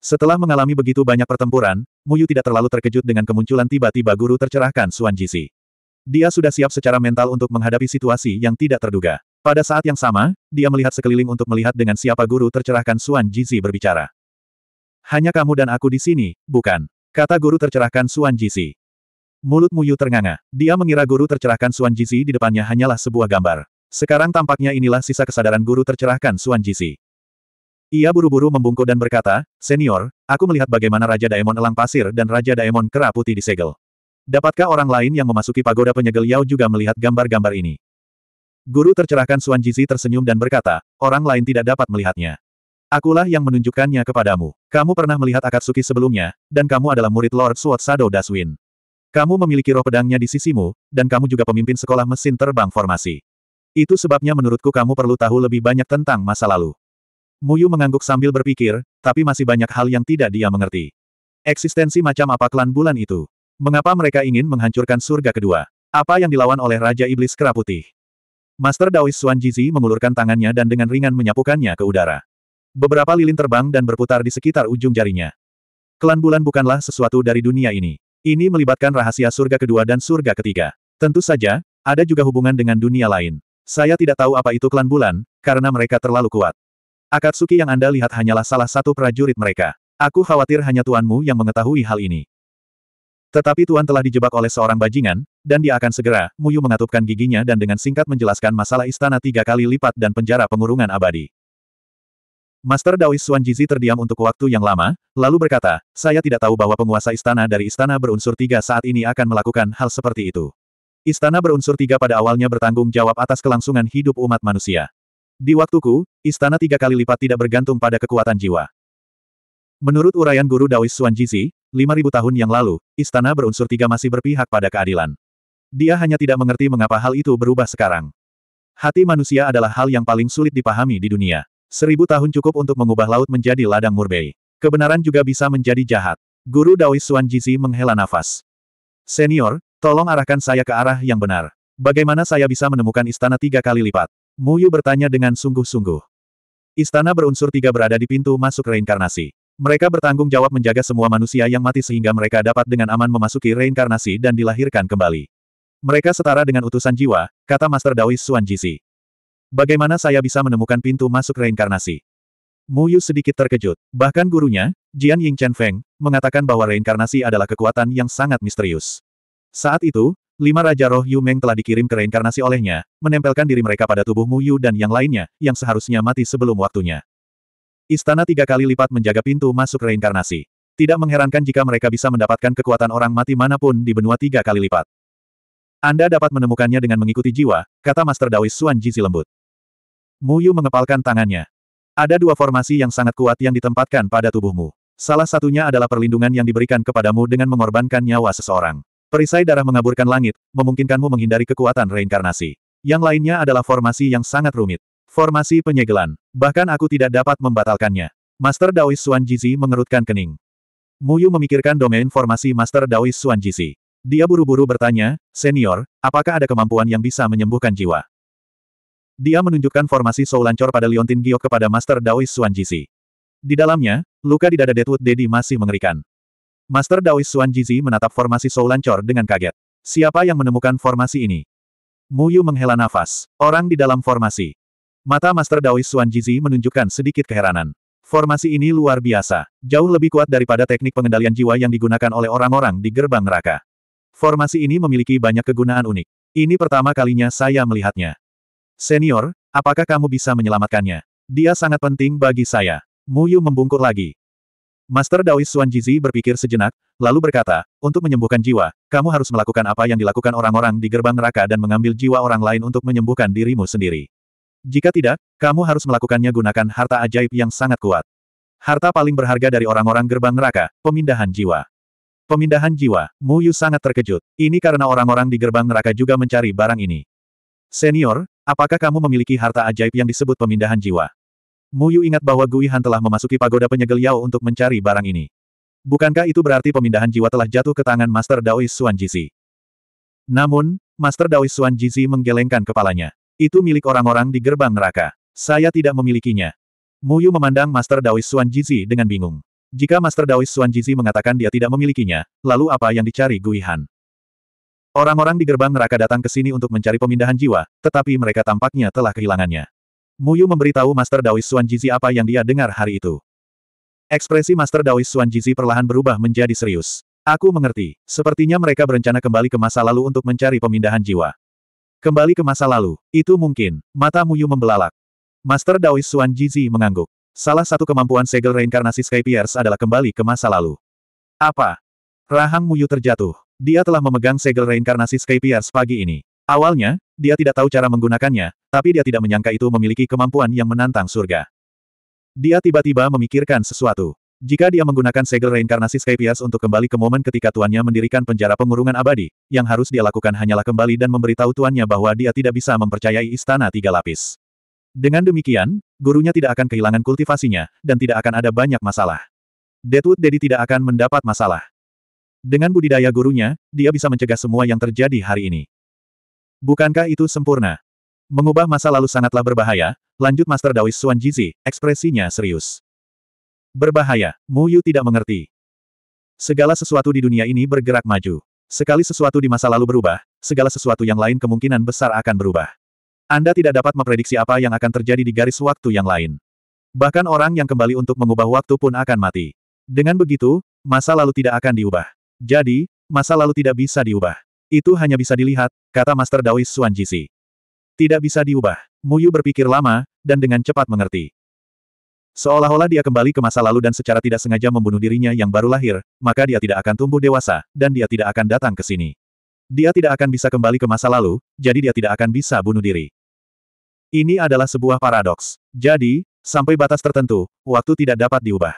[SPEAKER 1] Setelah mengalami begitu banyak pertempuran, Muyu tidak terlalu terkejut dengan kemunculan tiba-tiba guru tercerahkan Suan Jizi. Dia sudah siap secara mental untuk menghadapi situasi yang tidak terduga. Pada saat yang sama, dia melihat sekeliling untuk melihat dengan siapa guru tercerahkan Suan Jizi berbicara. Hanya kamu dan aku di sini, bukan? Kata guru tercerahkan Suan Jisi. Mulut Muyu ternganga. Dia mengira guru tercerahkan Suan Jisi di depannya hanyalah sebuah gambar. Sekarang tampaknya inilah sisa kesadaran guru tercerahkan Suan Jisi. Ia buru-buru membungkuk dan berkata, Senior, aku melihat bagaimana Raja Daemon Elang Pasir dan Raja Daemon Kera Putih disegel. Dapatkah orang lain yang memasuki pagoda penyegel Yao juga melihat gambar-gambar ini? Guru tercerahkan Suan Jisi tersenyum dan berkata, orang lain tidak dapat melihatnya. Akulah yang menunjukkannya kepadamu. Kamu pernah melihat Akatsuki sebelumnya, dan kamu adalah murid Lord Sword Shadow Daswin. Kamu memiliki roh pedangnya di sisimu, dan kamu juga pemimpin sekolah mesin terbang formasi. Itu sebabnya menurutku kamu perlu tahu lebih banyak tentang masa lalu. Muyu mengangguk sambil berpikir, tapi masih banyak hal yang tidak dia mengerti. Eksistensi macam apa klan bulan itu? Mengapa mereka ingin menghancurkan surga kedua? Apa yang dilawan oleh Raja Iblis Kera Putih? Master Daoist Xuan Jizi mengulurkan tangannya dan dengan ringan menyapukannya ke udara. Beberapa lilin terbang dan berputar di sekitar ujung jarinya. Klan bulan bukanlah sesuatu dari dunia ini. Ini melibatkan rahasia surga kedua dan surga ketiga. Tentu saja, ada juga hubungan dengan dunia lain. Saya tidak tahu apa itu klan bulan, karena mereka terlalu kuat. Akatsuki yang Anda lihat hanyalah salah satu prajurit mereka. Aku khawatir hanya tuanmu yang mengetahui hal ini. Tetapi Tuan telah dijebak oleh seorang bajingan, dan dia akan segera, Muyu mengatupkan giginya dan dengan singkat menjelaskan masalah istana tiga kali lipat dan penjara pengurungan abadi. Master Daois Xuan Jizi terdiam untuk waktu yang lama, lalu berkata, saya tidak tahu bahwa penguasa istana dari istana berunsur tiga saat ini akan melakukan hal seperti itu. Istana berunsur tiga pada awalnya bertanggung jawab atas kelangsungan hidup umat manusia. Di waktuku, istana tiga kali lipat tidak bergantung pada kekuatan jiwa. Menurut uraian guru Daois Xuan Jizi, 5.000 tahun yang lalu, istana berunsur tiga masih berpihak pada keadilan. Dia hanya tidak mengerti mengapa hal itu berubah sekarang. Hati manusia adalah hal yang paling sulit dipahami di dunia. Seribu tahun cukup untuk mengubah laut menjadi ladang murbei. Kebenaran juga bisa menjadi jahat. Guru Daois Suan Jizi menghela nafas. Senior, tolong arahkan saya ke arah yang benar. Bagaimana saya bisa menemukan istana tiga kali lipat? Mu Yu bertanya dengan sungguh-sungguh. Istana berunsur tiga berada di pintu masuk reinkarnasi. Mereka bertanggung jawab menjaga semua manusia yang mati sehingga mereka dapat dengan aman memasuki reinkarnasi dan dilahirkan kembali. Mereka setara dengan utusan jiwa, kata Master Daois Suan Jizi. Bagaimana saya bisa menemukan pintu masuk reinkarnasi? Mu Yu sedikit terkejut. Bahkan gurunya, Jian Ying Chen Feng, mengatakan bahwa reinkarnasi adalah kekuatan yang sangat misterius. Saat itu, lima Raja Roh Yu Meng telah dikirim ke reinkarnasi olehnya, menempelkan diri mereka pada tubuh Mu Yu dan yang lainnya, yang seharusnya mati sebelum waktunya. Istana tiga kali lipat menjaga pintu masuk reinkarnasi. Tidak mengherankan jika mereka bisa mendapatkan kekuatan orang mati manapun di benua tiga kali lipat. Anda dapat menemukannya dengan mengikuti jiwa, kata Master Dawis Suan Jizi lembut. Muyu mengepalkan tangannya. Ada dua formasi yang sangat kuat yang ditempatkan pada tubuhmu. Salah satunya adalah perlindungan yang diberikan kepadamu dengan mengorbankan nyawa seseorang. Perisai darah mengaburkan langit, memungkinkanmu menghindari kekuatan reinkarnasi. Yang lainnya adalah formasi yang sangat rumit. Formasi penyegelan. Bahkan aku tidak dapat membatalkannya. Master Daoist Xuan Jizi mengerutkan kening. Muyu memikirkan domain formasi Master Daoist Xuan Jizi. Dia buru-buru bertanya, Senior, apakah ada kemampuan yang bisa menyembuhkan jiwa? Dia menunjukkan formasi Soul Lancor pada Liontin Gio kepada Master Dawis Xuan Jizi. Di dalamnya, luka di dada Deadwood Daddy masih mengerikan. Master Dawis Xuan Jizi menatap formasi Soul Lancor dengan kaget. Siapa yang menemukan formasi ini? Mu Yu menghela nafas. Orang di dalam formasi. Mata Master Dawis Xuan Jizi menunjukkan sedikit keheranan. Formasi ini luar biasa. Jauh lebih kuat daripada teknik pengendalian jiwa yang digunakan oleh orang-orang di gerbang neraka. Formasi ini memiliki banyak kegunaan unik. Ini pertama kalinya saya melihatnya. Senior, apakah kamu bisa menyelamatkannya? Dia sangat penting bagi saya. Mu Yu membungkuk lagi. Master Daois Xuan Jizi berpikir sejenak, lalu berkata, untuk menyembuhkan jiwa, kamu harus melakukan apa yang dilakukan orang-orang di gerbang neraka dan mengambil jiwa orang lain untuk menyembuhkan dirimu sendiri. Jika tidak, kamu harus melakukannya gunakan harta ajaib yang sangat kuat. Harta paling berharga dari orang-orang gerbang neraka, pemindahan jiwa. Pemindahan jiwa, Mu Yu sangat terkejut. Ini karena orang-orang di gerbang neraka juga mencari barang ini. Senior, Apakah kamu memiliki harta ajaib yang disebut pemindahan jiwa? Muyu ingat bahwa Gui Han telah memasuki pagoda penyegel Yao untuk mencari barang ini. Bukankah itu berarti pemindahan jiwa telah jatuh ke tangan Master Daoist Suan Jizi? Namun, Master Daoist Suan Jizi menggelengkan kepalanya. Itu milik orang-orang di gerbang neraka. Saya tidak memilikinya. Muyu memandang Master Daoist Suan Jizi dengan bingung. Jika Master Daoist Suan Jizi mengatakan dia tidak memilikinya, lalu apa yang dicari Gui Han? Orang-orang di gerbang neraka datang ke sini untuk mencari pemindahan jiwa, tetapi mereka tampaknya telah kehilangannya. Muyu memberitahu Master Dawis Suan Jizi apa yang dia dengar hari itu. Ekspresi Master Dawis Suan Jizi perlahan berubah menjadi serius. Aku mengerti, sepertinya mereka berencana kembali ke masa lalu untuk mencari pemindahan jiwa. Kembali ke masa lalu, itu mungkin, mata Muyu membelalak. Master Dawis Suan Jizi mengangguk. Salah satu kemampuan segel reinkarnasi Skypiers adalah kembali ke masa lalu. Apa? Rahang Muyu terjatuh. Dia telah memegang segel reinkarnasi Skypiers pagi ini. Awalnya, dia tidak tahu cara menggunakannya, tapi dia tidak menyangka itu memiliki kemampuan yang menantang surga. Dia tiba-tiba memikirkan sesuatu. Jika dia menggunakan segel reinkarnasi Skypiers untuk kembali ke momen ketika tuannya mendirikan penjara pengurungan abadi, yang harus dia lakukan hanyalah kembali dan memberitahu tuannya bahwa dia tidak bisa mempercayai istana tiga lapis. Dengan demikian, gurunya tidak akan kehilangan kultivasinya, dan tidak akan ada banyak masalah. Deadwood Dedi tidak akan mendapat masalah. Dengan budidaya gurunya, dia bisa mencegah semua yang terjadi hari ini. Bukankah itu sempurna? Mengubah masa lalu sangatlah berbahaya, lanjut Master Daois Suan Jizi, ekspresinya serius. Berbahaya, Mu Yu tidak mengerti. Segala sesuatu di dunia ini bergerak maju. Sekali sesuatu di masa lalu berubah, segala sesuatu yang lain kemungkinan besar akan berubah. Anda tidak dapat memprediksi apa yang akan terjadi di garis waktu yang lain. Bahkan orang yang kembali untuk mengubah waktu pun akan mati. Dengan begitu, masa lalu tidak akan diubah. Jadi, masa lalu tidak bisa diubah. Itu hanya bisa dilihat, kata Master Daois Suan Jisi. Tidak bisa diubah. Muyu berpikir lama, dan dengan cepat mengerti. Seolah-olah dia kembali ke masa lalu dan secara tidak sengaja membunuh dirinya yang baru lahir, maka dia tidak akan tumbuh dewasa, dan dia tidak akan datang ke sini. Dia tidak akan bisa kembali ke masa lalu, jadi dia tidak akan bisa bunuh diri. Ini adalah sebuah paradoks. Jadi, sampai batas tertentu, waktu tidak dapat diubah.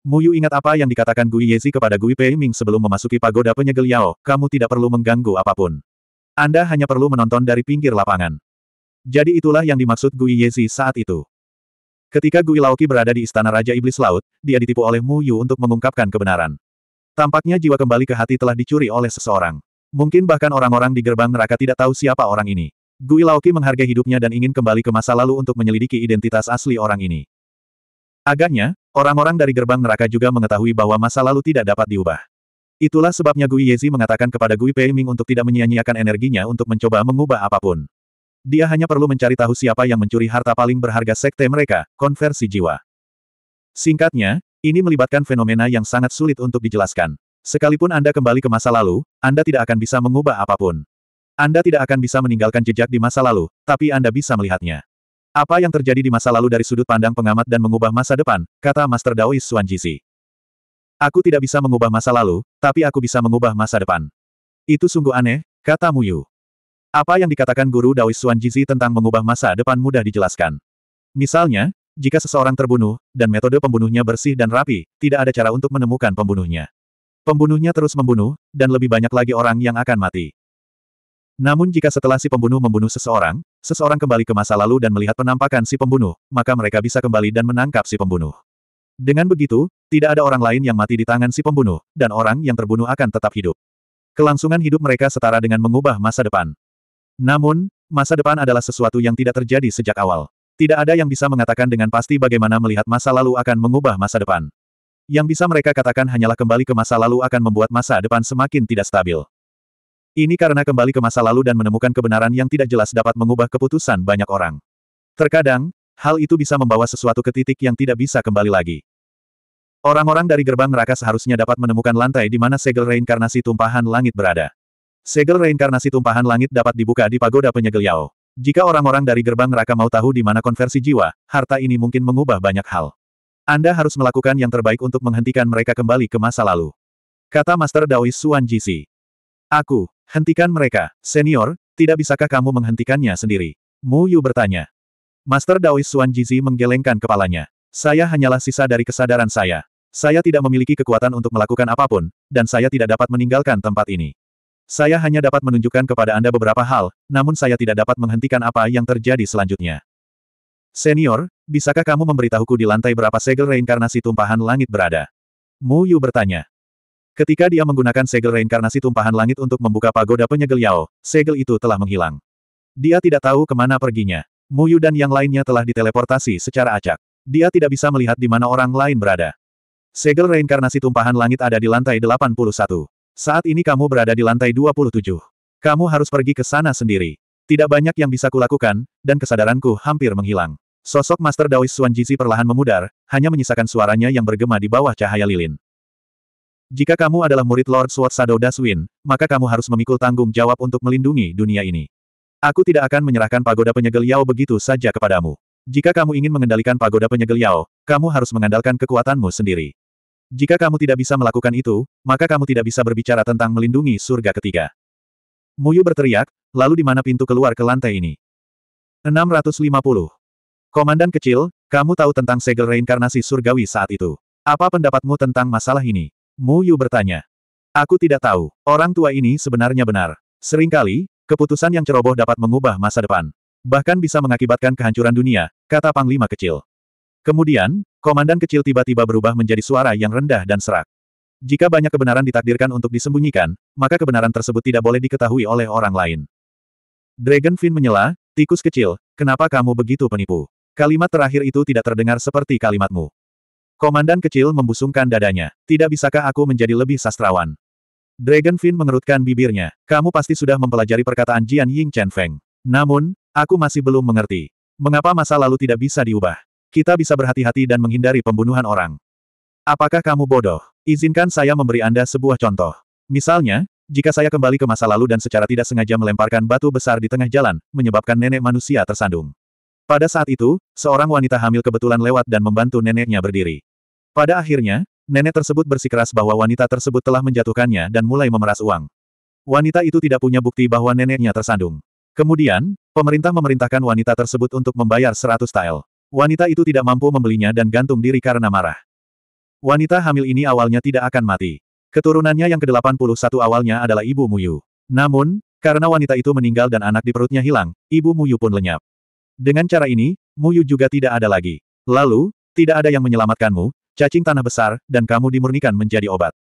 [SPEAKER 1] Muyu ingat apa yang dikatakan Gui Yezi kepada Gui Pei Ming sebelum memasuki pagoda penyegel Yao, kamu tidak perlu mengganggu apapun. Anda hanya perlu menonton dari pinggir lapangan. Jadi itulah yang dimaksud Gui Yezi saat itu. Ketika Gui Laoki berada di istana Raja Iblis Laut, dia ditipu oleh Muyu untuk mengungkapkan kebenaran. Tampaknya jiwa kembali ke hati telah dicuri oleh seseorang. Mungkin bahkan orang-orang di gerbang neraka tidak tahu siapa orang ini. Gui Laoki menghargai hidupnya dan ingin kembali ke masa lalu untuk menyelidiki identitas asli orang ini. Agaknya, Orang-orang dari gerbang neraka juga mengetahui bahwa masa lalu tidak dapat diubah. Itulah sebabnya Gui Yezi mengatakan kepada Gui Peiming untuk tidak menyia-nyiakan energinya untuk mencoba mengubah apapun. Dia hanya perlu mencari tahu siapa yang mencuri harta paling berharga sekte mereka, konversi jiwa. Singkatnya, ini melibatkan fenomena yang sangat sulit untuk dijelaskan. Sekalipun Anda kembali ke masa lalu, Anda tidak akan bisa mengubah apapun. Anda tidak akan bisa meninggalkan jejak di masa lalu, tapi Anda bisa melihatnya. Apa yang terjadi di masa lalu dari sudut pandang pengamat dan mengubah masa depan, kata Master Daoist Xuan Jisi. Aku tidak bisa mengubah masa lalu, tapi aku bisa mengubah masa depan. Itu sungguh aneh, kata Muyu. Apa yang dikatakan guru Daoist Xuan Jisi tentang mengubah masa depan mudah dijelaskan. Misalnya, jika seseorang terbunuh, dan metode pembunuhnya bersih dan rapi, tidak ada cara untuk menemukan pembunuhnya. Pembunuhnya terus membunuh, dan lebih banyak lagi orang yang akan mati. Namun jika setelah si pembunuh membunuh seseorang, seseorang kembali ke masa lalu dan melihat penampakan si pembunuh, maka mereka bisa kembali dan menangkap si pembunuh. Dengan begitu, tidak ada orang lain yang mati di tangan si pembunuh, dan orang yang terbunuh akan tetap hidup. Kelangsungan hidup mereka setara dengan mengubah masa depan. Namun, masa depan adalah sesuatu yang tidak terjadi sejak awal. Tidak ada yang bisa mengatakan dengan pasti bagaimana melihat masa lalu akan mengubah masa depan. Yang bisa mereka katakan hanyalah kembali ke masa lalu akan membuat masa depan semakin tidak stabil. Ini karena kembali ke masa lalu dan menemukan kebenaran yang tidak jelas dapat mengubah keputusan banyak orang. Terkadang, hal itu bisa membawa sesuatu ke titik yang tidak bisa kembali lagi. Orang-orang dari gerbang neraka seharusnya dapat menemukan lantai di mana segel reinkarnasi tumpahan langit berada. Segel reinkarnasi tumpahan langit dapat dibuka di pagoda penyegel Yao. Jika orang-orang dari gerbang neraka mau tahu di mana konversi jiwa, harta ini mungkin mengubah banyak hal. Anda harus melakukan yang terbaik untuk menghentikan mereka kembali ke masa lalu. Kata Master Daoist Suan Jisi. Aku, Hentikan mereka, senior, tidak bisakah kamu menghentikannya sendiri? Mu Yu bertanya. Master Daois Suan Jizi menggelengkan kepalanya. Saya hanyalah sisa dari kesadaran saya. Saya tidak memiliki kekuatan untuk melakukan apapun, dan saya tidak dapat meninggalkan tempat ini. Saya hanya dapat menunjukkan kepada Anda beberapa hal, namun saya tidak dapat menghentikan apa yang terjadi selanjutnya. Senior, bisakah kamu memberitahuku di lantai berapa segel reinkarnasi tumpahan langit berada? Mu Yu bertanya. Ketika dia menggunakan segel reinkarnasi tumpahan langit untuk membuka pagoda penyegel Yao, segel itu telah menghilang. Dia tidak tahu kemana perginya. Muyu dan yang lainnya telah diteleportasi secara acak. Dia tidak bisa melihat di mana orang lain berada. Segel reinkarnasi tumpahan langit ada di lantai 81. Saat ini kamu berada di lantai 27. Kamu harus pergi ke sana sendiri. Tidak banyak yang bisa kulakukan, dan kesadaranku hampir menghilang. Sosok Master Daois Xuan Jizi perlahan memudar, hanya menyisakan suaranya yang bergema di bawah cahaya lilin. Jika kamu adalah murid Lord Sword Shadow Daswin, maka kamu harus memikul tanggung jawab untuk melindungi dunia ini. Aku tidak akan menyerahkan pagoda penyegel Yao begitu saja kepadamu. Jika kamu ingin mengendalikan pagoda penyegel Yao, kamu harus mengandalkan kekuatanmu sendiri. Jika kamu tidak bisa melakukan itu, maka kamu tidak bisa berbicara tentang melindungi surga ketiga. Muyu berteriak, lalu di mana pintu keluar ke lantai ini? 650. Komandan kecil, kamu tahu tentang segel reinkarnasi surgawi saat itu. Apa pendapatmu tentang masalah ini? Mu Yu bertanya. Aku tidak tahu, orang tua ini sebenarnya benar. Seringkali, keputusan yang ceroboh dapat mengubah masa depan. Bahkan bisa mengakibatkan kehancuran dunia, kata Panglima kecil. Kemudian, komandan kecil tiba-tiba berubah menjadi suara yang rendah dan serak. Jika banyak kebenaran ditakdirkan untuk disembunyikan, maka kebenaran tersebut tidak boleh diketahui oleh orang lain. Dragon Finn menyela, tikus kecil, kenapa kamu begitu penipu? Kalimat terakhir itu tidak terdengar seperti kalimatmu. Komandan kecil membusungkan dadanya. Tidak bisakah aku menjadi lebih sastrawan? Dragon fin mengerutkan bibirnya. Kamu pasti sudah mempelajari perkataan Jian Ying Chen Feng. Namun, aku masih belum mengerti. Mengapa masa lalu tidak bisa diubah? Kita bisa berhati-hati dan menghindari pembunuhan orang. Apakah kamu bodoh? Izinkan saya memberi Anda sebuah contoh. Misalnya, jika saya kembali ke masa lalu dan secara tidak sengaja melemparkan batu besar di tengah jalan, menyebabkan nenek manusia tersandung. Pada saat itu, seorang wanita hamil kebetulan lewat dan membantu neneknya berdiri. Pada akhirnya, nenek tersebut bersikeras bahwa wanita tersebut telah menjatuhkannya dan mulai memeras uang. Wanita itu tidak punya bukti bahwa neneknya tersandung. Kemudian, pemerintah memerintahkan wanita tersebut untuk membayar 100 tael. Wanita itu tidak mampu membelinya dan gantung diri karena marah. Wanita hamil ini awalnya tidak akan mati. Keturunannya yang ke-81 awalnya adalah Ibu Muyu. Namun, karena wanita itu meninggal dan anak di perutnya hilang, Ibu Muyu pun lenyap. Dengan cara ini, Muyu juga tidak ada lagi. Lalu, tidak ada yang menyelamatkanmu, cacing tanah besar, dan kamu dimurnikan menjadi obat.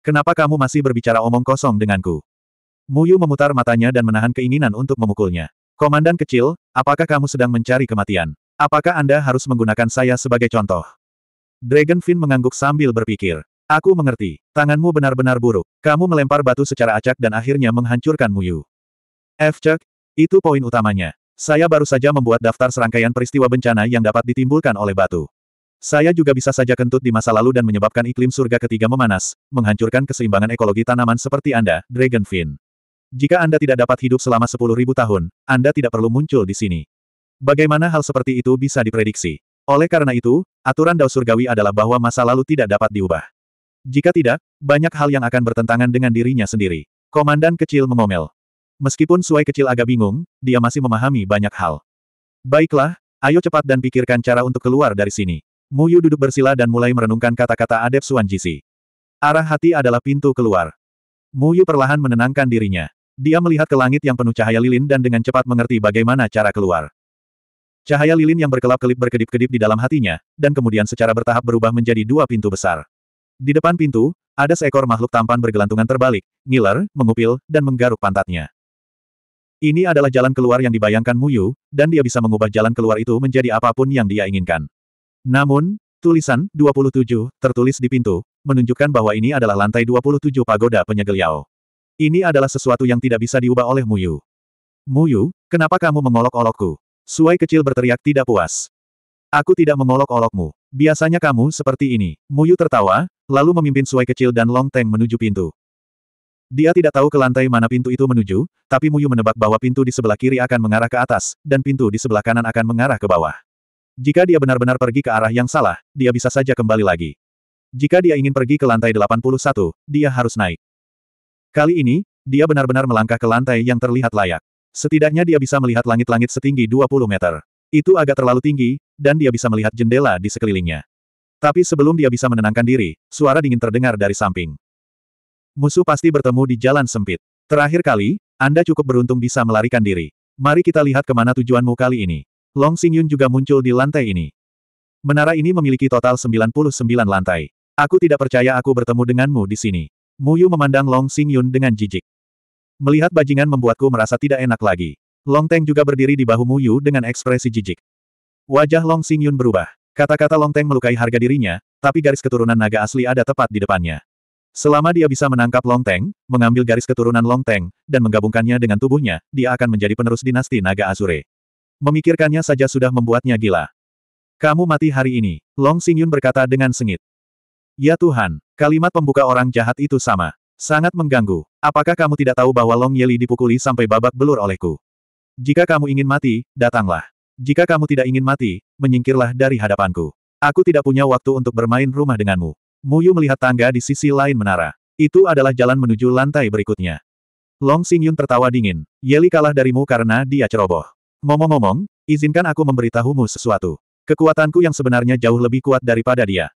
[SPEAKER 1] Kenapa kamu masih berbicara omong kosong denganku? Muyu memutar matanya dan menahan keinginan untuk memukulnya. Komandan kecil, apakah kamu sedang mencari kematian? Apakah Anda harus menggunakan saya sebagai contoh? Dragon fin mengangguk sambil berpikir. Aku mengerti. Tanganmu benar-benar buruk. Kamu melempar batu secara acak dan akhirnya menghancurkan Muyu. F. Cek, itu poin utamanya. Saya baru saja membuat daftar serangkaian peristiwa bencana yang dapat ditimbulkan oleh batu. Saya juga bisa saja kentut di masa lalu dan menyebabkan iklim surga ketiga memanas, menghancurkan keseimbangan ekologi tanaman seperti Anda, Dragonfin. Jika Anda tidak dapat hidup selama 10.000 tahun, Anda tidak perlu muncul di sini. Bagaimana hal seperti itu bisa diprediksi? Oleh karena itu, aturan dao surgawi adalah bahwa masa lalu tidak dapat diubah. Jika tidak, banyak hal yang akan bertentangan dengan dirinya sendiri. Komandan kecil mengomel. Meskipun Suai kecil agak bingung, dia masih memahami banyak hal. Baiklah, ayo cepat dan pikirkan cara untuk keluar dari sini. Mu Yu duduk bersila dan mulai merenungkan kata-kata adep Suan Jisi. Arah hati adalah pintu keluar. Mu Yu perlahan menenangkan dirinya. Dia melihat ke langit yang penuh cahaya lilin dan dengan cepat mengerti bagaimana cara keluar. Cahaya lilin yang berkelap-kelip berkedip-kedip di dalam hatinya, dan kemudian secara bertahap berubah menjadi dua pintu besar. Di depan pintu, ada seekor makhluk tampan bergelantungan terbalik, ngiler, mengupil, dan menggaruk pantatnya. Ini adalah jalan keluar yang dibayangkan Muyu, dan dia bisa mengubah jalan keluar itu menjadi apapun yang dia inginkan. Namun, tulisan 27 tertulis di pintu, menunjukkan bahwa ini adalah lantai 27 pagoda Yao. Ini adalah sesuatu yang tidak bisa diubah oleh Muyu. Muyu, kenapa kamu mengolok-olokku? Suai kecil berteriak tidak puas. Aku tidak mengolok-olokmu. Biasanya kamu seperti ini. Muyu tertawa, lalu memimpin Suai kecil dan Long Teng menuju pintu. Dia tidak tahu ke lantai mana pintu itu menuju, tapi Muyu menebak bahwa pintu di sebelah kiri akan mengarah ke atas, dan pintu di sebelah kanan akan mengarah ke bawah. Jika dia benar-benar pergi ke arah yang salah, dia bisa saja kembali lagi. Jika dia ingin pergi ke lantai 81, dia harus naik. Kali ini, dia benar-benar melangkah ke lantai yang terlihat layak. Setidaknya dia bisa melihat langit-langit setinggi 20 meter. Itu agak terlalu tinggi, dan dia bisa melihat jendela di sekelilingnya. Tapi sebelum dia bisa menenangkan diri, suara dingin terdengar dari samping. Musuh pasti bertemu di jalan sempit. Terakhir kali, Anda cukup beruntung bisa melarikan diri. Mari kita lihat kemana tujuanmu kali ini. Long Xingyun juga muncul di lantai ini. Menara ini memiliki total 99 lantai. Aku tidak percaya aku bertemu denganmu di sini. Mu Yu memandang Long Xingyun dengan jijik. Melihat bajingan membuatku merasa tidak enak lagi. Long Teng juga berdiri di bahu Mu Yu dengan ekspresi jijik. Wajah Long Xingyun berubah. Kata-kata Long Teng melukai harga dirinya, tapi garis keturunan naga asli ada tepat di depannya. Selama dia bisa menangkap Long Teng, mengambil garis keturunan Long Teng, dan menggabungkannya dengan tubuhnya, dia akan menjadi penerus dinasti naga Azure. Memikirkannya saja sudah membuatnya gila. Kamu mati hari ini, Long Xingyun berkata dengan sengit. Ya Tuhan, kalimat pembuka orang jahat itu sama. Sangat mengganggu. Apakah kamu tidak tahu bahwa Long Yeli dipukuli sampai babak belur olehku? Jika kamu ingin mati, datanglah. Jika kamu tidak ingin mati, menyingkirlah dari hadapanku. Aku tidak punya waktu untuk bermain rumah denganmu. Muyu melihat tangga di sisi lain menara. Itu adalah jalan menuju lantai berikutnya. Long Xingyun tertawa dingin. Yeli kalah darimu karena dia ceroboh. Ngomong-ngomong, izinkan aku memberitahumu sesuatu. Kekuatanku yang sebenarnya jauh lebih kuat daripada dia.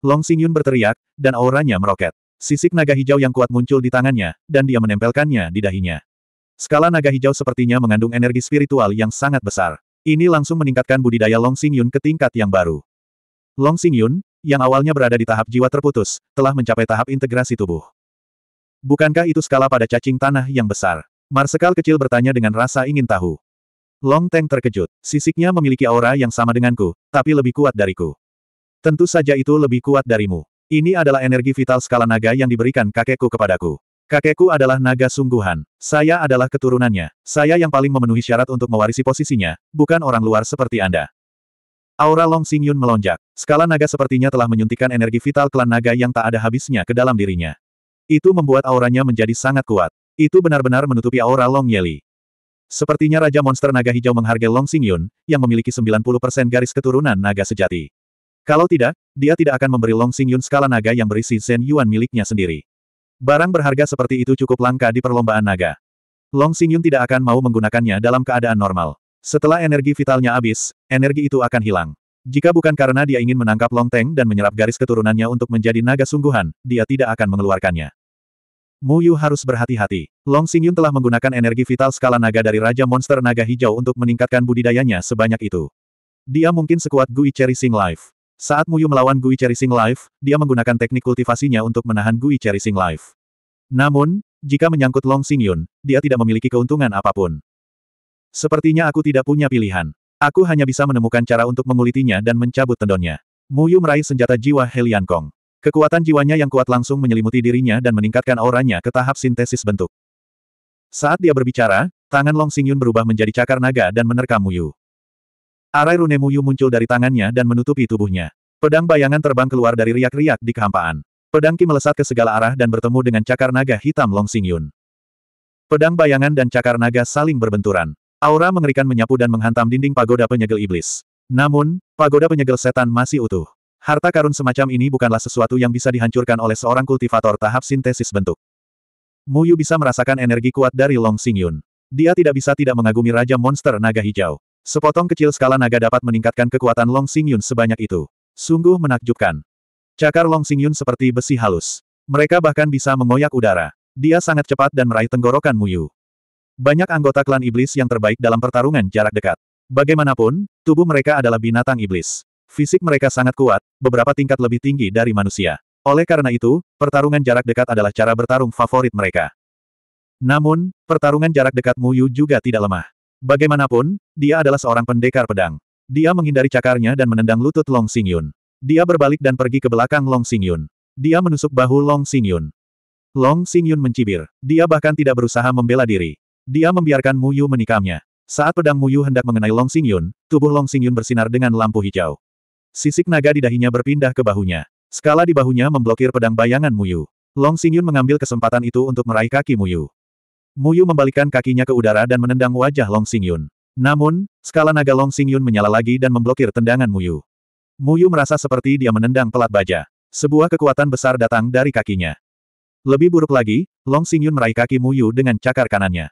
[SPEAKER 1] Long Xingyun berteriak, dan auranya meroket. Sisik naga hijau yang kuat muncul di tangannya, dan dia menempelkannya di dahinya. Skala naga hijau sepertinya mengandung energi spiritual yang sangat besar. Ini langsung meningkatkan budidaya Long Xingyun ke tingkat yang baru. Long Xingyun, yang awalnya berada di tahap jiwa terputus, telah mencapai tahap integrasi tubuh. Bukankah itu skala pada cacing tanah yang besar? Marsekal kecil bertanya dengan rasa ingin tahu. Long Teng terkejut. Sisiknya memiliki aura yang sama denganku, tapi lebih kuat dariku. Tentu saja itu lebih kuat darimu. Ini adalah energi vital skala naga yang diberikan kakekku kepadaku. Kakekku adalah naga sungguhan. Saya adalah keturunannya. Saya yang paling memenuhi syarat untuk mewarisi posisinya, bukan orang luar seperti Anda. Aura Long Sing Yun melonjak. Skala naga sepertinya telah menyuntikkan energi vital klan naga yang tak ada habisnya ke dalam dirinya. Itu membuat auranya menjadi sangat kuat. Itu benar-benar menutupi aura Long Yeli. Sepertinya Raja Monster Naga Hijau menghargai Long Yun, yang memiliki 90% garis keturunan naga sejati. Kalau tidak, dia tidak akan memberi Long Yun skala naga yang berisi Zen Yuan miliknya sendiri. Barang berharga seperti itu cukup langka di perlombaan naga. Long Yun tidak akan mau menggunakannya dalam keadaan normal. Setelah energi vitalnya habis, energi itu akan hilang. Jika bukan karena dia ingin menangkap Long Teng dan menyerap garis keturunannya untuk menjadi naga sungguhan, dia tidak akan mengeluarkannya. Mu Yu harus berhati-hati. Long Xingyun telah menggunakan energi vital skala naga dari Raja Monster Naga Hijau untuk meningkatkan budidayanya sebanyak itu. Dia mungkin sekuat Gui Sing Life. Saat Mu Yu melawan Gui Sing Life, dia menggunakan teknik kultivasinya untuk menahan Gui Sing Life. Namun, jika menyangkut Long Xingyun, dia tidak memiliki keuntungan apapun. Sepertinya aku tidak punya pilihan. Aku hanya bisa menemukan cara untuk mengulitinya dan mencabut tendonnya. Mu Yu meraih senjata jiwa Helian Kong. Kekuatan jiwanya yang kuat langsung menyelimuti dirinya dan meningkatkan auranya ke tahap sintesis bentuk. Saat dia berbicara, tangan Long Xingyun berubah menjadi cakar naga dan menerkam Muyu. Arai rune Muyu muncul dari tangannya dan menutupi tubuhnya. Pedang bayangan terbang keluar dari riak-riak di kehampaan. Pedang Ki melesat ke segala arah dan bertemu dengan cakar naga hitam Long Xingyun. Pedang bayangan dan cakar naga saling berbenturan. Aura mengerikan menyapu dan menghantam dinding pagoda penyegel iblis. Namun, pagoda penyegel setan masih utuh. Harta karun semacam ini bukanlah sesuatu yang bisa dihancurkan oleh seorang kultivator tahap sintesis bentuk. Mu Yu bisa merasakan energi kuat dari Long Yun. Dia tidak bisa tidak mengagumi Raja Monster Naga Hijau. Sepotong kecil skala naga dapat meningkatkan kekuatan Long Yun sebanyak itu. Sungguh menakjubkan. Cakar Long Yun seperti besi halus. Mereka bahkan bisa mengoyak udara. Dia sangat cepat dan meraih tenggorokan Mu Yu. Banyak anggota klan iblis yang terbaik dalam pertarungan jarak dekat. Bagaimanapun, tubuh mereka adalah binatang iblis. Fisik mereka sangat kuat, beberapa tingkat lebih tinggi dari manusia. Oleh karena itu, pertarungan jarak dekat adalah cara bertarung favorit mereka. Namun, pertarungan jarak dekat Mu Yu juga tidak lemah. Bagaimanapun, dia adalah seorang pendekar pedang. Dia menghindari cakarnya dan menendang lutut Long Xingyun. Dia berbalik dan pergi ke belakang Long Xingyun. Dia menusuk bahu Long Xingyun. Long Xingyun mencibir. Dia bahkan tidak berusaha membela diri. Dia membiarkan Mu Yu menikamnya. Saat pedang Mu Yu hendak mengenai Long Xingyun, tubuh Long Xingyun bersinar dengan lampu hijau. Sisik naga di dahinya berpindah ke bahunya. Skala di bahunya memblokir pedang bayangan Muyu. Long Xingyun mengambil kesempatan itu untuk meraih kaki Muyu. Muyu membalikkan kakinya ke udara dan menendang wajah Long Xingyun. Namun, skala naga Long Xingyun menyala lagi dan memblokir tendangan Muyu. Muyu merasa seperti dia menendang pelat baja. Sebuah kekuatan besar datang dari kakinya. Lebih buruk lagi, Long Xingyun meraih kaki Muyu dengan cakar kanannya.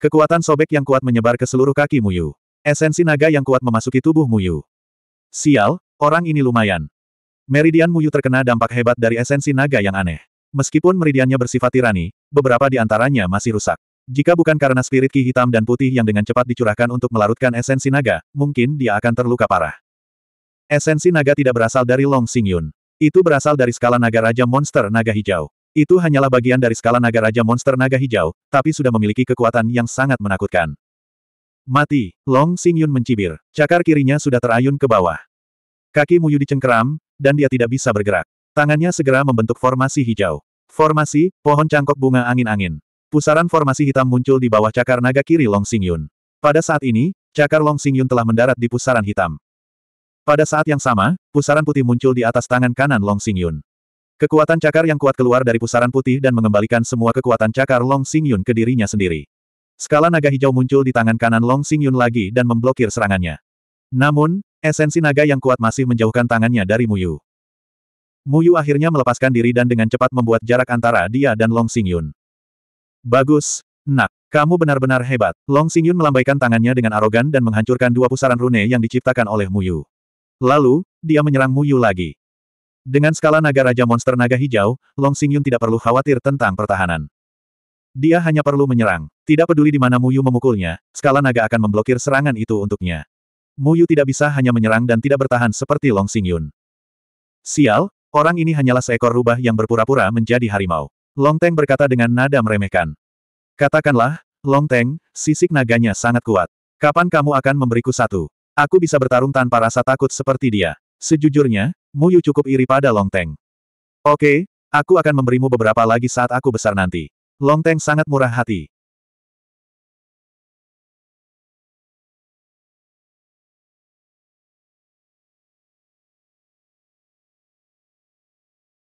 [SPEAKER 1] Kekuatan sobek yang kuat menyebar ke seluruh kaki Muyu. Esensi naga yang kuat memasuki tubuh Muyu. Sial, Orang ini lumayan. Meridian Muyu terkena dampak hebat dari esensi naga yang aneh. Meskipun meridiannya bersifat tirani, beberapa di antaranya masih rusak. Jika bukan karena spirit ki hitam dan putih yang dengan cepat dicurahkan untuk melarutkan esensi naga, mungkin dia akan terluka parah. Esensi naga tidak berasal dari Long Sing Yun. Itu berasal dari skala naga raja monster naga hijau. Itu hanyalah bagian dari skala naga raja monster naga hijau, tapi sudah memiliki kekuatan yang sangat menakutkan. Mati, Long Sing Yun mencibir. Cakar kirinya sudah terayun ke bawah. Kaki Muyu dicengkeram, dan dia tidak bisa bergerak. Tangannya segera membentuk formasi hijau. Formasi, pohon cangkok bunga angin-angin. Pusaran formasi hitam muncul di bawah cakar naga kiri Long Sing Yun. Pada saat ini, cakar Long Sing Yun telah mendarat di pusaran hitam. Pada saat yang sama, pusaran putih muncul di atas tangan kanan Long Sing Yun. Kekuatan cakar yang kuat keluar dari pusaran putih dan mengembalikan semua kekuatan cakar Long Sing Yun ke dirinya sendiri. Skala naga hijau muncul di tangan kanan Long Sing Yun lagi dan memblokir serangannya. Namun, Esensi naga yang kuat masih menjauhkan tangannya dari Muyu. Muyu akhirnya melepaskan diri dan dengan cepat membuat jarak antara dia dan Long Xingyun. Bagus, nak. Kamu benar-benar hebat. Long Xingyun melambaikan tangannya dengan arogan dan menghancurkan dua pusaran rune yang diciptakan oleh Muyu. Lalu, dia menyerang Muyu lagi. Dengan skala naga Raja Monster Naga Hijau, Long Xingyun tidak perlu khawatir tentang pertahanan. Dia hanya perlu menyerang. Tidak peduli di mana Muyu memukulnya, skala naga akan memblokir serangan itu untuknya. Muyu tidak bisa hanya menyerang dan tidak bertahan seperti Long Yun. Sial, orang ini hanyalah seekor rubah yang berpura-pura menjadi harimau. Long Teng berkata dengan nada meremehkan. Katakanlah, Long Teng, sisik naganya sangat kuat. Kapan kamu akan memberiku satu? Aku bisa bertarung tanpa rasa takut seperti dia. Sejujurnya, Muyu cukup iri pada Long Teng. Oke, aku akan memberimu beberapa lagi saat aku besar nanti. Long Teng sangat murah hati.